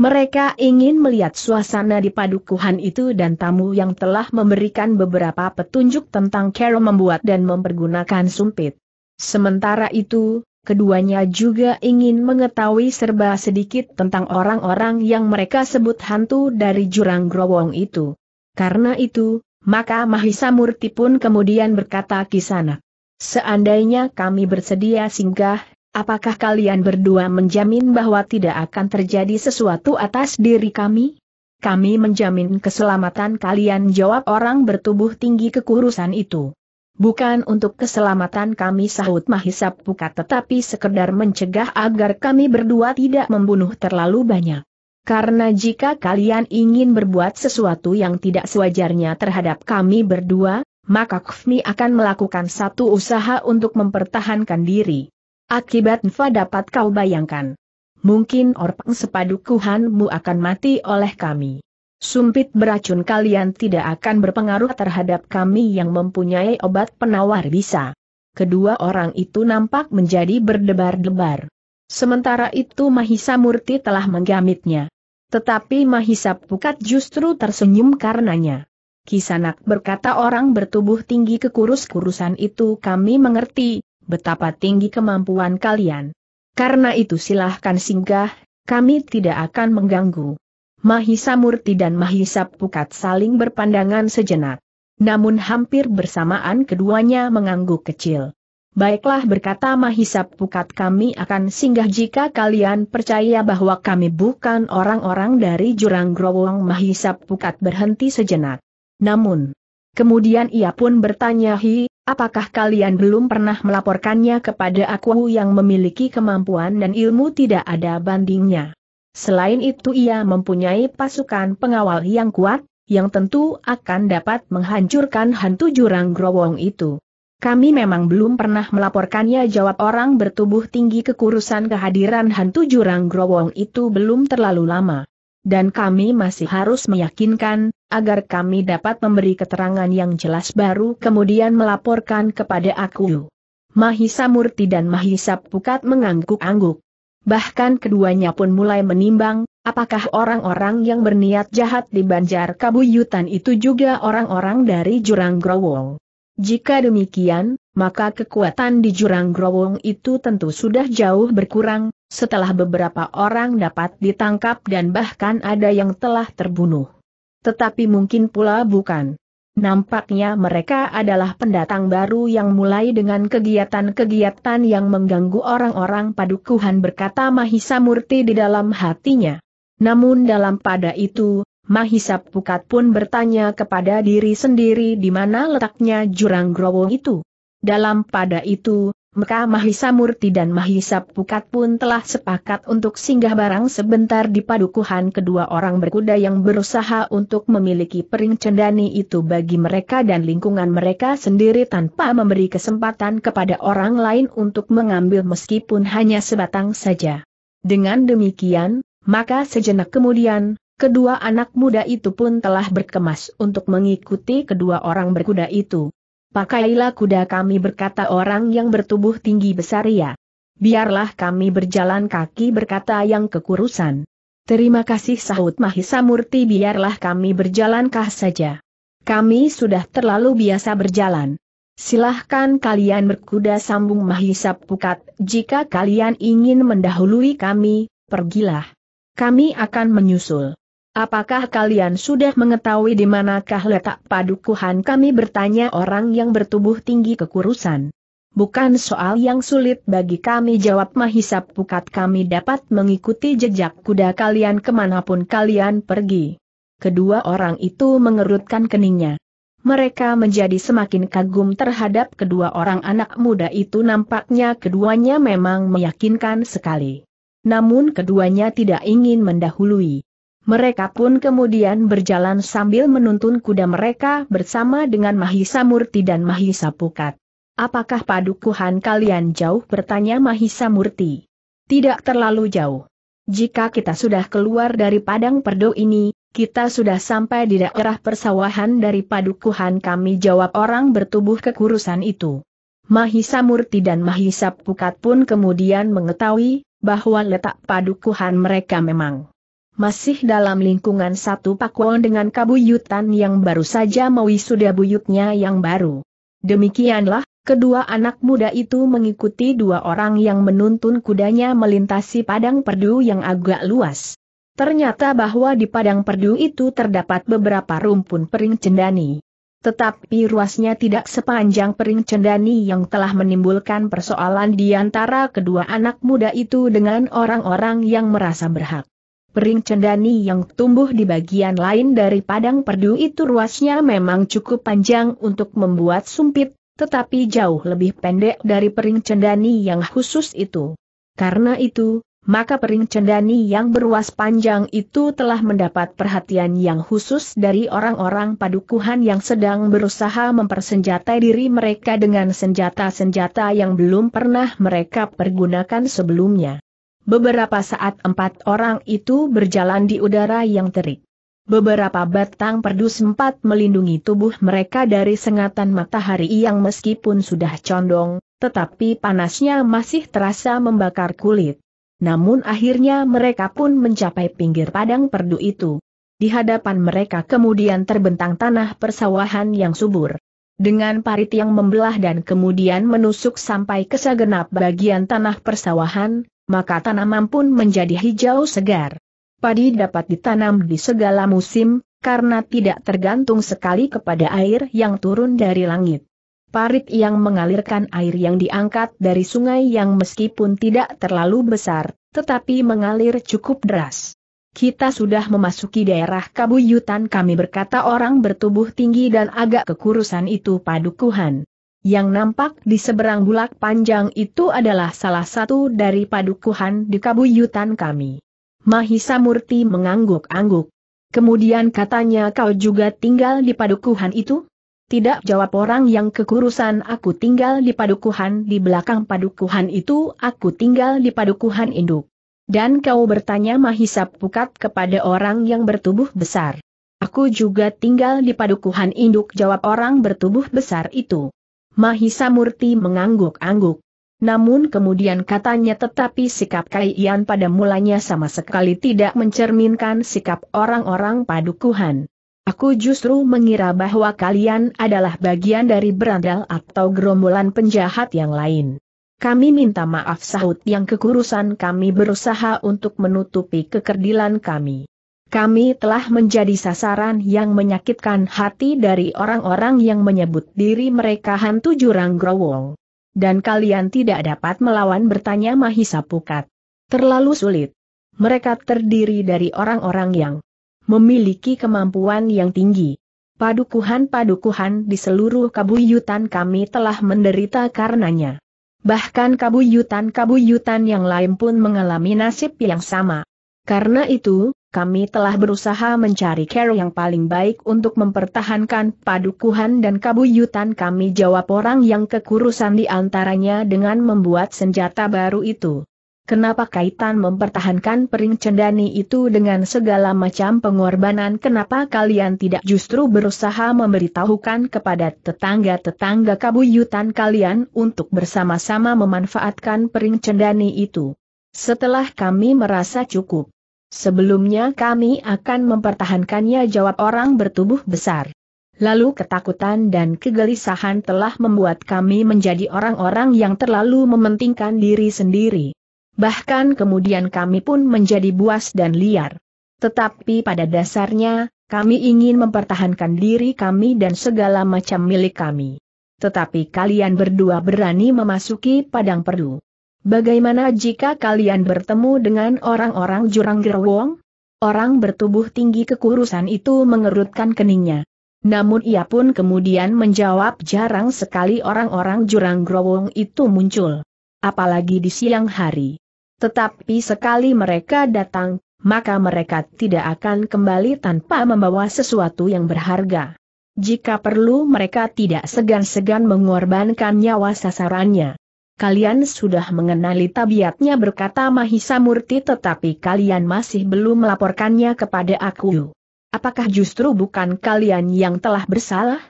Mereka ingin melihat suasana di padukuhan itu dan tamu yang telah memberikan beberapa petunjuk tentang cara membuat dan mempergunakan sumpit. Sementara itu, keduanya juga ingin mengetahui serba sedikit tentang orang-orang yang mereka sebut hantu dari jurang growong itu. Karena itu, maka Mahisa Murti pun kemudian berkata kisana. Seandainya kami bersedia singgah Apakah kalian berdua menjamin bahwa tidak akan terjadi sesuatu atas diri kami? Kami menjamin keselamatan kalian jawab orang bertubuh tinggi kekurusan itu. Bukan untuk keselamatan kami sahut Mahisap Pukat, tetapi sekedar mencegah agar kami berdua tidak membunuh terlalu banyak. Karena jika kalian ingin berbuat sesuatu yang tidak sewajarnya terhadap kami berdua, maka Kfmi akan melakukan satu usaha untuk mempertahankan diri. Akibatnya dapat kau bayangkan. Mungkin orang sepadukuhanmu akan mati oleh kami. Sumpit beracun kalian tidak akan berpengaruh terhadap kami yang mempunyai obat penawar bisa. Kedua orang itu nampak menjadi berdebar-debar. Sementara itu Mahisa Murti telah menggamitnya. Tetapi Mahisa Pukat justru tersenyum karenanya. Kisanak berkata orang bertubuh tinggi kekurus-kurusan itu kami mengerti, betapa tinggi kemampuan kalian. Karena itu silahkan singgah, kami tidak akan mengganggu. Mahisa Murti dan Mahisa Pukat saling berpandangan sejenak. Namun hampir bersamaan keduanya mengangguk kecil. Baiklah berkata Mahisa Pukat kami akan singgah jika kalian percaya bahwa kami bukan orang-orang dari jurang growong Mahisa Pukat berhenti sejenak. Namun, Kemudian ia pun bertanya Hi, apakah kalian belum pernah melaporkannya kepada aku yang memiliki kemampuan dan ilmu tidak ada bandingnya. Selain itu ia mempunyai pasukan pengawal yang kuat, yang tentu akan dapat menghancurkan hantu jurang growong itu. Kami memang belum pernah melaporkannya jawab orang bertubuh tinggi kekurusan kehadiran hantu jurang growong itu belum terlalu lama. Dan kami masih harus meyakinkan, agar kami dapat memberi keterangan yang jelas baru kemudian melaporkan kepada aku. Mahisa Murti dan Mahisa Pukat mengangguk-angguk. Bahkan keduanya pun mulai menimbang, apakah orang-orang yang berniat jahat di Banjar Kabuyutan itu juga orang-orang dari Jurang Growong. Jika demikian, maka kekuatan di Jurang Growong itu tentu sudah jauh berkurang, setelah beberapa orang dapat ditangkap dan bahkan ada yang telah terbunuh. Tetapi mungkin pula bukan. Nampaknya mereka adalah pendatang baru yang mulai dengan kegiatan-kegiatan yang mengganggu orang-orang padukuhan berkata Mahisa Murti di dalam hatinya. Namun dalam pada itu, Mahisa Pukat pun bertanya kepada diri sendiri di mana letaknya jurang growong itu. Dalam pada itu, maka Mahisa Murti dan Mahisa Pukat pun telah sepakat untuk singgah barang sebentar di padukuhan kedua orang berkuda yang berusaha untuk memiliki pering cendani itu bagi mereka dan lingkungan mereka sendiri tanpa memberi kesempatan kepada orang lain untuk mengambil meskipun hanya sebatang saja. Dengan demikian, maka sejenak kemudian, kedua anak muda itu pun telah berkemas untuk mengikuti kedua orang berkuda itu pakailah kuda kami berkata orang yang bertubuh tinggi besar ya. Biarlah kami berjalan kaki berkata yang kekurusan. Terima kasih sahut Mahisa Murti biarlah kami berjalan kah saja. Kami sudah terlalu biasa berjalan. Silahkan kalian berkuda sambung Mahisa Pukat, jika kalian ingin mendahului kami, pergilah. Kami akan menyusul. Apakah kalian sudah mengetahui di manakah letak padukuhan kami bertanya orang yang bertubuh tinggi kekurusan. Bukan soal yang sulit bagi kami jawab Mahisa Pukat kami dapat mengikuti jejak kuda kalian kemanapun kalian pergi. Kedua orang itu mengerutkan keningnya. Mereka menjadi semakin kagum terhadap kedua orang anak muda itu nampaknya keduanya memang meyakinkan sekali. Namun keduanya tidak ingin mendahului. Mereka pun kemudian berjalan sambil menuntun kuda mereka bersama dengan Mahisa Murti dan Mahisa Pukat. Apakah padukuhan kalian jauh bertanya Mahisa Murti? Tidak terlalu jauh. Jika kita sudah keluar dari padang perdo ini, kita sudah sampai di daerah persawahan dari padukuhan kami jawab orang bertubuh kekurusan itu. Mahisa Murti dan Mahisa Pukat pun kemudian mengetahui, bahwa letak padukuhan mereka memang masih dalam lingkungan satu pakuan dengan kabuyutan yang baru saja mewisuda buyutnya yang baru. Demikianlah, kedua anak muda itu mengikuti dua orang yang menuntun kudanya melintasi padang perdu yang agak luas. Ternyata bahwa di padang perdu itu terdapat beberapa rumpun pering cendani. Tetapi ruasnya tidak sepanjang pering cendani yang telah menimbulkan persoalan di antara kedua anak muda itu dengan orang-orang yang merasa berhak. Pering cendani yang tumbuh di bagian lain dari padang perdu itu ruasnya memang cukup panjang untuk membuat sumpit, tetapi jauh lebih pendek dari pering cendani yang khusus itu. Karena itu, maka pering cendani yang beruas panjang itu telah mendapat perhatian yang khusus dari orang-orang padukuhan yang sedang berusaha mempersenjatai diri mereka dengan senjata-senjata yang belum pernah mereka pergunakan sebelumnya. Beberapa saat empat orang itu berjalan di udara yang terik. Beberapa batang perdu sempat melindungi tubuh mereka dari sengatan matahari yang meskipun sudah condong, tetapi panasnya masih terasa membakar kulit. Namun akhirnya mereka pun mencapai pinggir padang perdu itu. Di hadapan mereka kemudian terbentang tanah persawahan yang subur. Dengan parit yang membelah dan kemudian menusuk sampai ke segenap bagian tanah persawahan, maka tanaman pun menjadi hijau segar. Padi dapat ditanam di segala musim, karena tidak tergantung sekali kepada air yang turun dari langit. Parit yang mengalirkan air yang diangkat dari sungai yang meskipun tidak terlalu besar, tetapi mengalir cukup deras. Kita sudah memasuki daerah kabuyutan kami berkata orang bertubuh tinggi dan agak kekurusan itu padukuhan. Yang nampak di seberang bulak panjang itu adalah salah satu dari padukuhan di kabuyutan kami. Mahisa Murti mengangguk-angguk. Kemudian katanya kau juga tinggal di padukuhan itu? Tidak jawab orang yang kekurusan aku tinggal di padukuhan di belakang padukuhan itu aku tinggal di padukuhan induk. Dan kau bertanya Mahisa Pukat kepada orang yang bertubuh besar. Aku juga tinggal di padukuhan induk jawab orang bertubuh besar itu. Mahisa Murti mengangguk-angguk. Namun kemudian katanya tetapi sikap Kaian pada mulanya sama sekali tidak mencerminkan sikap orang-orang padukuhan. Aku justru mengira bahwa kalian adalah bagian dari berandal atau gerombolan penjahat yang lain. Kami minta maaf sahut yang kekurusan kami berusaha untuk menutupi kekerdilan kami. Kami telah menjadi sasaran yang menyakitkan hati dari orang-orang yang menyebut diri mereka hantu jurang growol. Dan kalian tidak dapat melawan bertanya Mahisa Pukat. Terlalu sulit. Mereka terdiri dari orang-orang yang memiliki kemampuan yang tinggi. Padukuhan-padukuhan di seluruh kabuyutan kami telah menderita karenanya. Bahkan kabuyutan-kabuyutan yang lain pun mengalami nasib yang sama. Karena itu, kami telah berusaha mencari cara yang paling baik untuk mempertahankan padukuhan dan kabuyutan kami jawab orang yang kekurusan di antaranya dengan membuat senjata baru itu. Kenapa kaitan mempertahankan pering cendani itu dengan segala macam pengorbanan kenapa kalian tidak justru berusaha memberitahukan kepada tetangga-tetangga kabuyutan kalian untuk bersama-sama memanfaatkan pering cendani itu. Setelah kami merasa cukup. Sebelumnya kami akan mempertahankannya jawab orang bertubuh besar. Lalu ketakutan dan kegelisahan telah membuat kami menjadi orang-orang yang terlalu mementingkan diri sendiri. Bahkan kemudian kami pun menjadi buas dan liar. Tetapi pada dasarnya, kami ingin mempertahankan diri kami dan segala macam milik kami. Tetapi kalian berdua berani memasuki padang perlu. Bagaimana jika kalian bertemu dengan orang-orang jurang gerwong? Orang bertubuh tinggi kekurusan itu mengerutkan keningnya. Namun ia pun kemudian menjawab jarang sekali orang-orang jurang gerowong itu muncul. Apalagi di siang hari. Tetapi sekali mereka datang, maka mereka tidak akan kembali tanpa membawa sesuatu yang berharga. Jika perlu mereka tidak segan-segan mengorbankan nyawa sasarannya kalian sudah mengenali tabiatnya berkata Mahisa Murti tetapi kalian masih belum melaporkannya kepada aku. Apakah justru bukan kalian yang telah bersalah?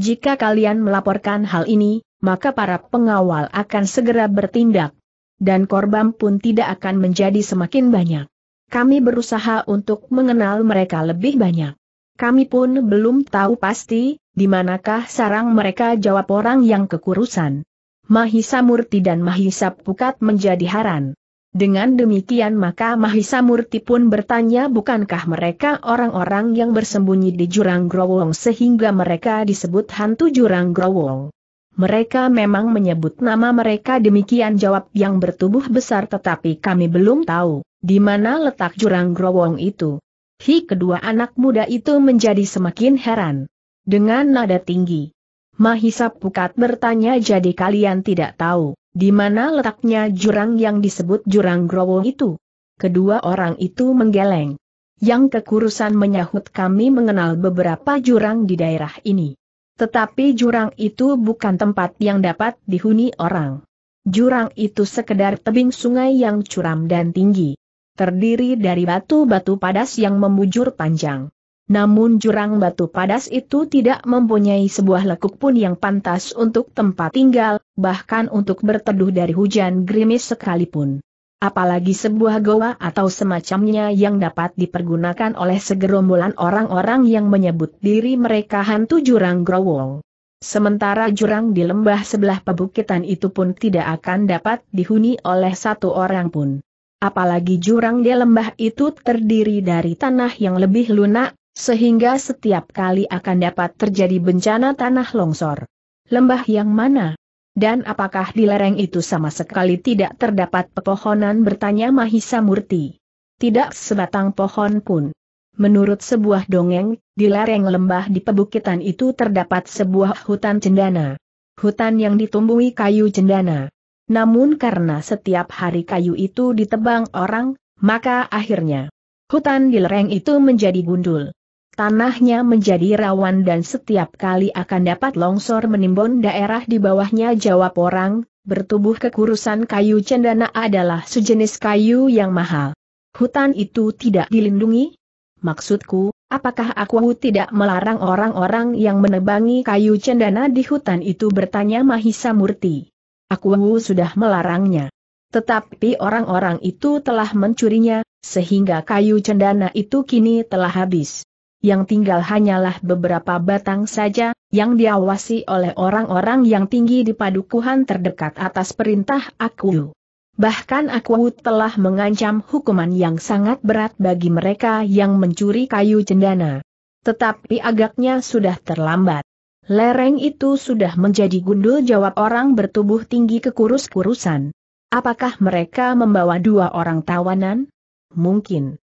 Jika kalian melaporkan hal ini, maka para pengawal akan segera bertindak. Dan korban pun tidak akan menjadi semakin banyak. Kami berusaha untuk mengenal mereka lebih banyak. Kami pun belum tahu pasti, di manakah sarang mereka jawab orang yang kekurusan. Mahisa Murti dan Mahisa Pukat menjadi haran. Dengan demikian maka Mahisa Murti pun bertanya bukankah mereka orang-orang yang bersembunyi di jurang Growong sehingga mereka disebut hantu jurang Growong. Mereka memang menyebut nama mereka demikian jawab yang bertubuh besar tetapi kami belum tahu di mana letak jurang Growong itu. Hi kedua anak muda itu menjadi semakin heran. Dengan nada tinggi, Mahisa Pukat bertanya jadi kalian tidak tahu, di mana letaknya jurang yang disebut jurang Growo itu? Kedua orang itu menggeleng. Yang kekurusan menyahut kami mengenal beberapa jurang di daerah ini. Tetapi jurang itu bukan tempat yang dapat dihuni orang. Jurang itu sekedar tebing sungai yang curam dan tinggi. Terdiri dari batu-batu padas yang membujur panjang. Namun jurang batu padas itu tidak mempunyai sebuah lekuk pun yang pantas untuk tempat tinggal, bahkan untuk berteduh dari hujan gerimis sekalipun. Apalagi sebuah goa atau semacamnya yang dapat dipergunakan oleh segerombolan orang-orang yang menyebut diri mereka hantu jurang growol. Sementara jurang di lembah sebelah pebukitan itu pun tidak akan dapat dihuni oleh satu orang pun. Apalagi jurang di lembah itu terdiri dari tanah yang lebih lunak, sehingga setiap kali akan dapat terjadi bencana tanah longsor. Lembah yang mana? Dan apakah di lereng itu sama sekali tidak terdapat pepohonan bertanya Mahisa Murti? Tidak sebatang pohon pun. Menurut sebuah dongeng, di lereng lembah di pebukitan itu terdapat sebuah hutan cendana. Hutan yang ditumbuhi kayu cendana. Namun karena setiap hari kayu itu ditebang orang, maka akhirnya hutan di lereng itu menjadi gundul tanahnya menjadi rawan dan setiap kali akan dapat longsor menimbun daerah di bawahnya jawab orang, bertubuh kekurusan kayu cendana adalah sejenis kayu yang mahal. Hutan itu tidak dilindungi? Maksudku, apakah aku tidak melarang orang-orang yang menebangi kayu cendana di hutan itu bertanya Mahisa Murti. Aku sudah melarangnya. Tetapi orang-orang itu telah mencurinya, sehingga kayu cendana itu kini telah habis yang tinggal hanyalah beberapa batang saja, yang diawasi oleh orang-orang yang tinggi di padukuhan terdekat atas perintah aku. Bahkan aku telah mengancam hukuman yang sangat berat bagi mereka yang mencuri kayu cendana. Tetapi agaknya sudah terlambat. Lereng itu sudah menjadi gundul jawab orang bertubuh tinggi kekurus-kurusan. Apakah mereka membawa dua orang tawanan? Mungkin.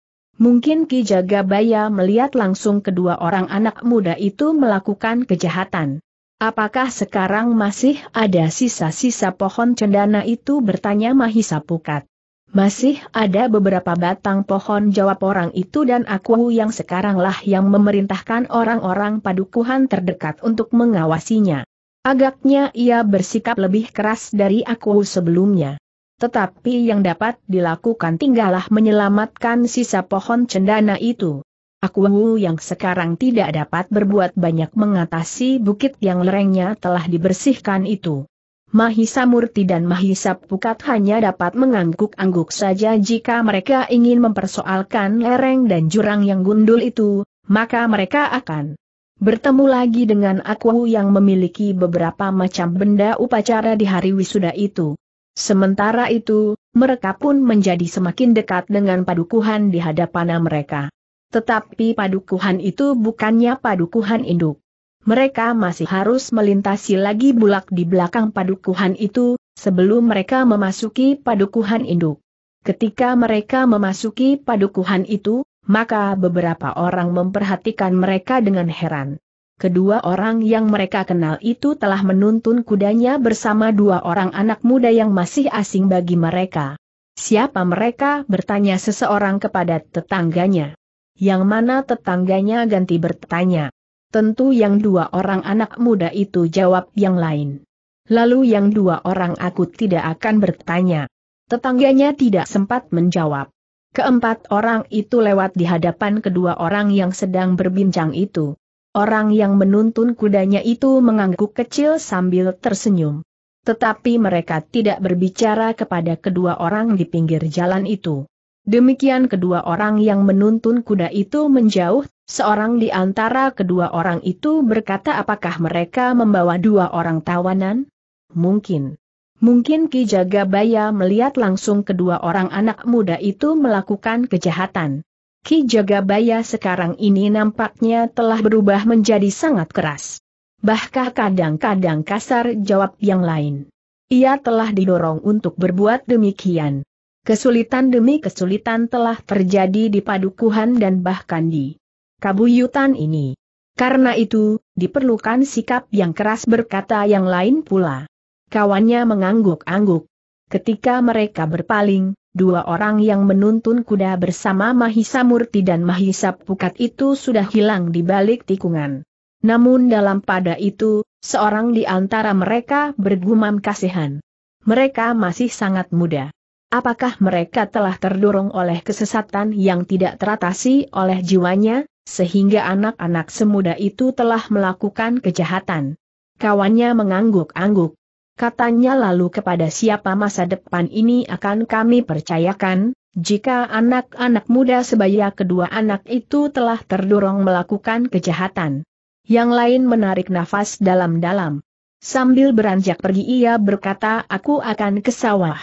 Mungkin Ki Jagabaya melihat langsung kedua orang anak muda itu melakukan kejahatan. Apakah sekarang masih ada sisa-sisa pohon cendana itu bertanya Mahisa Pukat. Masih ada beberapa batang pohon jawab orang itu dan aku yang sekaranglah yang memerintahkan orang-orang padukuhan terdekat untuk mengawasinya. Agaknya ia bersikap lebih keras dari aku sebelumnya tetapi yang dapat dilakukan tinggallah menyelamatkan sisa pohon cendana itu. Aku yang sekarang tidak dapat berbuat banyak mengatasi bukit yang lerengnya telah dibersihkan itu. Mahisa Murti dan Mahisa Pukat hanya dapat mengangguk-angguk saja jika mereka ingin mempersoalkan lereng dan jurang yang gundul itu, maka mereka akan bertemu lagi dengan aku yang memiliki beberapa macam benda upacara di hari wisuda itu. Sementara itu, mereka pun menjadi semakin dekat dengan padukuhan di hadapan mereka. Tetapi padukuhan itu bukannya padukuhan induk. Mereka masih harus melintasi lagi bulak di belakang padukuhan itu, sebelum mereka memasuki padukuhan induk. Ketika mereka memasuki padukuhan itu, maka beberapa orang memperhatikan mereka dengan heran. Kedua orang yang mereka kenal itu telah menuntun kudanya bersama dua orang anak muda yang masih asing bagi mereka. Siapa mereka bertanya seseorang kepada tetangganya. Yang mana tetangganya ganti bertanya. Tentu yang dua orang anak muda itu jawab yang lain. Lalu yang dua orang aku tidak akan bertanya. Tetangganya tidak sempat menjawab. Keempat orang itu lewat di hadapan kedua orang yang sedang berbincang itu. Orang yang menuntun kudanya itu mengangguk kecil sambil tersenyum. Tetapi mereka tidak berbicara kepada kedua orang di pinggir jalan itu. Demikian kedua orang yang menuntun kuda itu menjauh, seorang di antara kedua orang itu berkata apakah mereka membawa dua orang tawanan? Mungkin. Mungkin Ki Jagabaya melihat langsung kedua orang anak muda itu melakukan kejahatan. Ki Jagabaya sekarang ini nampaknya telah berubah menjadi sangat keras. Bahkan kadang-kadang kasar jawab yang lain. Ia telah didorong untuk berbuat demikian. Kesulitan demi kesulitan telah terjadi di padukuhan dan bahkan di kabuyutan ini. Karena itu, diperlukan sikap yang keras berkata yang lain pula. Kawannya mengangguk-angguk. Ketika mereka berpaling, dua orang yang menuntun kuda bersama Mahisa Murti dan Mahisa Pukat itu sudah hilang di balik tikungan. Namun dalam pada itu, seorang di antara mereka bergumam kasihan. Mereka masih sangat muda. Apakah mereka telah terdorong oleh kesesatan yang tidak teratasi oleh jiwanya, sehingga anak-anak semuda itu telah melakukan kejahatan? Kawannya mengangguk-angguk. Katanya lalu kepada siapa masa depan ini akan kami percayakan, jika anak-anak muda sebaya kedua anak itu telah terdorong melakukan kejahatan. Yang lain menarik nafas dalam-dalam. Sambil beranjak pergi ia berkata aku akan ke sawah.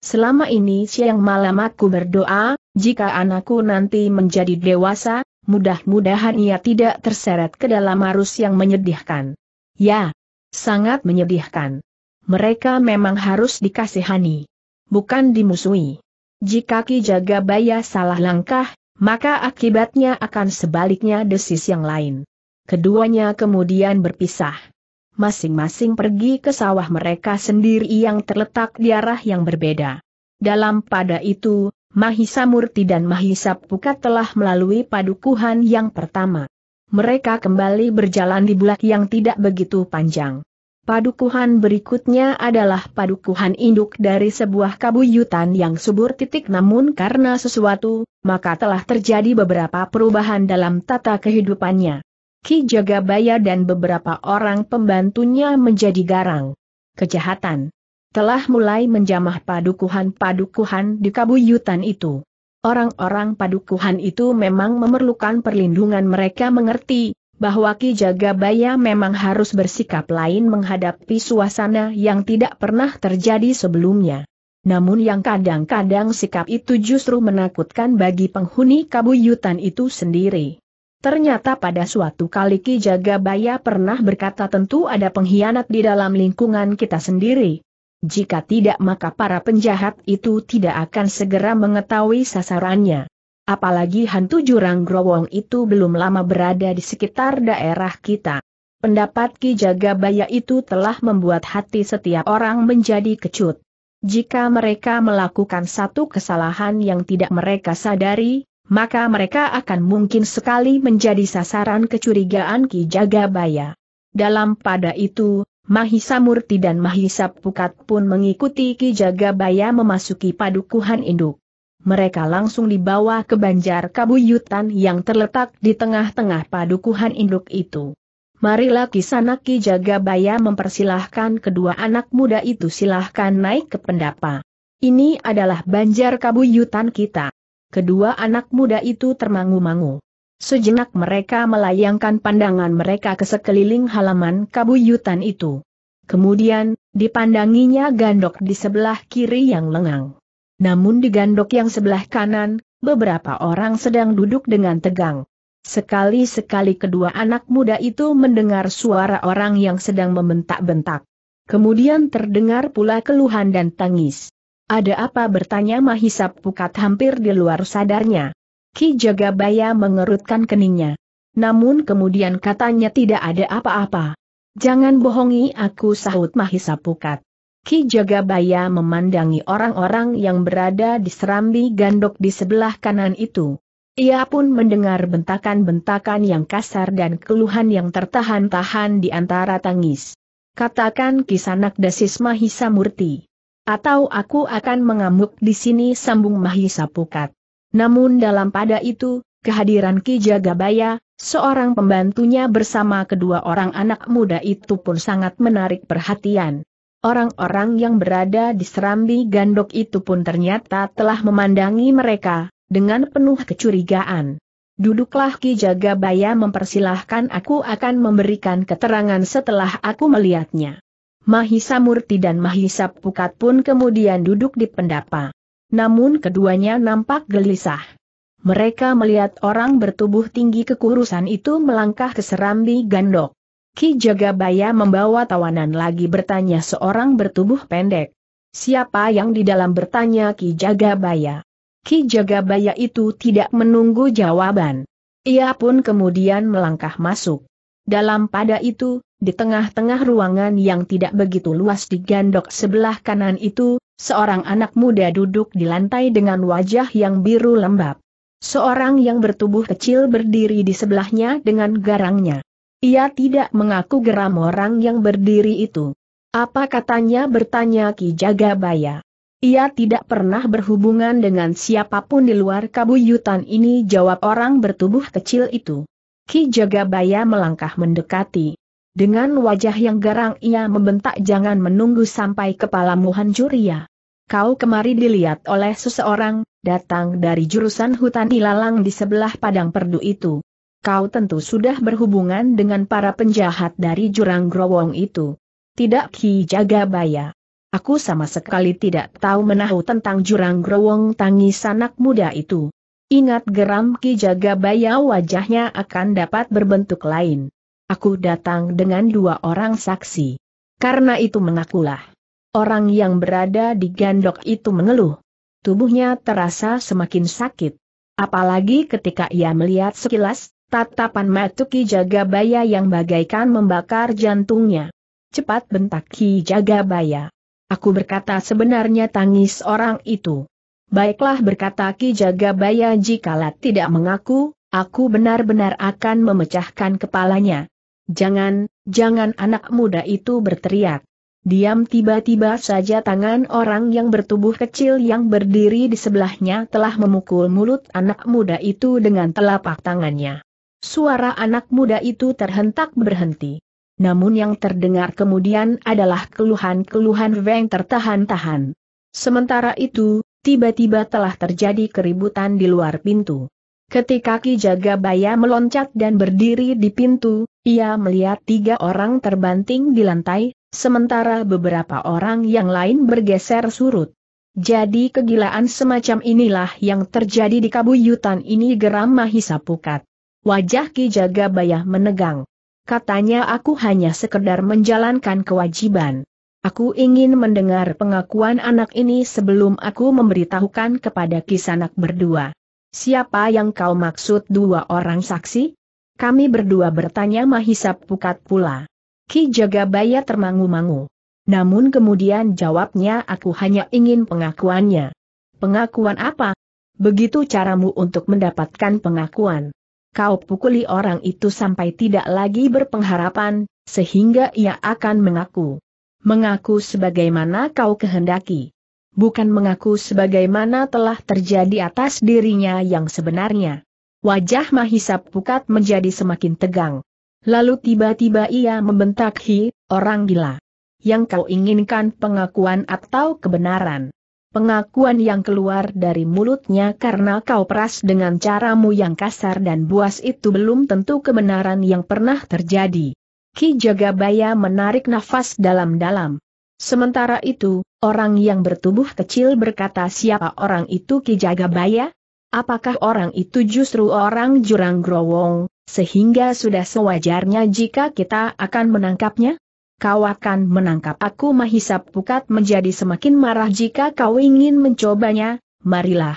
Selama ini siang malam aku berdoa, jika anakku nanti menjadi dewasa, mudah-mudahan ia tidak terseret ke dalam arus yang menyedihkan. Ya, sangat menyedihkan mereka memang harus dikasihani. Bukan dimusuhi. Jika Ki Jaga Jagabaya salah langkah, maka akibatnya akan sebaliknya desis yang lain. Keduanya kemudian berpisah. Masing-masing pergi ke sawah mereka sendiri yang terletak di arah yang berbeda. Dalam pada itu, Mahisa Murti dan Mahisa Pukat telah melalui padukuhan yang pertama. Mereka kembali berjalan di bulak yang tidak begitu panjang. Padukuhan berikutnya adalah padukuhan induk dari sebuah kabuyutan yang subur titik namun karena sesuatu, maka telah terjadi beberapa perubahan dalam tata kehidupannya. Ki Jagabaya dan beberapa orang pembantunya menjadi garang. Kejahatan telah mulai menjamah padukuhan-padukuhan di kabuyutan itu. Orang-orang padukuhan itu memang memerlukan perlindungan mereka mengerti, bahwa Ki Jagabaya memang harus bersikap lain menghadapi suasana yang tidak pernah terjadi sebelumnya. Namun yang kadang-kadang sikap itu justru menakutkan bagi penghuni kabuyutan itu sendiri. Ternyata pada suatu kali Ki Jagabaya pernah berkata tentu ada pengkhianat di dalam lingkungan kita sendiri. Jika tidak maka para penjahat itu tidak akan segera mengetahui sasarannya. Apalagi hantu jurang growong itu belum lama berada di sekitar daerah kita. Pendapat Ki Jagabaya itu telah membuat hati setiap orang menjadi kecut. Jika mereka melakukan satu kesalahan yang tidak mereka sadari, maka mereka akan mungkin sekali menjadi sasaran kecurigaan Ki Jagabaya. Dalam pada itu, Mahisa Murti dan Mahisa Pukat pun mengikuti Ki Jagabaya memasuki padukuhan induk mereka langsung dibawa ke banjar kabuyutan yang terletak di tengah-tengah padukuhan induk itu. Marilah Kisanaki Jagabaya mempersilahkan kedua anak muda itu silahkan naik ke pendapa. Ini adalah banjar kabuyutan kita. Kedua anak muda itu termangu-mangu. Sejenak mereka melayangkan pandangan mereka ke sekeliling halaman kabuyutan itu. Kemudian, dipandanginya gandok di sebelah kiri yang lengang. Namun di gandok yang sebelah kanan, beberapa orang sedang duduk dengan tegang. Sekali-sekali kedua anak muda itu mendengar suara orang yang sedang membentak-bentak. Kemudian terdengar pula keluhan dan tangis. Ada apa bertanya Mahisa Pukat hampir di luar sadarnya. Ki Jagabaya mengerutkan keningnya. Namun kemudian katanya tidak ada apa-apa. Jangan bohongi aku sahut Mahisa Pukat. Ki Jagabaya memandangi orang-orang yang berada di serambi gandok di sebelah kanan itu. Ia pun mendengar bentakan-bentakan yang kasar dan keluhan yang tertahan-tahan di antara tangis. Katakan kisanak dasis Mahisa Murti. Atau aku akan mengamuk di sini sambung Mahisa Pukat. Namun dalam pada itu, kehadiran Ki Jagabaya, seorang pembantunya bersama kedua orang anak muda itu pun sangat menarik perhatian. Orang-orang yang berada di serambi gandok itu pun ternyata telah memandangi mereka, dengan penuh kecurigaan. Duduklah Ki Jagabaya mempersilahkan aku akan memberikan keterangan setelah aku melihatnya. Mahisa Murti dan Mahisa Pukat pun kemudian duduk di pendapa. Namun keduanya nampak gelisah. Mereka melihat orang bertubuh tinggi kekurusan itu melangkah ke serambi gandok. Ki Jagabaya membawa tawanan lagi bertanya seorang bertubuh pendek. Siapa yang di dalam bertanya Ki Jagabaya? Ki Jagabaya itu tidak menunggu jawaban. Ia pun kemudian melangkah masuk. Dalam pada itu, di tengah-tengah ruangan yang tidak begitu luas di gandok sebelah kanan itu, seorang anak muda duduk di lantai dengan wajah yang biru lembab. Seorang yang bertubuh kecil berdiri di sebelahnya dengan garangnya. Ia tidak mengaku geram orang yang berdiri itu. Apa katanya bertanya Ki Jagabaya. Ia tidak pernah berhubungan dengan siapapun di luar kabuyutan ini jawab orang bertubuh kecil itu. Ki Jagabaya melangkah mendekati. Dengan wajah yang garang ia membentak jangan menunggu sampai kepala hancur ya. Kau kemari dilihat oleh seseorang, datang dari jurusan hutan ilalang di sebelah padang perdu itu kau tentu sudah berhubungan dengan para penjahat dari jurang growong itu. Tidak Ki Jagabaya. Aku sama sekali tidak tahu menahu tentang jurang growong tangis anak muda itu. Ingat geram Ki Jagabaya, wajahnya akan dapat berbentuk lain. Aku datang dengan dua orang saksi. Karena itu mengakulah. Orang yang berada di gandok itu mengeluh. Tubuhnya terasa semakin sakit. Apalagi ketika ia melihat sekilas, Tatapan Matuki Jagabaya yang bagaikan membakar jantungnya. Cepat bentak Ki Jagabaya. Aku berkata sebenarnya tangis orang itu. Baiklah berkata Ki Jagabaya jikalau tidak mengaku, aku benar-benar akan memecahkan kepalanya. Jangan, jangan anak muda itu berteriak. Diam tiba-tiba saja tangan orang yang bertubuh kecil yang berdiri di sebelahnya telah memukul mulut anak muda itu dengan telapak tangannya suara anak muda itu terhentak berhenti. Namun yang terdengar kemudian adalah keluhan-keluhan Weng tertahan-tahan. Sementara itu, tiba-tiba telah terjadi keributan di luar pintu. Ketika Ki Jagabaya meloncat dan berdiri di pintu, ia melihat tiga orang terbanting di lantai, sementara beberapa orang yang lain bergeser surut. Jadi kegilaan semacam inilah yang terjadi di kabuyutan ini geram Mahisa Pukat. Wajah Ki Jagabaya menegang. Katanya aku hanya sekedar menjalankan kewajiban. Aku ingin mendengar pengakuan anak ini sebelum aku memberitahukan kepada kisanak berdua. Siapa yang kau maksud dua orang saksi? Kami berdua bertanya Mahisa Pukat pula. Ki Jagabaya termangu-mangu. Namun kemudian jawabnya aku hanya ingin pengakuannya. Pengakuan apa? Begitu caramu untuk mendapatkan pengakuan kau pukuli orang itu sampai tidak lagi berpengharapan, sehingga ia akan mengaku. Mengaku sebagaimana kau kehendaki. Bukan mengaku sebagaimana telah terjadi atas dirinya yang sebenarnya. Wajah Mahisa Pukat menjadi semakin tegang. Lalu tiba-tiba ia membentak hi, orang gila. Yang kau inginkan pengakuan atau kebenaran pengakuan yang keluar dari mulutnya karena kau peras dengan caramu yang kasar dan buas itu belum tentu kebenaran yang pernah terjadi. Ki Jagabaya menarik nafas dalam-dalam. Sementara itu, orang yang bertubuh kecil berkata siapa orang itu Ki Jagabaya? Apakah orang itu justru orang jurang growong, sehingga sudah sewajarnya jika kita akan menangkapnya? kau akan menangkap aku Mahisa Pukat menjadi semakin marah jika kau ingin mencobanya, marilah.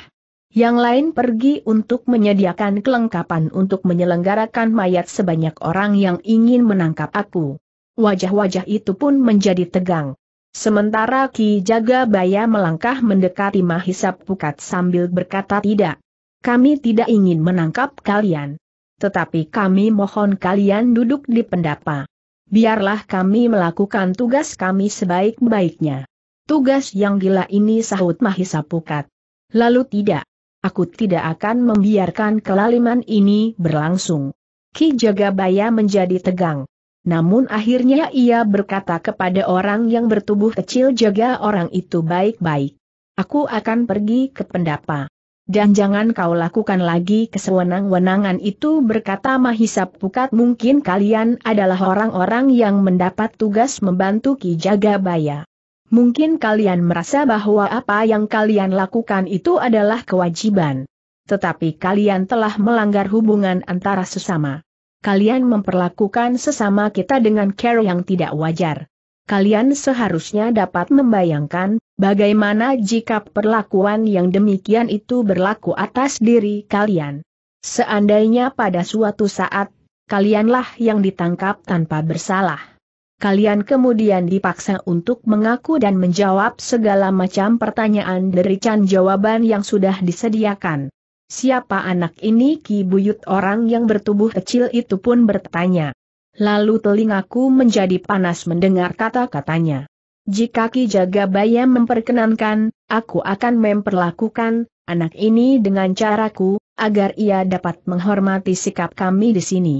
Yang lain pergi untuk menyediakan kelengkapan untuk menyelenggarakan mayat sebanyak orang yang ingin menangkap aku. Wajah-wajah itu pun menjadi tegang. Sementara Ki Jagabaya melangkah mendekati Mahisap Pukat sambil berkata tidak. Kami tidak ingin menangkap kalian. Tetapi kami mohon kalian duduk di pendapa biarlah kami melakukan tugas kami sebaik-baiknya. Tugas yang gila ini sahut Mahisa Pukat. Lalu tidak. Aku tidak akan membiarkan kelaliman ini berlangsung. Ki Jagabaya menjadi tegang. Namun akhirnya ia berkata kepada orang yang bertubuh kecil jaga orang itu baik-baik. Aku akan pergi ke pendapa. Dan jangan kau lakukan lagi kesewenang-wenangan itu berkata Mahisa Pukat mungkin kalian adalah orang-orang yang mendapat tugas membantu Ki Jagabaya. Mungkin kalian merasa bahwa apa yang kalian lakukan itu adalah kewajiban. Tetapi kalian telah melanggar hubungan antara sesama. Kalian memperlakukan sesama kita dengan care yang tidak wajar kalian seharusnya dapat membayangkan Bagaimana jika perlakuan yang demikian itu berlaku atas diri kalian? Seandainya pada suatu saat, kalianlah yang ditangkap tanpa bersalah. Kalian kemudian dipaksa untuk mengaku dan menjawab segala macam pertanyaan derican jawaban yang sudah disediakan. Siapa anak ini Ki Buyut orang yang bertubuh kecil itu pun bertanya. Lalu telingaku menjadi panas mendengar kata-katanya. Jika Ki Jagabaya memperkenankan, aku akan memperlakukan anak ini dengan caraku, agar ia dapat menghormati sikap kami di sini.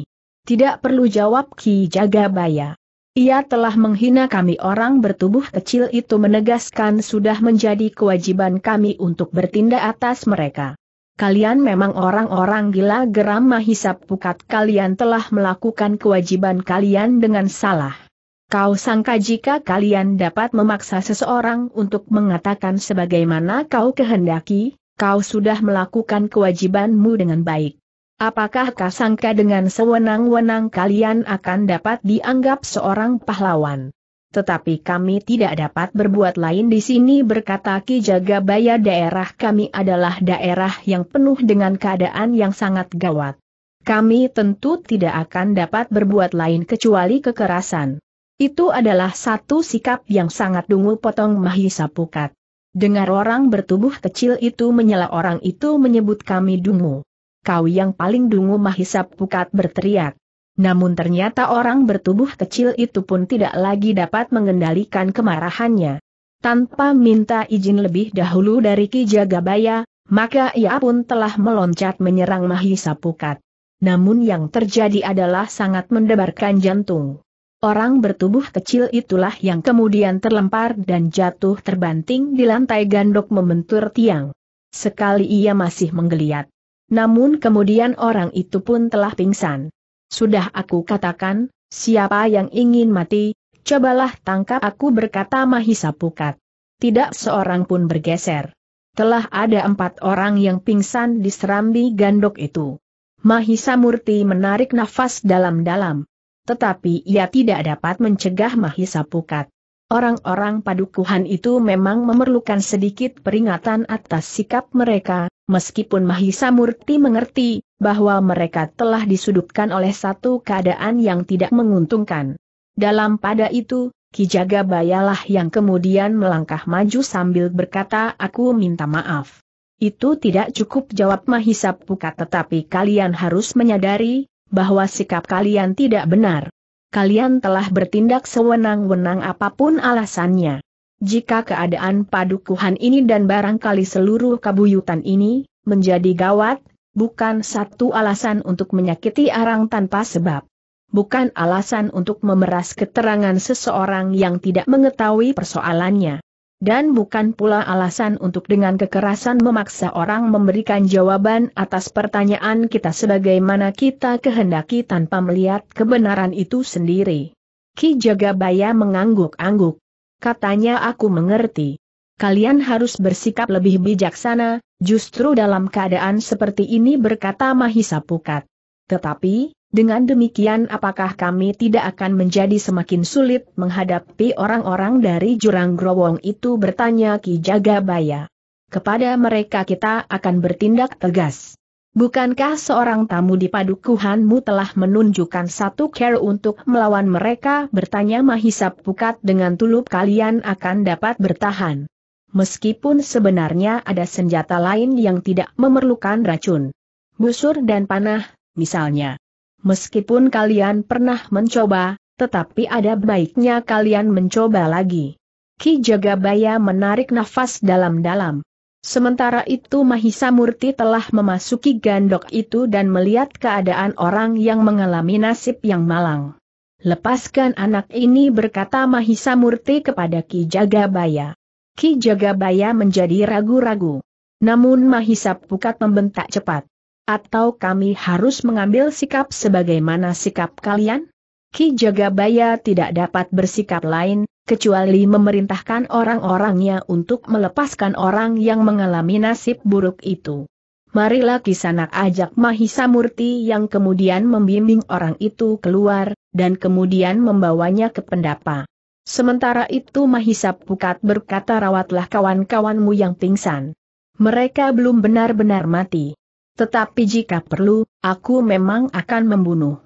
Tidak perlu jawab Ki Jagabaya. Ia telah menghina kami orang bertubuh kecil itu menegaskan sudah menjadi kewajiban kami untuk bertindak atas mereka. Kalian memang orang-orang gila geram mahisap pukat kalian telah melakukan kewajiban kalian dengan salah. Kau sangka jika kalian dapat memaksa seseorang untuk mengatakan sebagaimana kau kehendaki, kau sudah melakukan kewajibanmu dengan baik. Apakah kau sangka dengan sewenang-wenang kalian akan dapat dianggap seorang pahlawan? Tetapi kami tidak dapat berbuat lain di sini berkata Ki Jagabaya daerah kami adalah daerah yang penuh dengan keadaan yang sangat gawat. Kami tentu tidak akan dapat berbuat lain kecuali kekerasan. Itu adalah satu sikap yang sangat dungu potong Mahisa Pukat. Dengar orang bertubuh kecil itu menyela orang itu menyebut kami dungu. Kau yang paling dungu Mahisa Pukat berteriak. Namun ternyata orang bertubuh kecil itu pun tidak lagi dapat mengendalikan kemarahannya. Tanpa minta izin lebih dahulu dari Ki Jagabaya, maka ia pun telah meloncat menyerang Mahisa Pukat. Namun yang terjadi adalah sangat mendebarkan jantung. Orang bertubuh kecil itulah yang kemudian terlempar dan jatuh terbanting di lantai gandok membentur tiang. Sekali ia masih menggeliat. Namun kemudian orang itu pun telah pingsan. Sudah aku katakan, siapa yang ingin mati, cobalah tangkap aku berkata Mahisa Pukat. Tidak seorang pun bergeser. Telah ada empat orang yang pingsan di serambi gandok itu. Mahisa Murti menarik nafas dalam-dalam tetapi ia tidak dapat mencegah Mahisa Pukat. Orang-orang padukuhan itu memang memerlukan sedikit peringatan atas sikap mereka, meskipun Mahisa Murti mengerti bahwa mereka telah disudutkan oleh satu keadaan yang tidak menguntungkan. Dalam pada itu, Kijaga Bayalah yang kemudian melangkah maju sambil berkata aku minta maaf. Itu tidak cukup jawab Mahisa Pukat tetapi kalian harus menyadari bahwa sikap kalian tidak benar. Kalian telah bertindak sewenang-wenang apapun alasannya. Jika keadaan padukuhan ini dan barangkali seluruh kabuyutan ini, menjadi gawat, bukan satu alasan untuk menyakiti arang tanpa sebab. Bukan alasan untuk memeras keterangan seseorang yang tidak mengetahui persoalannya dan bukan pula alasan untuk dengan kekerasan memaksa orang memberikan jawaban atas pertanyaan kita sebagaimana kita kehendaki tanpa melihat kebenaran itu sendiri. Ki Jagabaya mengangguk-angguk. Katanya aku mengerti. Kalian harus bersikap lebih bijaksana, justru dalam keadaan seperti ini berkata Mahisa Pukat. Tetapi, dengan demikian apakah kami tidak akan menjadi semakin sulit menghadapi orang-orang dari jurang growong itu bertanya Ki Jagabaya. Kepada mereka kita akan bertindak tegas. Bukankah seorang tamu di padukuhanmu telah menunjukkan satu care untuk melawan mereka? Bertanya Mahisap Pukat dengan tulup kalian akan dapat bertahan. Meskipun sebenarnya ada senjata lain yang tidak memerlukan racun. Busur dan panah, misalnya. Meskipun kalian pernah mencoba, tetapi ada baiknya kalian mencoba lagi. Ki Jagabaya menarik nafas dalam-dalam. Sementara itu Mahisa Murti telah memasuki gandok itu dan melihat keadaan orang yang mengalami nasib yang malang. Lepaskan anak ini berkata Mahisa Murti kepada Ki Jagabaya. Ki Jagabaya menjadi ragu-ragu. Namun Mahisa Pukat membentak cepat. Atau kami harus mengambil sikap sebagaimana sikap kalian? Ki Jagabaya tidak dapat bersikap lain, kecuali memerintahkan orang-orangnya untuk melepaskan orang yang mengalami nasib buruk itu. Marilah Kisanak ajak Mahisa Murti yang kemudian membimbing orang itu keluar, dan kemudian membawanya ke pendapa. Sementara itu Mahisa Pukat berkata rawatlah kawan-kawanmu yang pingsan. Mereka belum benar-benar mati. Tetapi jika perlu, aku memang akan membunuh.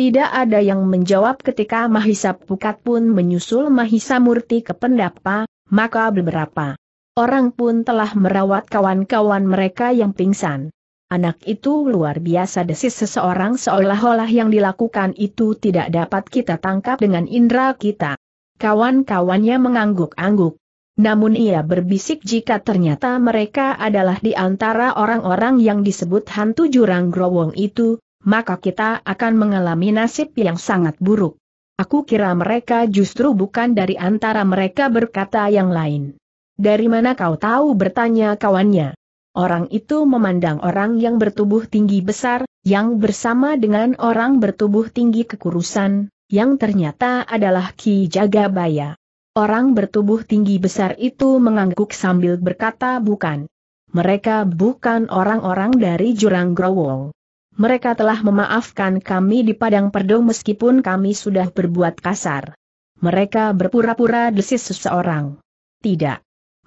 Tidak ada yang menjawab ketika Mahisa Pukat pun menyusul Mahisa Murti ke pendapa, maka beberapa orang pun telah merawat kawan-kawan mereka yang pingsan. Anak itu luar biasa desis seseorang seolah-olah yang dilakukan itu tidak dapat kita tangkap dengan indera kita. Kawan-kawannya mengangguk-angguk. Namun ia berbisik jika ternyata mereka adalah di antara orang-orang yang disebut hantu jurang growong itu, maka kita akan mengalami nasib yang sangat buruk. Aku kira mereka justru bukan dari antara mereka berkata yang lain. Dari mana kau tahu bertanya kawannya? Orang itu memandang orang yang bertubuh tinggi besar, yang bersama dengan orang bertubuh tinggi kekurusan, yang ternyata adalah Ki Jagabaya. Orang bertubuh tinggi besar itu mengangguk sambil berkata bukan. Mereka bukan orang-orang dari jurang growol. Mereka telah memaafkan kami di padang perdong meskipun kami sudah berbuat kasar. Mereka berpura-pura desis seseorang. Tidak.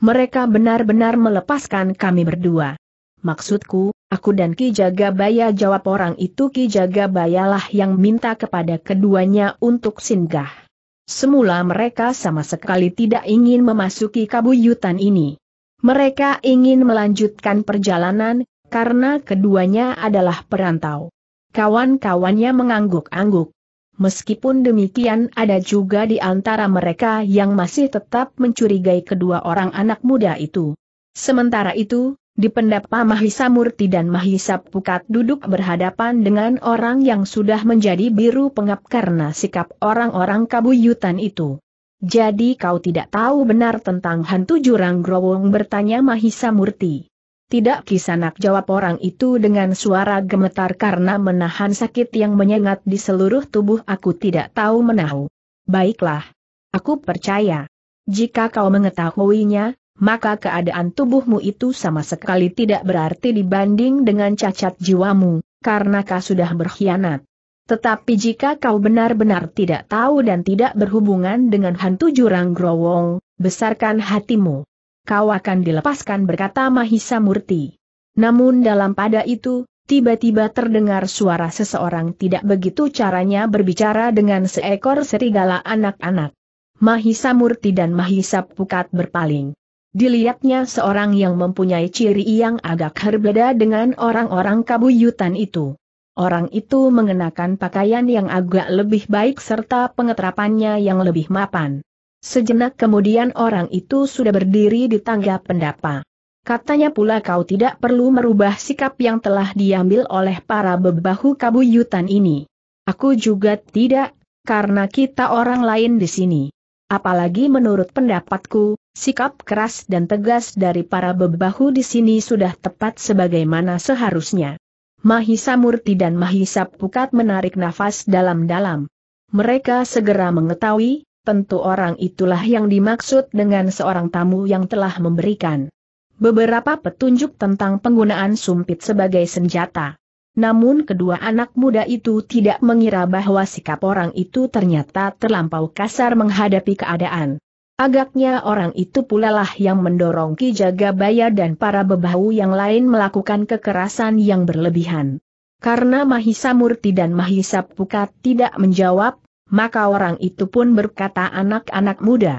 Mereka benar-benar melepaskan kami berdua. Maksudku, aku dan Ki Jagabaya jawab orang itu Ki Jagabayalah yang minta kepada keduanya untuk singgah. Semula mereka sama sekali tidak ingin memasuki kabuyutan ini. Mereka ingin melanjutkan perjalanan, karena keduanya adalah perantau. Kawan-kawannya mengangguk-angguk. Meskipun demikian ada juga di antara mereka yang masih tetap mencurigai kedua orang anak muda itu. Sementara itu, di pendapa Mahisa Murti dan Mahisa Pukat duduk berhadapan dengan orang yang sudah menjadi biru pengap karena sikap orang-orang kabuyutan itu. Jadi kau tidak tahu benar tentang hantu jurang growong bertanya Mahisa Murti. Tidak kisanak jawab orang itu dengan suara gemetar karena menahan sakit yang menyengat di seluruh tubuh aku tidak tahu menahu. Baiklah. Aku percaya. Jika kau mengetahuinya, maka keadaan tubuhmu itu sama sekali tidak berarti dibanding dengan cacat jiwamu, karena kau sudah berkhianat. Tetapi jika kau benar-benar tidak tahu dan tidak berhubungan dengan hantu jurang growong, besarkan hatimu. Kau akan dilepaskan berkata Mahisa Murti. Namun dalam pada itu, tiba-tiba terdengar suara seseorang tidak begitu caranya berbicara dengan seekor serigala anak-anak. Mahisa Murti dan Mahisa Pukat berpaling. Dilihatnya seorang yang mempunyai ciri yang agak berbeda dengan orang-orang kabuyutan itu. Orang itu mengenakan pakaian yang agak lebih baik serta pengetrapannya yang lebih mapan. Sejenak kemudian orang itu sudah berdiri di tangga pendapa. Katanya pula kau tidak perlu merubah sikap yang telah diambil oleh para bebahu kabuyutan ini. Aku juga tidak, karena kita orang lain di sini. Apalagi menurut pendapatku, Sikap keras dan tegas dari para bebahu di sini sudah tepat sebagaimana seharusnya. Mahisa Murti dan Mahisa Pukat menarik nafas dalam-dalam. Mereka segera mengetahui, tentu orang itulah yang dimaksud dengan seorang tamu yang telah memberikan beberapa petunjuk tentang penggunaan sumpit sebagai senjata. Namun kedua anak muda itu tidak mengira bahwa sikap orang itu ternyata terlampau kasar menghadapi keadaan. Agaknya orang itu pula lah yang mendorong Ki Jagabaya dan para bebahu yang lain melakukan kekerasan yang berlebihan. Karena Mahisa Murti dan Mahisa Pukat tidak menjawab, maka orang itu pun berkata anak-anak muda.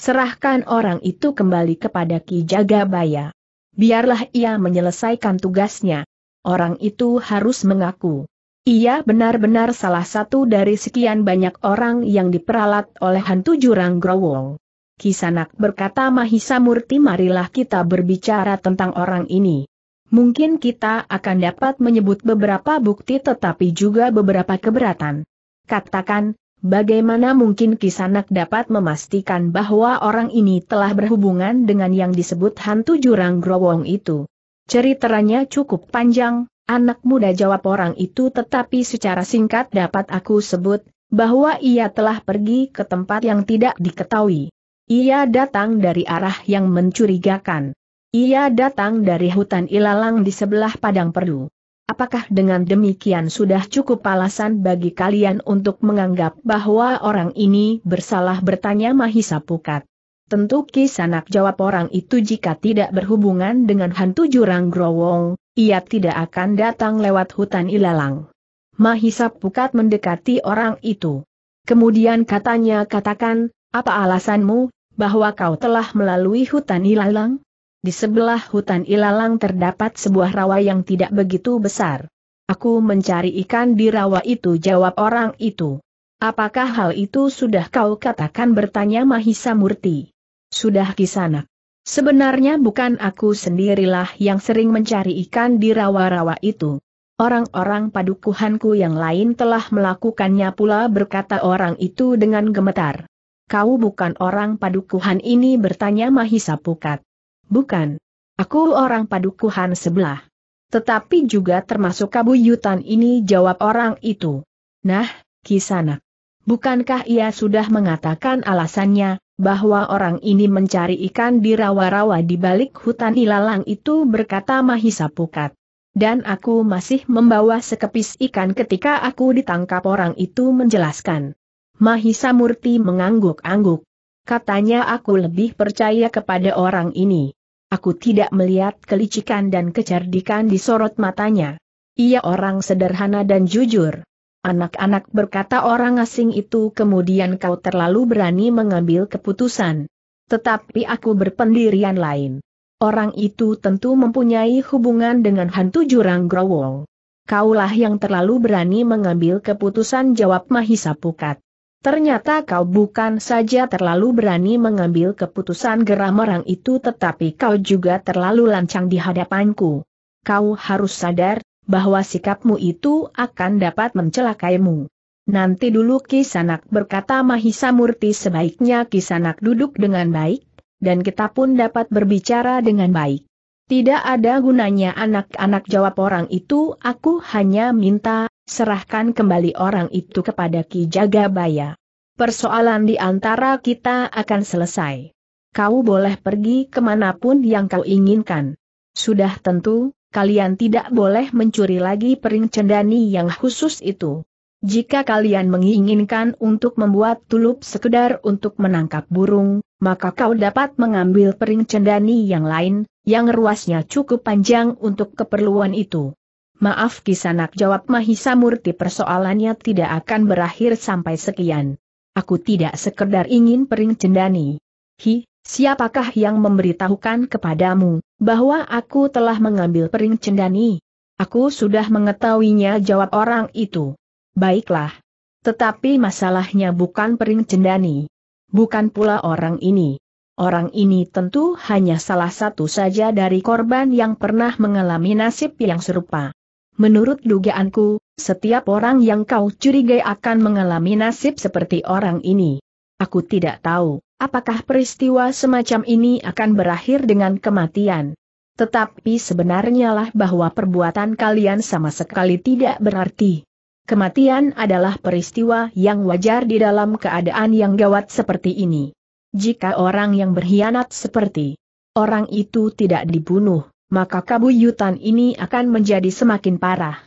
Serahkan orang itu kembali kepada Ki Jagabaya. Biarlah ia menyelesaikan tugasnya. Orang itu harus mengaku. Ia benar-benar salah satu dari sekian banyak orang yang diperalat oleh hantu jurang Growol. Kisanak berkata Mahisa Murti marilah kita berbicara tentang orang ini. Mungkin kita akan dapat menyebut beberapa bukti tetapi juga beberapa keberatan. Katakan, bagaimana mungkin Kisanak dapat memastikan bahwa orang ini telah berhubungan dengan yang disebut hantu jurang growong itu? Ceritanya cukup panjang, anak muda jawab orang itu tetapi secara singkat dapat aku sebut, bahwa ia telah pergi ke tempat yang tidak diketahui. Ia datang dari arah yang mencurigakan. Ia datang dari hutan ilalang di sebelah padang perdu. Apakah dengan demikian sudah cukup alasan bagi kalian untuk menganggap bahwa orang ini bersalah bertanya Mahisa Pukat? Tentu kisanak jawab orang itu jika tidak berhubungan dengan hantu jurang growong, ia tidak akan datang lewat hutan ilalang. Mahisa Pukat mendekati orang itu. Kemudian katanya katakan, apa alasanmu bahwa kau telah melalui hutan ilalang? Di sebelah hutan ilalang terdapat sebuah rawa yang tidak begitu besar. Aku mencari ikan di rawa itu jawab orang itu. Apakah hal itu sudah kau katakan bertanya Mahisa Murti? Sudah kisanak. Sebenarnya bukan aku sendirilah yang sering mencari ikan di rawa-rawa itu. Orang-orang padukuhanku yang lain telah melakukannya pula berkata orang itu dengan gemetar kau bukan orang padukuhan ini bertanya Mahisa Pukat. Bukan. Aku orang padukuhan sebelah. Tetapi juga termasuk kabuyutan ini jawab orang itu. Nah, kisana, Bukankah ia sudah mengatakan alasannya, bahwa orang ini mencari ikan di rawa-rawa di balik hutan ilalang itu berkata Mahisa Pukat. Dan aku masih membawa sekepis ikan ketika aku ditangkap orang itu menjelaskan. Mahisa Murti mengangguk-angguk. Katanya aku lebih percaya kepada orang ini. Aku tidak melihat kelicikan dan kecerdikan di sorot matanya. Ia orang sederhana dan jujur. Anak-anak berkata orang asing itu kemudian kau terlalu berani mengambil keputusan. Tetapi aku berpendirian lain. Orang itu tentu mempunyai hubungan dengan hantu jurang Growol. Kaulah yang terlalu berani mengambil keputusan jawab Mahisa Pukat. Ternyata kau bukan saja terlalu berani mengambil keputusan geram merang itu tetapi kau juga terlalu lancang di hadapanku. Kau harus sadar, bahwa sikapmu itu akan dapat mencelakaimu. Nanti dulu Kisanak berkata Mahisa Murti sebaiknya Kisanak duduk dengan baik, dan kita pun dapat berbicara dengan baik. Tidak ada gunanya anak-anak jawab orang itu aku hanya minta serahkan kembali orang itu kepada Ki Jagabaya. Persoalan di antara kita akan selesai. Kau boleh pergi kemanapun yang kau inginkan. Sudah tentu, kalian tidak boleh mencuri lagi pering cendani yang khusus itu. Jika kalian menginginkan untuk membuat tulup sekedar untuk menangkap burung, maka kau dapat mengambil pering cendani yang lain, yang ruasnya cukup panjang untuk keperluan itu. Maaf kisanak jawab Mahisa Murti persoalannya tidak akan berakhir sampai sekian. Aku tidak sekedar ingin pering cendani. Hi, siapakah yang memberitahukan kepadamu, bahwa aku telah mengambil pering cendani? Aku sudah mengetahuinya jawab orang itu. Baiklah. Tetapi masalahnya bukan pering cendani. Bukan pula orang ini. Orang ini tentu hanya salah satu saja dari korban yang pernah mengalami nasib yang serupa. Menurut dugaanku, setiap orang yang kau curigai akan mengalami nasib seperti orang ini. Aku tidak tahu, apakah peristiwa semacam ini akan berakhir dengan kematian. Tetapi sebenarnya lah bahwa perbuatan kalian sama sekali tidak berarti. Kematian adalah peristiwa yang wajar di dalam keadaan yang gawat seperti ini. Jika orang yang berkhianat seperti orang itu tidak dibunuh, maka kabuyutan ini akan menjadi semakin parah.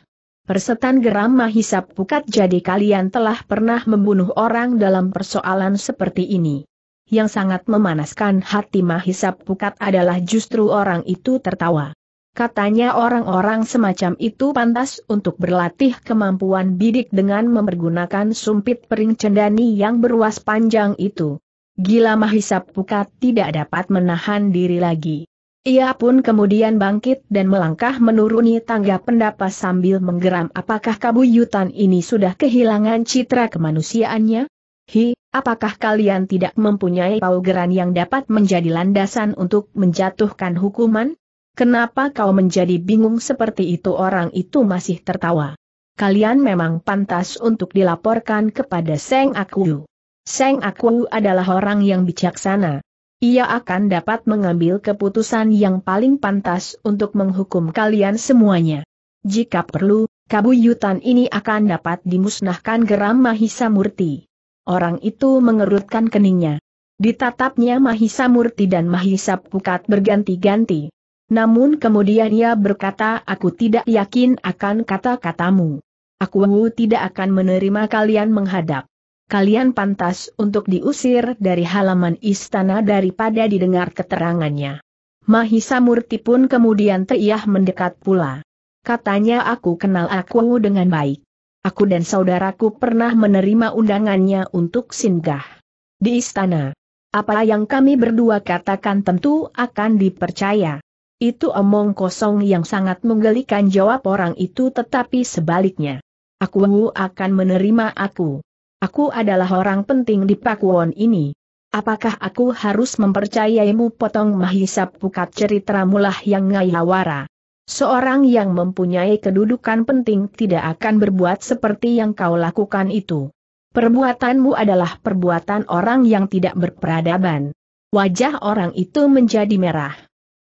Persetan geram mahisap pukat jadi kalian telah pernah membunuh orang dalam persoalan seperti ini. Yang sangat memanaskan hati mahisap pukat adalah justru orang itu tertawa. Katanya orang-orang semacam itu pantas untuk berlatih kemampuan bidik dengan mempergunakan sumpit pering cendani yang beruas panjang itu. Gila Mahisap Pukat tidak dapat menahan diri lagi. Ia pun kemudian bangkit dan melangkah menuruni tangga pendapa sambil menggeram apakah kabuyutan ini sudah kehilangan citra kemanusiaannya? Hi, apakah kalian tidak mempunyai paugeran yang dapat menjadi landasan untuk menjatuhkan hukuman? Kenapa kau menjadi bingung seperti itu orang itu masih tertawa? Kalian memang pantas untuk dilaporkan kepada Seng Aku. Seng Aku adalah orang yang bijaksana ia akan dapat mengambil keputusan yang paling pantas untuk menghukum kalian semuanya. Jika perlu, kabuyutan ini akan dapat dimusnahkan geram Mahisa Murti. Orang itu mengerutkan keningnya. Ditatapnya Mahisa Murti dan Mahisa Pukat berganti-ganti. Namun kemudian ia berkata aku tidak yakin akan kata-katamu. Aku tidak akan menerima kalian menghadap kalian pantas untuk diusir dari halaman istana daripada didengar keterangannya. Mahisa Murti pun kemudian teriah mendekat pula. Katanya aku kenal aku dengan baik. Aku dan saudaraku pernah menerima undangannya untuk singgah. Di istana. Apa yang kami berdua katakan tentu akan dipercaya. Itu omong kosong yang sangat menggelikan jawab orang itu tetapi sebaliknya. Aku akan menerima aku. Aku adalah orang penting di Pakuwon ini. Apakah aku harus mempercayaimu potong mahisap pukat cerita mulah yang ngayawara? Seorang yang mempunyai kedudukan penting tidak akan berbuat seperti yang kau lakukan itu. Perbuatanmu adalah perbuatan orang yang tidak berperadaban. Wajah orang itu menjadi merah.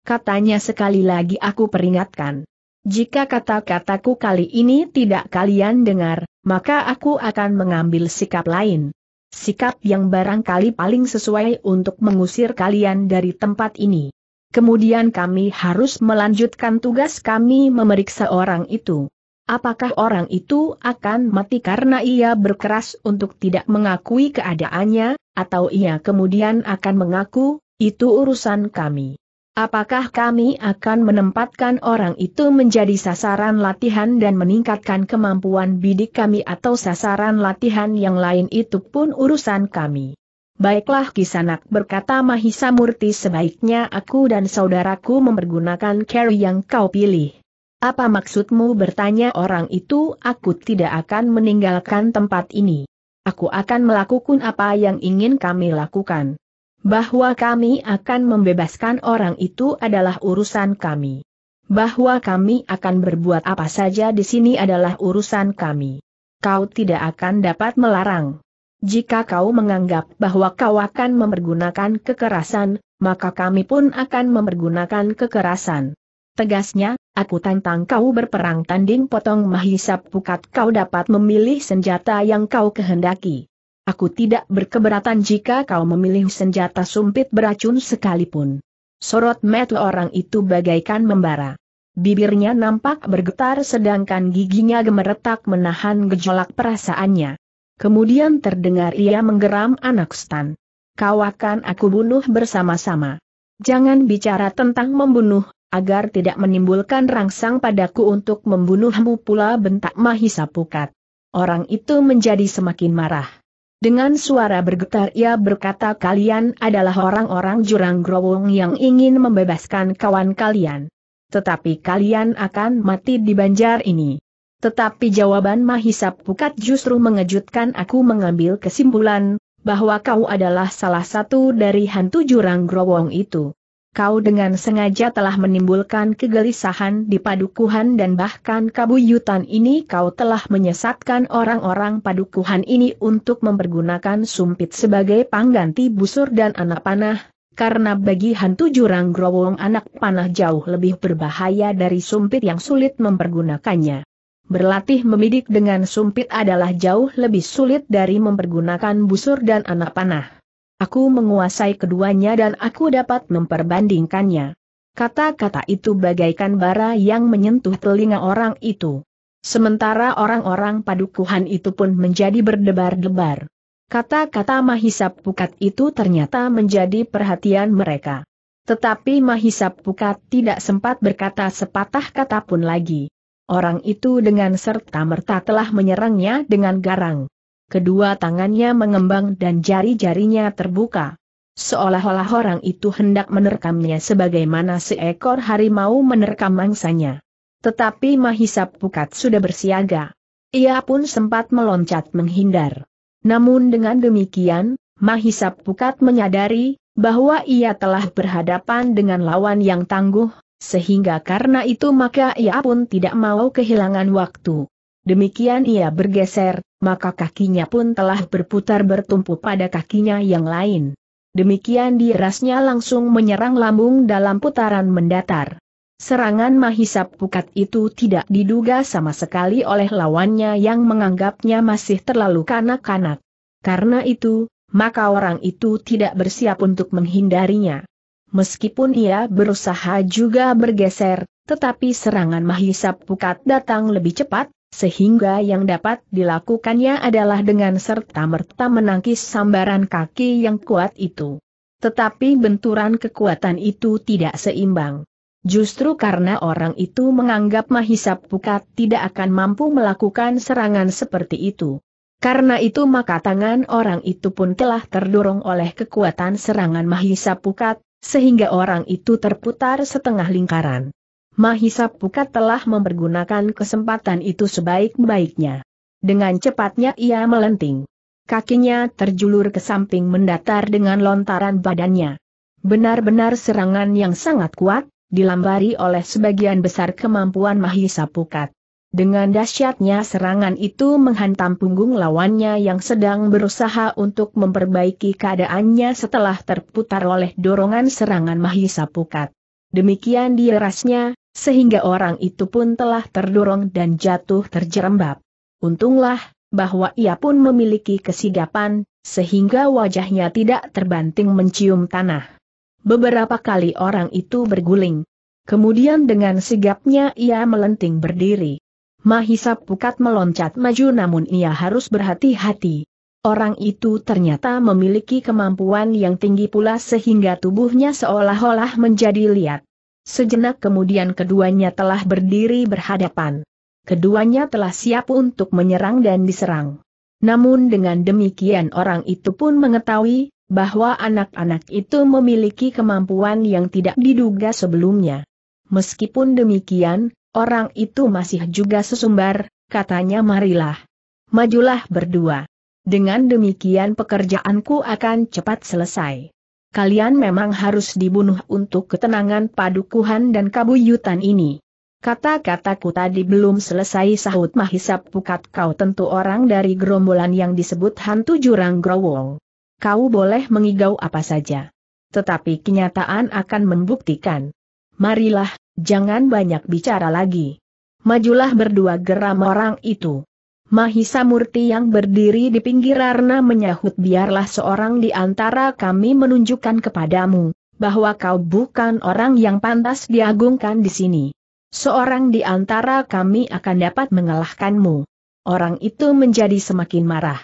Katanya sekali lagi aku peringatkan. Jika kata-kataku kali ini tidak kalian dengar, maka aku akan mengambil sikap lain. Sikap yang barangkali paling sesuai untuk mengusir kalian dari tempat ini. Kemudian kami harus melanjutkan tugas kami memeriksa orang itu. Apakah orang itu akan mati karena ia berkeras untuk tidak mengakui keadaannya, atau ia kemudian akan mengaku, itu urusan kami. Apakah kami akan menempatkan orang itu menjadi sasaran latihan dan meningkatkan kemampuan bidik kami atau sasaran latihan yang lain itu pun urusan kami. Baiklah Kisanak berkata Mahisa Murti sebaiknya aku dan saudaraku mempergunakan carry yang kau pilih. Apa maksudmu bertanya orang itu aku tidak akan meninggalkan tempat ini. Aku akan melakukan apa yang ingin kami lakukan. Bahwa kami akan membebaskan orang itu adalah urusan kami. Bahwa kami akan berbuat apa saja di sini adalah urusan kami. Kau tidak akan dapat melarang. Jika kau menganggap bahwa kau akan memergunakan kekerasan, maka kami pun akan memergunakan kekerasan. Tegasnya, aku tantang kau berperang tanding potong mahisap pukat kau dapat memilih senjata yang kau kehendaki. Aku tidak berkeberatan jika kau memilih senjata sumpit beracun sekalipun. Sorot mata orang itu bagaikan membara. Bibirnya nampak bergetar sedangkan giginya gemeretak menahan gejolak perasaannya. Kemudian terdengar ia menggeram anak Stan. Kau akan aku bunuh bersama-sama. Jangan bicara tentang membunuh, agar tidak menimbulkan rangsang padaku untuk membunuhmu pula bentak Mahisa Pukat. Orang itu menjadi semakin marah. Dengan suara bergetar ia berkata kalian adalah orang-orang jurang growong yang ingin membebaskan kawan kalian. Tetapi kalian akan mati di banjar ini. Tetapi jawaban Mahisa Pukat justru mengejutkan aku mengambil kesimpulan, bahwa kau adalah salah satu dari hantu jurang growong itu kau dengan sengaja telah menimbulkan kegelisahan di padukuhan dan bahkan kabuyutan ini kau telah menyesatkan orang-orang padukuhan ini untuk mempergunakan sumpit sebagai pangganti busur dan anak panah, karena bagi hantu jurang growong anak panah jauh lebih berbahaya dari sumpit yang sulit mempergunakannya. Berlatih memidik dengan sumpit adalah jauh lebih sulit dari mempergunakan busur dan anak panah. Aku menguasai keduanya dan aku dapat memperbandingkannya. Kata-kata itu bagaikan bara yang menyentuh telinga orang itu. Sementara orang-orang padukuhan itu pun menjadi berdebar-debar. Kata-kata Mahisa Pukat itu ternyata menjadi perhatian mereka. Tetapi Mahisa Pukat tidak sempat berkata sepatah kata pun lagi. Orang itu dengan serta-merta telah menyerangnya dengan garang kedua tangannya mengembang dan jari-jarinya terbuka. Seolah-olah orang itu hendak menerkamnya sebagaimana seekor harimau menerkam mangsanya. Tetapi Mahisa Pukat sudah bersiaga. Ia pun sempat meloncat menghindar. Namun dengan demikian, Mahisa Pukat menyadari bahwa ia telah berhadapan dengan lawan yang tangguh, sehingga karena itu maka ia pun tidak mau kehilangan waktu. Demikian ia bergeser, maka kakinya pun telah berputar bertumpu pada kakinya yang lain. Demikian dirasnya langsung menyerang lambung dalam putaran mendatar. Serangan mahisap pukat itu tidak diduga sama sekali oleh lawannya yang menganggapnya masih terlalu kanak-kanak. Karena itu, maka orang itu tidak bersiap untuk menghindarinya. Meskipun ia berusaha juga bergeser, tetapi serangan mahisap pukat datang lebih cepat, sehingga yang dapat dilakukannya adalah dengan serta-merta menangkis sambaran kaki yang kuat itu. Tetapi benturan kekuatan itu tidak seimbang. Justru karena orang itu menganggap Mahisa Pukat tidak akan mampu melakukan serangan seperti itu. Karena itu maka tangan orang itu pun telah terdorong oleh kekuatan serangan Mahisa Pukat, sehingga orang itu terputar setengah lingkaran. Mahisa Pukat telah mempergunakan kesempatan itu sebaik-baiknya. Dengan cepatnya ia melenting. Kakinya terjulur ke samping mendatar dengan lontaran badannya. Benar-benar serangan yang sangat kuat, dilambari oleh sebagian besar kemampuan Mahisa Pukat. Dengan dahsyatnya serangan itu menghantam punggung lawannya yang sedang berusaha untuk memperbaiki keadaannya setelah terputar oleh dorongan serangan Mahisa Pukat. Demikian dirasnya, sehingga orang itu pun telah terdorong dan jatuh terjerembab. Untunglah, bahwa ia pun memiliki kesigapan, sehingga wajahnya tidak terbanting mencium tanah. Beberapa kali orang itu berguling. Kemudian dengan sigapnya ia melenting berdiri. Mahisa Pukat meloncat maju namun ia harus berhati-hati. Orang itu ternyata memiliki kemampuan yang tinggi pula sehingga tubuhnya seolah-olah menjadi liat. Sejenak kemudian keduanya telah berdiri berhadapan. Keduanya telah siap untuk menyerang dan diserang. Namun dengan demikian orang itu pun mengetahui bahwa anak-anak itu memiliki kemampuan yang tidak diduga sebelumnya. Meskipun demikian, orang itu masih juga sesumbar, katanya marilah. Majulah berdua. Dengan demikian pekerjaanku akan cepat selesai. Kalian memang harus dibunuh untuk ketenangan padukuhan dan kabuyutan ini. Kata-kataku tadi belum selesai sahut mahisap pukat kau tentu orang dari gerombolan yang disebut hantu jurang growol. Kau boleh mengigau apa saja. Tetapi kenyataan akan membuktikan. Marilah, jangan banyak bicara lagi. Majulah berdua geram orang itu. Mahisa Murti yang berdiri di pinggir arna menyahut biarlah seorang di antara kami menunjukkan kepadamu, bahwa kau bukan orang yang pantas diagungkan di sini. Seorang di antara kami akan dapat mengalahkanmu. Orang itu menjadi semakin marah.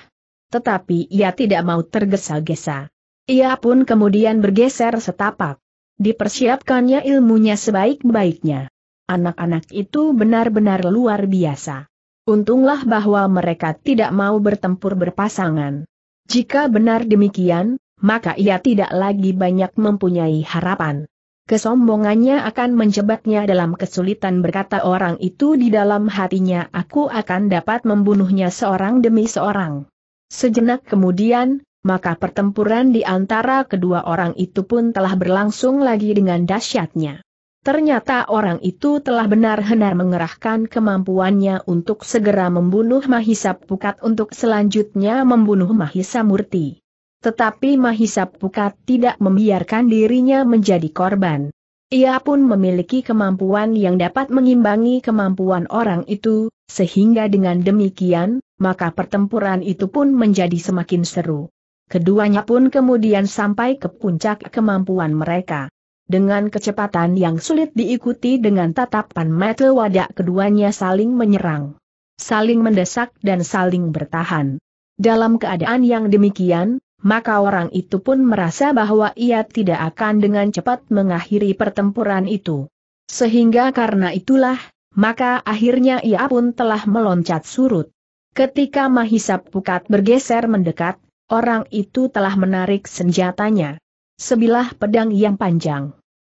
Tetapi ia tidak mau tergesa-gesa. Ia pun kemudian bergeser setapak. Dipersiapkannya ilmunya sebaik-baiknya. Anak-anak itu benar-benar luar biasa. Untunglah bahwa mereka tidak mau bertempur berpasangan. Jika benar demikian, maka ia tidak lagi banyak mempunyai harapan. Kesombongannya akan menjebaknya dalam kesulitan berkata orang itu di dalam hatinya aku akan dapat membunuhnya seorang demi seorang. Sejenak kemudian, maka pertempuran di antara kedua orang itu pun telah berlangsung lagi dengan dahsyatnya. Ternyata orang itu telah benar-benar mengerahkan kemampuannya untuk segera membunuh Mahisa Pukat untuk selanjutnya membunuh Mahisa Murti. Tetapi Mahisa Pukat tidak membiarkan dirinya menjadi korban. Ia pun memiliki kemampuan yang dapat mengimbangi kemampuan orang itu, sehingga dengan demikian, maka pertempuran itu pun menjadi semakin seru. Keduanya pun kemudian sampai ke puncak kemampuan mereka. Dengan kecepatan yang sulit diikuti dengan tatapan mata wadah keduanya saling menyerang. Saling mendesak dan saling bertahan. Dalam keadaan yang demikian, maka orang itu pun merasa bahwa ia tidak akan dengan cepat mengakhiri pertempuran itu. Sehingga karena itulah, maka akhirnya ia pun telah meloncat surut. Ketika mahisap Pukat bergeser mendekat, orang itu telah menarik senjatanya sebilah pedang yang panjang.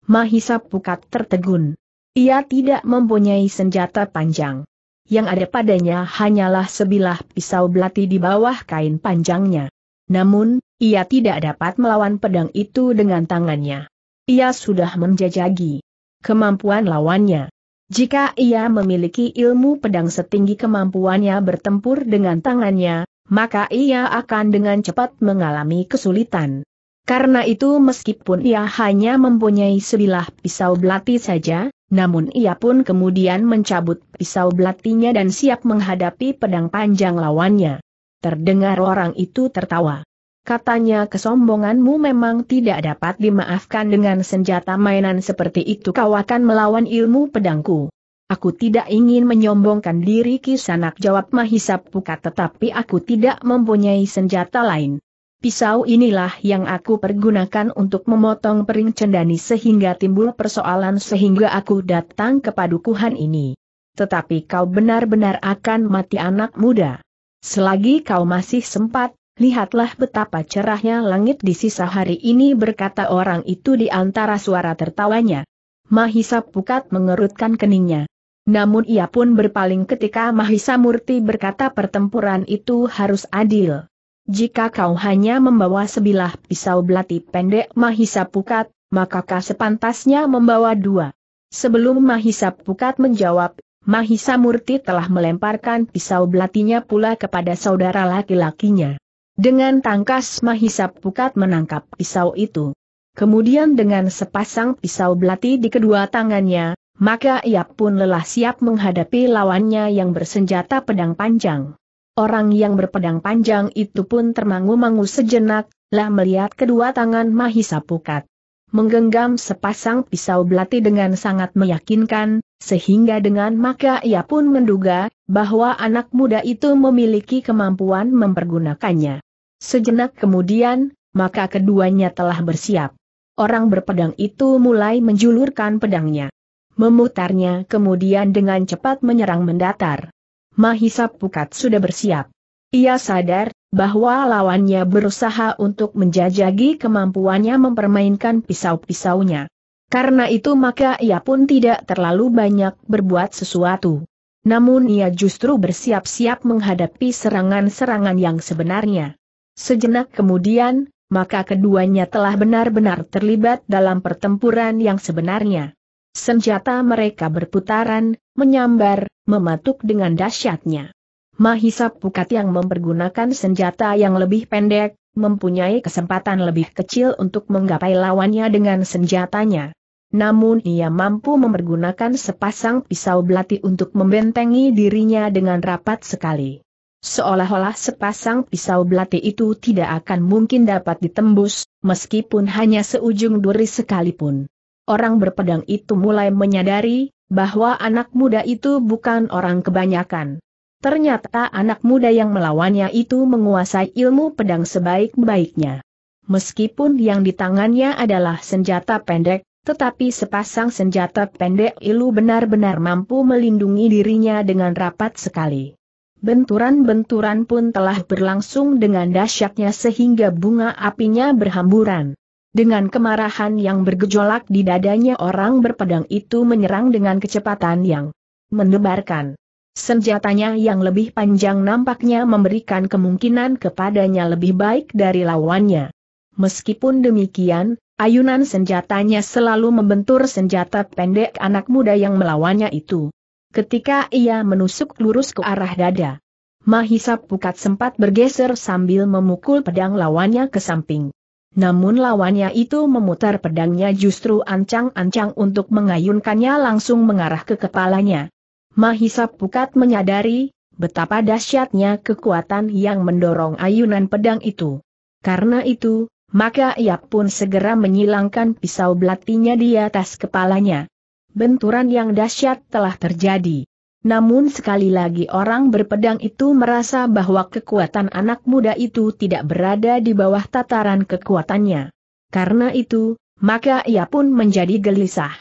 Mahisa Pukat tertegun. Ia tidak mempunyai senjata panjang. Yang ada padanya hanyalah sebilah pisau belati di bawah kain panjangnya. Namun, ia tidak dapat melawan pedang itu dengan tangannya. Ia sudah menjajagi kemampuan lawannya. Jika ia memiliki ilmu pedang setinggi kemampuannya bertempur dengan tangannya, maka ia akan dengan cepat mengalami kesulitan. Karena itu meskipun ia hanya mempunyai sebilah pisau belati saja, namun ia pun kemudian mencabut pisau belatinya dan siap menghadapi pedang panjang lawannya. Terdengar orang itu tertawa. Katanya kesombonganmu memang tidak dapat dimaafkan dengan senjata mainan seperti itu kau akan melawan ilmu pedangku. Aku tidak ingin menyombongkan diri kisanak jawab mahisap Pukat tetapi aku tidak mempunyai senjata lain pisau inilah yang aku pergunakan untuk memotong pering cendani sehingga timbul persoalan sehingga aku datang ke padukuhan ini. Tetapi kau benar-benar akan mati anak muda. Selagi kau masih sempat, lihatlah betapa cerahnya langit di sisa hari ini berkata orang itu di antara suara tertawanya. Mahisa Pukat mengerutkan keningnya. Namun ia pun berpaling ketika Mahisa Murti berkata pertempuran itu harus adil. Jika kau hanya membawa sebilah pisau belati pendek Mahisa Pukat, makakah sepantasnya membawa dua? Sebelum Mahisa Pukat menjawab, Mahisa Murti telah melemparkan pisau belatinya pula kepada saudara laki-lakinya. Dengan tangkas Mahisa Pukat menangkap pisau itu. Kemudian dengan sepasang pisau belati di kedua tangannya, maka ia pun lelah siap menghadapi lawannya yang bersenjata pedang panjang. Orang yang berpedang panjang itu pun termangu-mangu sejenak, lah melihat kedua tangan Mahisa Pukat. Menggenggam sepasang pisau belati dengan sangat meyakinkan, sehingga dengan maka ia pun menduga, bahwa anak muda itu memiliki kemampuan mempergunakannya. Sejenak kemudian, maka keduanya telah bersiap. Orang berpedang itu mulai menjulurkan pedangnya memutarnya kemudian dengan cepat menyerang mendatar. Mahisa Pukat sudah bersiap. Ia sadar bahwa lawannya berusaha untuk menjajagi kemampuannya mempermainkan pisau-pisaunya. Karena itu maka ia pun tidak terlalu banyak berbuat sesuatu. Namun ia justru bersiap-siap menghadapi serangan-serangan yang sebenarnya. Sejenak kemudian, maka keduanya telah benar-benar terlibat dalam pertempuran yang sebenarnya. Senjata mereka berputaran, menyambar, mematuk dengan dahsyatnya. Mahisa Pukat yang mempergunakan senjata yang lebih pendek, mempunyai kesempatan lebih kecil untuk menggapai lawannya dengan senjatanya. Namun ia mampu mempergunakan sepasang pisau belati untuk membentengi dirinya dengan rapat sekali. Seolah-olah sepasang pisau belati itu tidak akan mungkin dapat ditembus, meskipun hanya seujung duri sekalipun. Orang berpedang itu mulai menyadari, bahwa anak muda itu bukan orang kebanyakan. Ternyata anak muda yang melawannya itu menguasai ilmu pedang sebaik-baiknya. Meskipun yang di tangannya adalah senjata pendek, tetapi sepasang senjata pendek ilu benar-benar mampu melindungi dirinya dengan rapat sekali. Benturan-benturan pun telah berlangsung dengan dahsyatnya sehingga bunga apinya berhamburan. Dengan kemarahan yang bergejolak di dadanya orang berpedang itu menyerang dengan kecepatan yang mendebarkan. Senjatanya yang lebih panjang nampaknya memberikan kemungkinan kepadanya lebih baik dari lawannya. Meskipun demikian, ayunan senjatanya selalu membentur senjata pendek anak muda yang melawannya itu. Ketika ia menusuk lurus ke arah dada, Mahisa Pukat sempat bergeser sambil memukul pedang lawannya ke samping. Namun lawannya itu memutar pedangnya justru ancang-ancang untuk mengayunkannya langsung mengarah ke kepalanya. Mahisa Pukat menyadari betapa dahsyatnya kekuatan yang mendorong ayunan pedang itu. Karena itu, maka ia pun segera menyilangkan pisau belatinya di atas kepalanya. Benturan yang dahsyat telah terjadi. Namun sekali lagi orang berpedang itu merasa bahwa kekuatan anak muda itu tidak berada di bawah tataran kekuatannya. Karena itu, maka ia pun menjadi gelisah.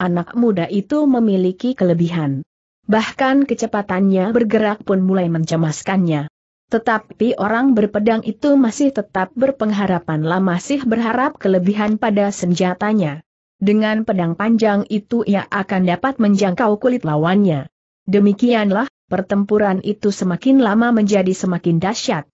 Anak muda itu memiliki kelebihan. Bahkan kecepatannya bergerak pun mulai mencemaskannya. Tetapi orang berpedang itu masih tetap berpengharapan lah masih berharap kelebihan pada senjatanya. Dengan pedang panjang itu ia akan dapat menjangkau kulit lawannya. Demikianlah, pertempuran itu semakin lama menjadi semakin dahsyat.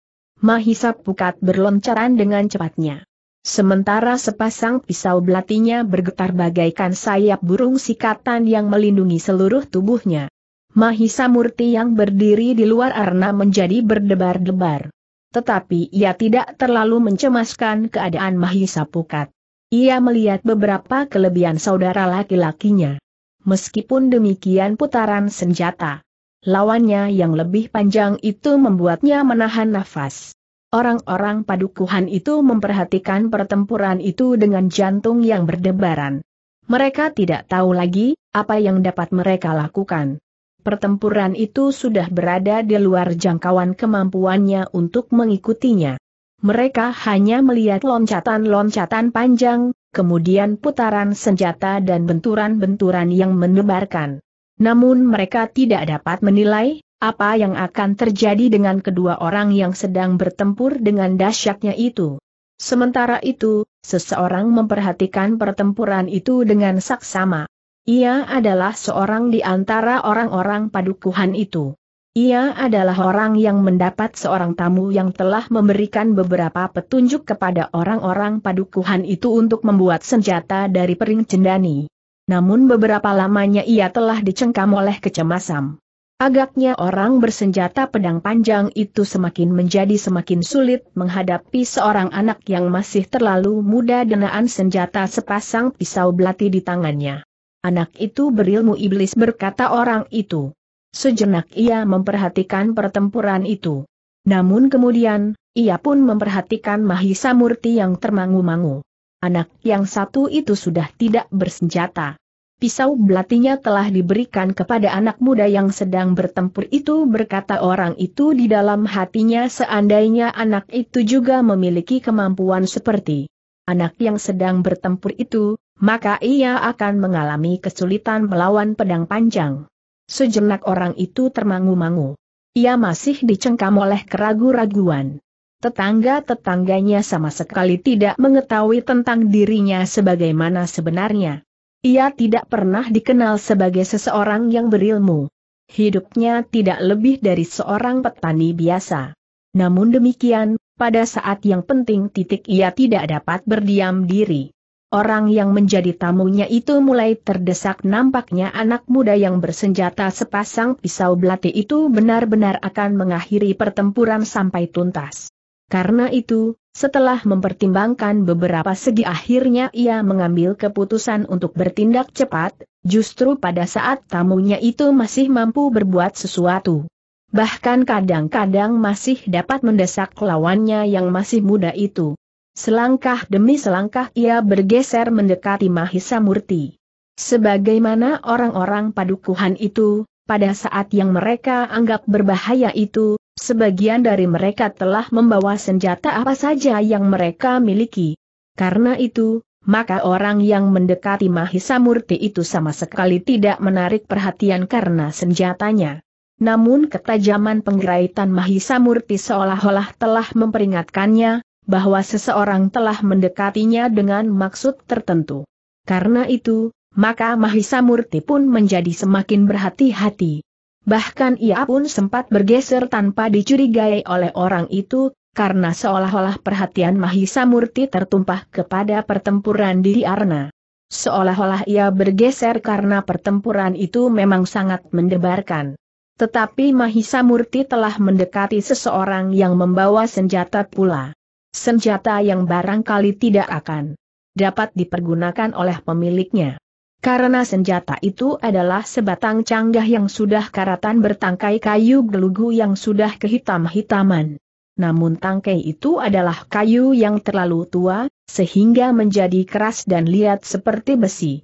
Mahisa Pukat berloncaran dengan cepatnya. Sementara sepasang pisau belatinya bergetar bagaikan sayap burung sikatan yang melindungi seluruh tubuhnya. Mahisa Murti yang berdiri di luar arna menjadi berdebar-debar. Tetapi ia tidak terlalu mencemaskan keadaan Mahisa Pukat. Ia melihat beberapa kelebihan saudara laki-lakinya meskipun demikian putaran senjata. Lawannya yang lebih panjang itu membuatnya menahan nafas. Orang-orang padukuhan itu memperhatikan pertempuran itu dengan jantung yang berdebaran. Mereka tidak tahu lagi apa yang dapat mereka lakukan. Pertempuran itu sudah berada di luar jangkauan kemampuannya untuk mengikutinya. Mereka hanya melihat loncatan-loncatan panjang, kemudian putaran senjata dan benturan-benturan yang menebarkan. Namun mereka tidak dapat menilai, apa yang akan terjadi dengan kedua orang yang sedang bertempur dengan dahsyatnya itu. Sementara itu, seseorang memperhatikan pertempuran itu dengan saksama. Ia adalah seorang di antara orang-orang padukuhan itu. Ia adalah orang yang mendapat seorang tamu yang telah memberikan beberapa petunjuk kepada orang-orang padukuhan itu untuk membuat senjata dari pering cendani. Namun beberapa lamanya ia telah dicengkam oleh kecemasan. Agaknya orang bersenjata pedang panjang itu semakin menjadi semakin sulit menghadapi seorang anak yang masih terlalu muda denaan senjata sepasang pisau belati di tangannya. Anak itu berilmu iblis berkata orang itu. Sejenak ia memperhatikan pertempuran itu. Namun kemudian, ia pun memperhatikan Mahisa Murti yang termangu-mangu. Anak yang satu itu sudah tidak bersenjata. Pisau belatinya telah diberikan kepada anak muda yang sedang bertempur itu berkata orang itu di dalam hatinya seandainya anak itu juga memiliki kemampuan seperti anak yang sedang bertempur itu, maka ia akan mengalami kesulitan melawan pedang panjang. Sejenak orang itu termangu-mangu. Ia masih dicengkam oleh keragu-raguan. Tetangga-tetangganya sama sekali tidak mengetahui tentang dirinya sebagaimana sebenarnya. Ia tidak pernah dikenal sebagai seseorang yang berilmu. Hidupnya tidak lebih dari seorang petani biasa. Namun demikian, pada saat yang penting titik ia tidak dapat berdiam diri. Orang yang menjadi tamunya itu mulai terdesak nampaknya anak muda yang bersenjata sepasang pisau belati itu benar-benar akan mengakhiri pertempuran sampai tuntas. Karena itu, setelah mempertimbangkan beberapa segi akhirnya ia mengambil keputusan untuk bertindak cepat, justru pada saat tamunya itu masih mampu berbuat sesuatu. Bahkan kadang-kadang masih dapat mendesak lawannya yang masih muda itu. Selangkah demi selangkah ia bergeser mendekati Mahisa Murti. Sebagaimana orang-orang padukuhan itu, pada saat yang mereka anggap berbahaya itu, sebagian dari mereka telah membawa senjata apa saja yang mereka miliki. Karena itu, maka orang yang mendekati Mahisa Murti itu sama sekali tidak menarik perhatian karena senjatanya. Namun ketajaman penggeraitan Mahisa Murti seolah-olah telah memperingatkannya, bahwa seseorang telah mendekatinya dengan maksud tertentu. Karena itu, maka Mahisa Murti pun menjadi semakin berhati-hati. Bahkan ia pun sempat bergeser tanpa dicurigai oleh orang itu, karena seolah-olah perhatian Mahisa Murti tertumpah kepada pertempuran di Arna. Seolah-olah ia bergeser karena pertempuran itu memang sangat mendebarkan. Tetapi Mahisa Murti telah mendekati seseorang yang membawa senjata pula. Senjata yang barangkali tidak akan dapat dipergunakan oleh pemiliknya. Karena senjata itu adalah sebatang canggah yang sudah karatan bertangkai kayu gelugu yang sudah kehitam-hitaman. Namun tangkai itu adalah kayu yang terlalu tua, sehingga menjadi keras dan liat seperti besi.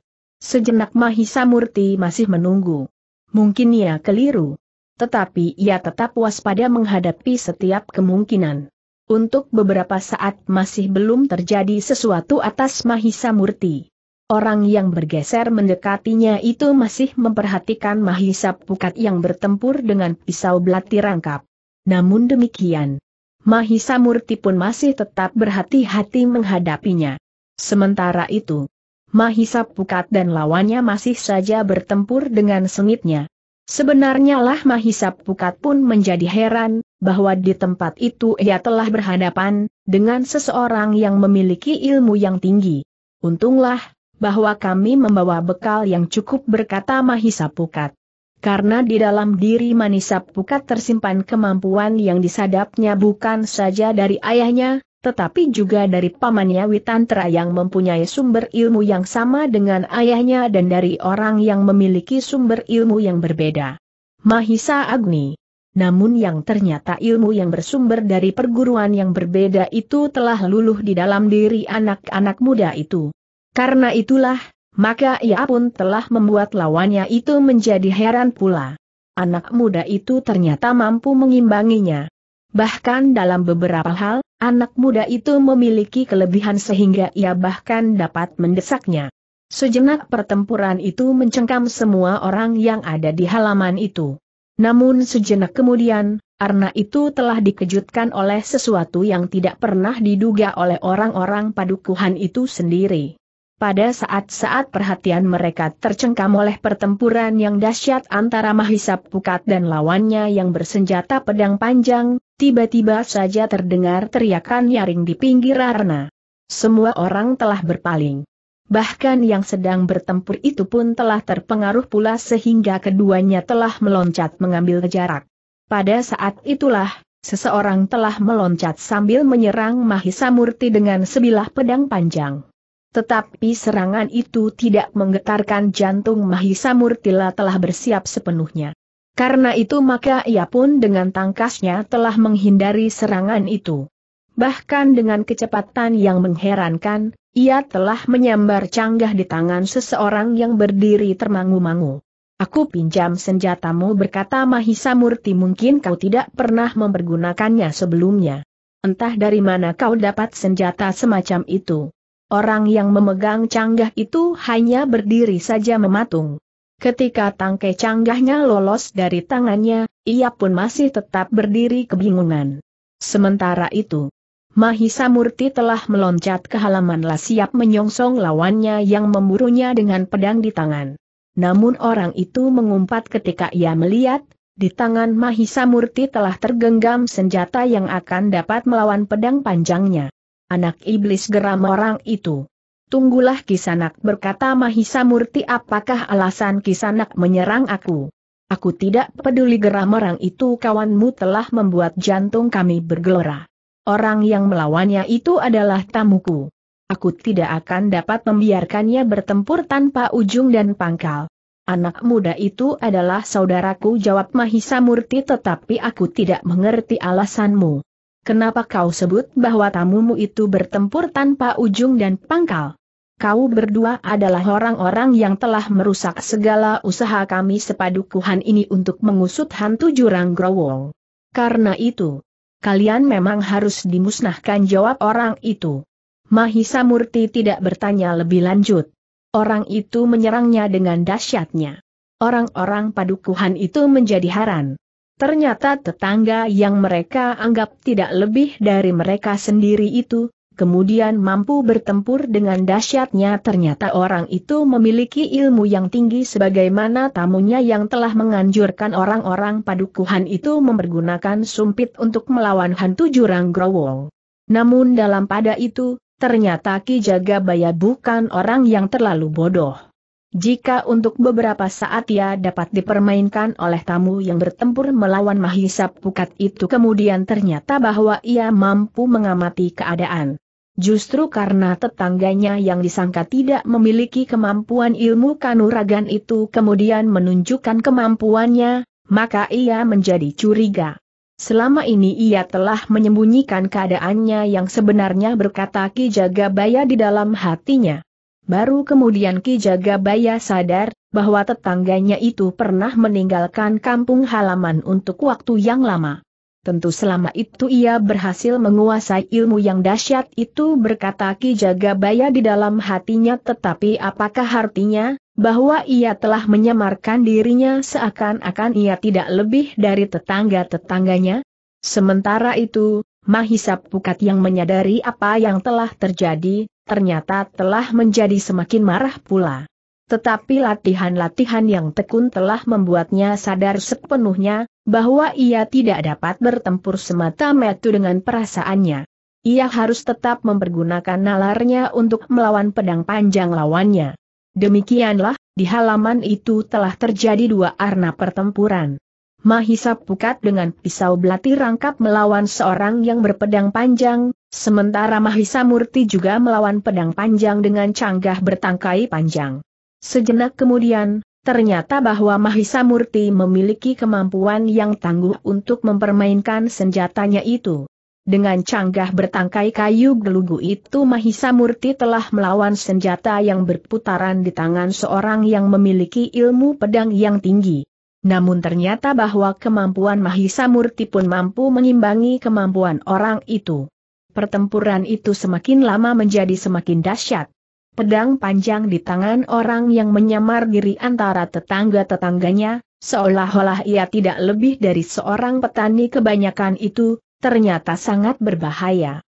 Sejenak Mahisa Murti masih menunggu. Mungkin ia keliru. Tetapi ia tetap waspada menghadapi setiap kemungkinan. Untuk beberapa saat masih belum terjadi sesuatu atas Mahisa Murti. Orang yang bergeser mendekatinya itu masih memperhatikan Mahisa Pukat yang bertempur dengan pisau belati rangkap. Namun demikian, Mahisa Murti pun masih tetap berhati-hati menghadapinya. Sementara itu, Mahisa Pukat dan lawannya masih saja bertempur dengan sengitnya. Sebenarnya lah Mahisap Pukat pun menjadi heran, bahwa di tempat itu ia telah berhadapan, dengan seseorang yang memiliki ilmu yang tinggi. Untunglah, bahwa kami membawa bekal yang cukup berkata Mahisap Pukat. Karena di dalam diri Manisap Pukat tersimpan kemampuan yang disadapnya bukan saja dari ayahnya, tetapi juga dari pamannya Witantra yang mempunyai sumber ilmu yang sama dengan ayahnya dan dari orang yang memiliki sumber ilmu yang berbeda. Mahisa Agni. Namun yang ternyata ilmu yang bersumber dari perguruan yang berbeda itu telah luluh di dalam diri anak-anak muda itu. Karena itulah, maka ia pun telah membuat lawannya itu menjadi heran pula. Anak muda itu ternyata mampu mengimbanginya. Bahkan dalam beberapa hal, Anak muda itu memiliki kelebihan sehingga ia bahkan dapat mendesaknya. Sejenak pertempuran itu mencengkam semua orang yang ada di halaman itu. Namun sejenak kemudian, Arna itu telah dikejutkan oleh sesuatu yang tidak pernah diduga oleh orang-orang padukuhan itu sendiri. Pada saat-saat perhatian mereka tercengkam oleh pertempuran yang dahsyat antara Mahisa Pukat dan lawannya yang bersenjata pedang panjang, Tiba-tiba saja terdengar teriakan nyaring di pinggir arena. Semua orang telah berpaling. Bahkan yang sedang bertempur itu pun telah terpengaruh pula sehingga keduanya telah meloncat mengambil jarak. Pada saat itulah, seseorang telah meloncat sambil menyerang Mahisa Murti dengan sebilah pedang panjang. Tetapi serangan itu tidak menggetarkan jantung Mahisa Murtila telah bersiap sepenuhnya. Karena itu maka ia pun dengan tangkasnya telah menghindari serangan itu. Bahkan dengan kecepatan yang mengherankan, ia telah menyambar canggah di tangan seseorang yang berdiri termangu-mangu. Aku pinjam senjatamu berkata Mahisa Murti mungkin kau tidak pernah mempergunakannya sebelumnya. Entah dari mana kau dapat senjata semacam itu. Orang yang memegang canggah itu hanya berdiri saja mematung. Ketika Tangke canggahnya lolos dari tangannya, ia pun masih tetap berdiri kebingungan. Sementara itu, Mahisa Murti telah meloncat ke halamanlah siap menyongsong lawannya yang memburunya dengan pedang di tangan. Namun orang itu mengumpat ketika ia melihat, di tangan Mahisa Murti telah tergenggam senjata yang akan dapat melawan pedang panjangnya. Anak iblis geram orang itu. Tunggulah Kisanak berkata Mahisa Murti apakah alasan Kisanak menyerang aku. Aku tidak peduli geram orang itu kawanmu telah membuat jantung kami bergelora. Orang yang melawannya itu adalah tamuku. Aku tidak akan dapat membiarkannya bertempur tanpa ujung dan pangkal. Anak muda itu adalah saudaraku jawab Mahisa Murti tetapi aku tidak mengerti alasanmu. Kenapa kau sebut bahwa tamumu itu bertempur tanpa ujung dan pangkal? Kau berdua adalah orang-orang yang telah merusak segala usaha kami sepadukuhan ini untuk mengusut hantu jurang growol. Karena itu, kalian memang harus dimusnahkan jawab orang itu. Mahisa Murti tidak bertanya lebih lanjut. Orang itu menyerangnya dengan dahsyatnya. Orang-orang padukuhan itu menjadi haran. Ternyata tetangga yang mereka anggap tidak lebih dari mereka sendiri itu, kemudian mampu bertempur dengan dahsyatnya ternyata orang itu memiliki ilmu yang tinggi sebagaimana tamunya yang telah menganjurkan orang-orang padukuhan itu mempergunakan sumpit untuk melawan hantu jurang growol. Namun dalam pada itu, ternyata Ki Jagabaya bukan orang yang terlalu bodoh. Jika untuk beberapa saat ia dapat dipermainkan oleh tamu yang bertempur melawan Mahisa Pukat itu kemudian ternyata bahwa ia mampu mengamati keadaan. Justru karena tetangganya yang disangka tidak memiliki kemampuan ilmu kanuragan itu kemudian menunjukkan kemampuannya, maka ia menjadi curiga. Selama ini ia telah menyembunyikan keadaannya yang sebenarnya berkata Ki Jagabaya di dalam hatinya. Baru kemudian Ki Jagabaya sadar, bahwa tetangganya itu pernah meninggalkan kampung halaman untuk waktu yang lama. Tentu selama itu ia berhasil menguasai ilmu yang dahsyat itu berkata Ki Jagabaya di dalam hatinya tetapi apakah artinya, bahwa ia telah menyamarkan dirinya seakan-akan ia tidak lebih dari tetangga-tetangganya? Sementara itu, Mahisa Pukat yang menyadari apa yang telah terjadi, ternyata telah menjadi semakin marah pula. Tetapi latihan-latihan yang tekun telah membuatnya sadar sepenuhnya, bahwa ia tidak dapat bertempur semata-mata dengan perasaannya. Ia harus tetap mempergunakan nalarnya untuk melawan pedang panjang lawannya. Demikianlah, di halaman itu telah terjadi dua arna pertempuran. Mahisa Pukat dengan pisau belati rangkap melawan seorang yang berpedang panjang, sementara Mahisa Murti juga melawan pedang panjang dengan canggah bertangkai panjang. Sejenak kemudian, ternyata bahwa Mahisa Murti memiliki kemampuan yang tangguh untuk mempermainkan senjatanya itu. Dengan canggah bertangkai kayu gelugu itu Mahisa Murti telah melawan senjata yang berputaran di tangan seorang yang memiliki ilmu pedang yang tinggi namun ternyata bahwa kemampuan Mahisa Murti pun mampu mengimbangi kemampuan orang itu. Pertempuran itu semakin lama menjadi semakin dahsyat. Pedang panjang di tangan orang yang menyamar diri antara tetangga-tetangganya, seolah-olah ia tidak lebih dari seorang petani kebanyakan itu, ternyata sangat berbahaya.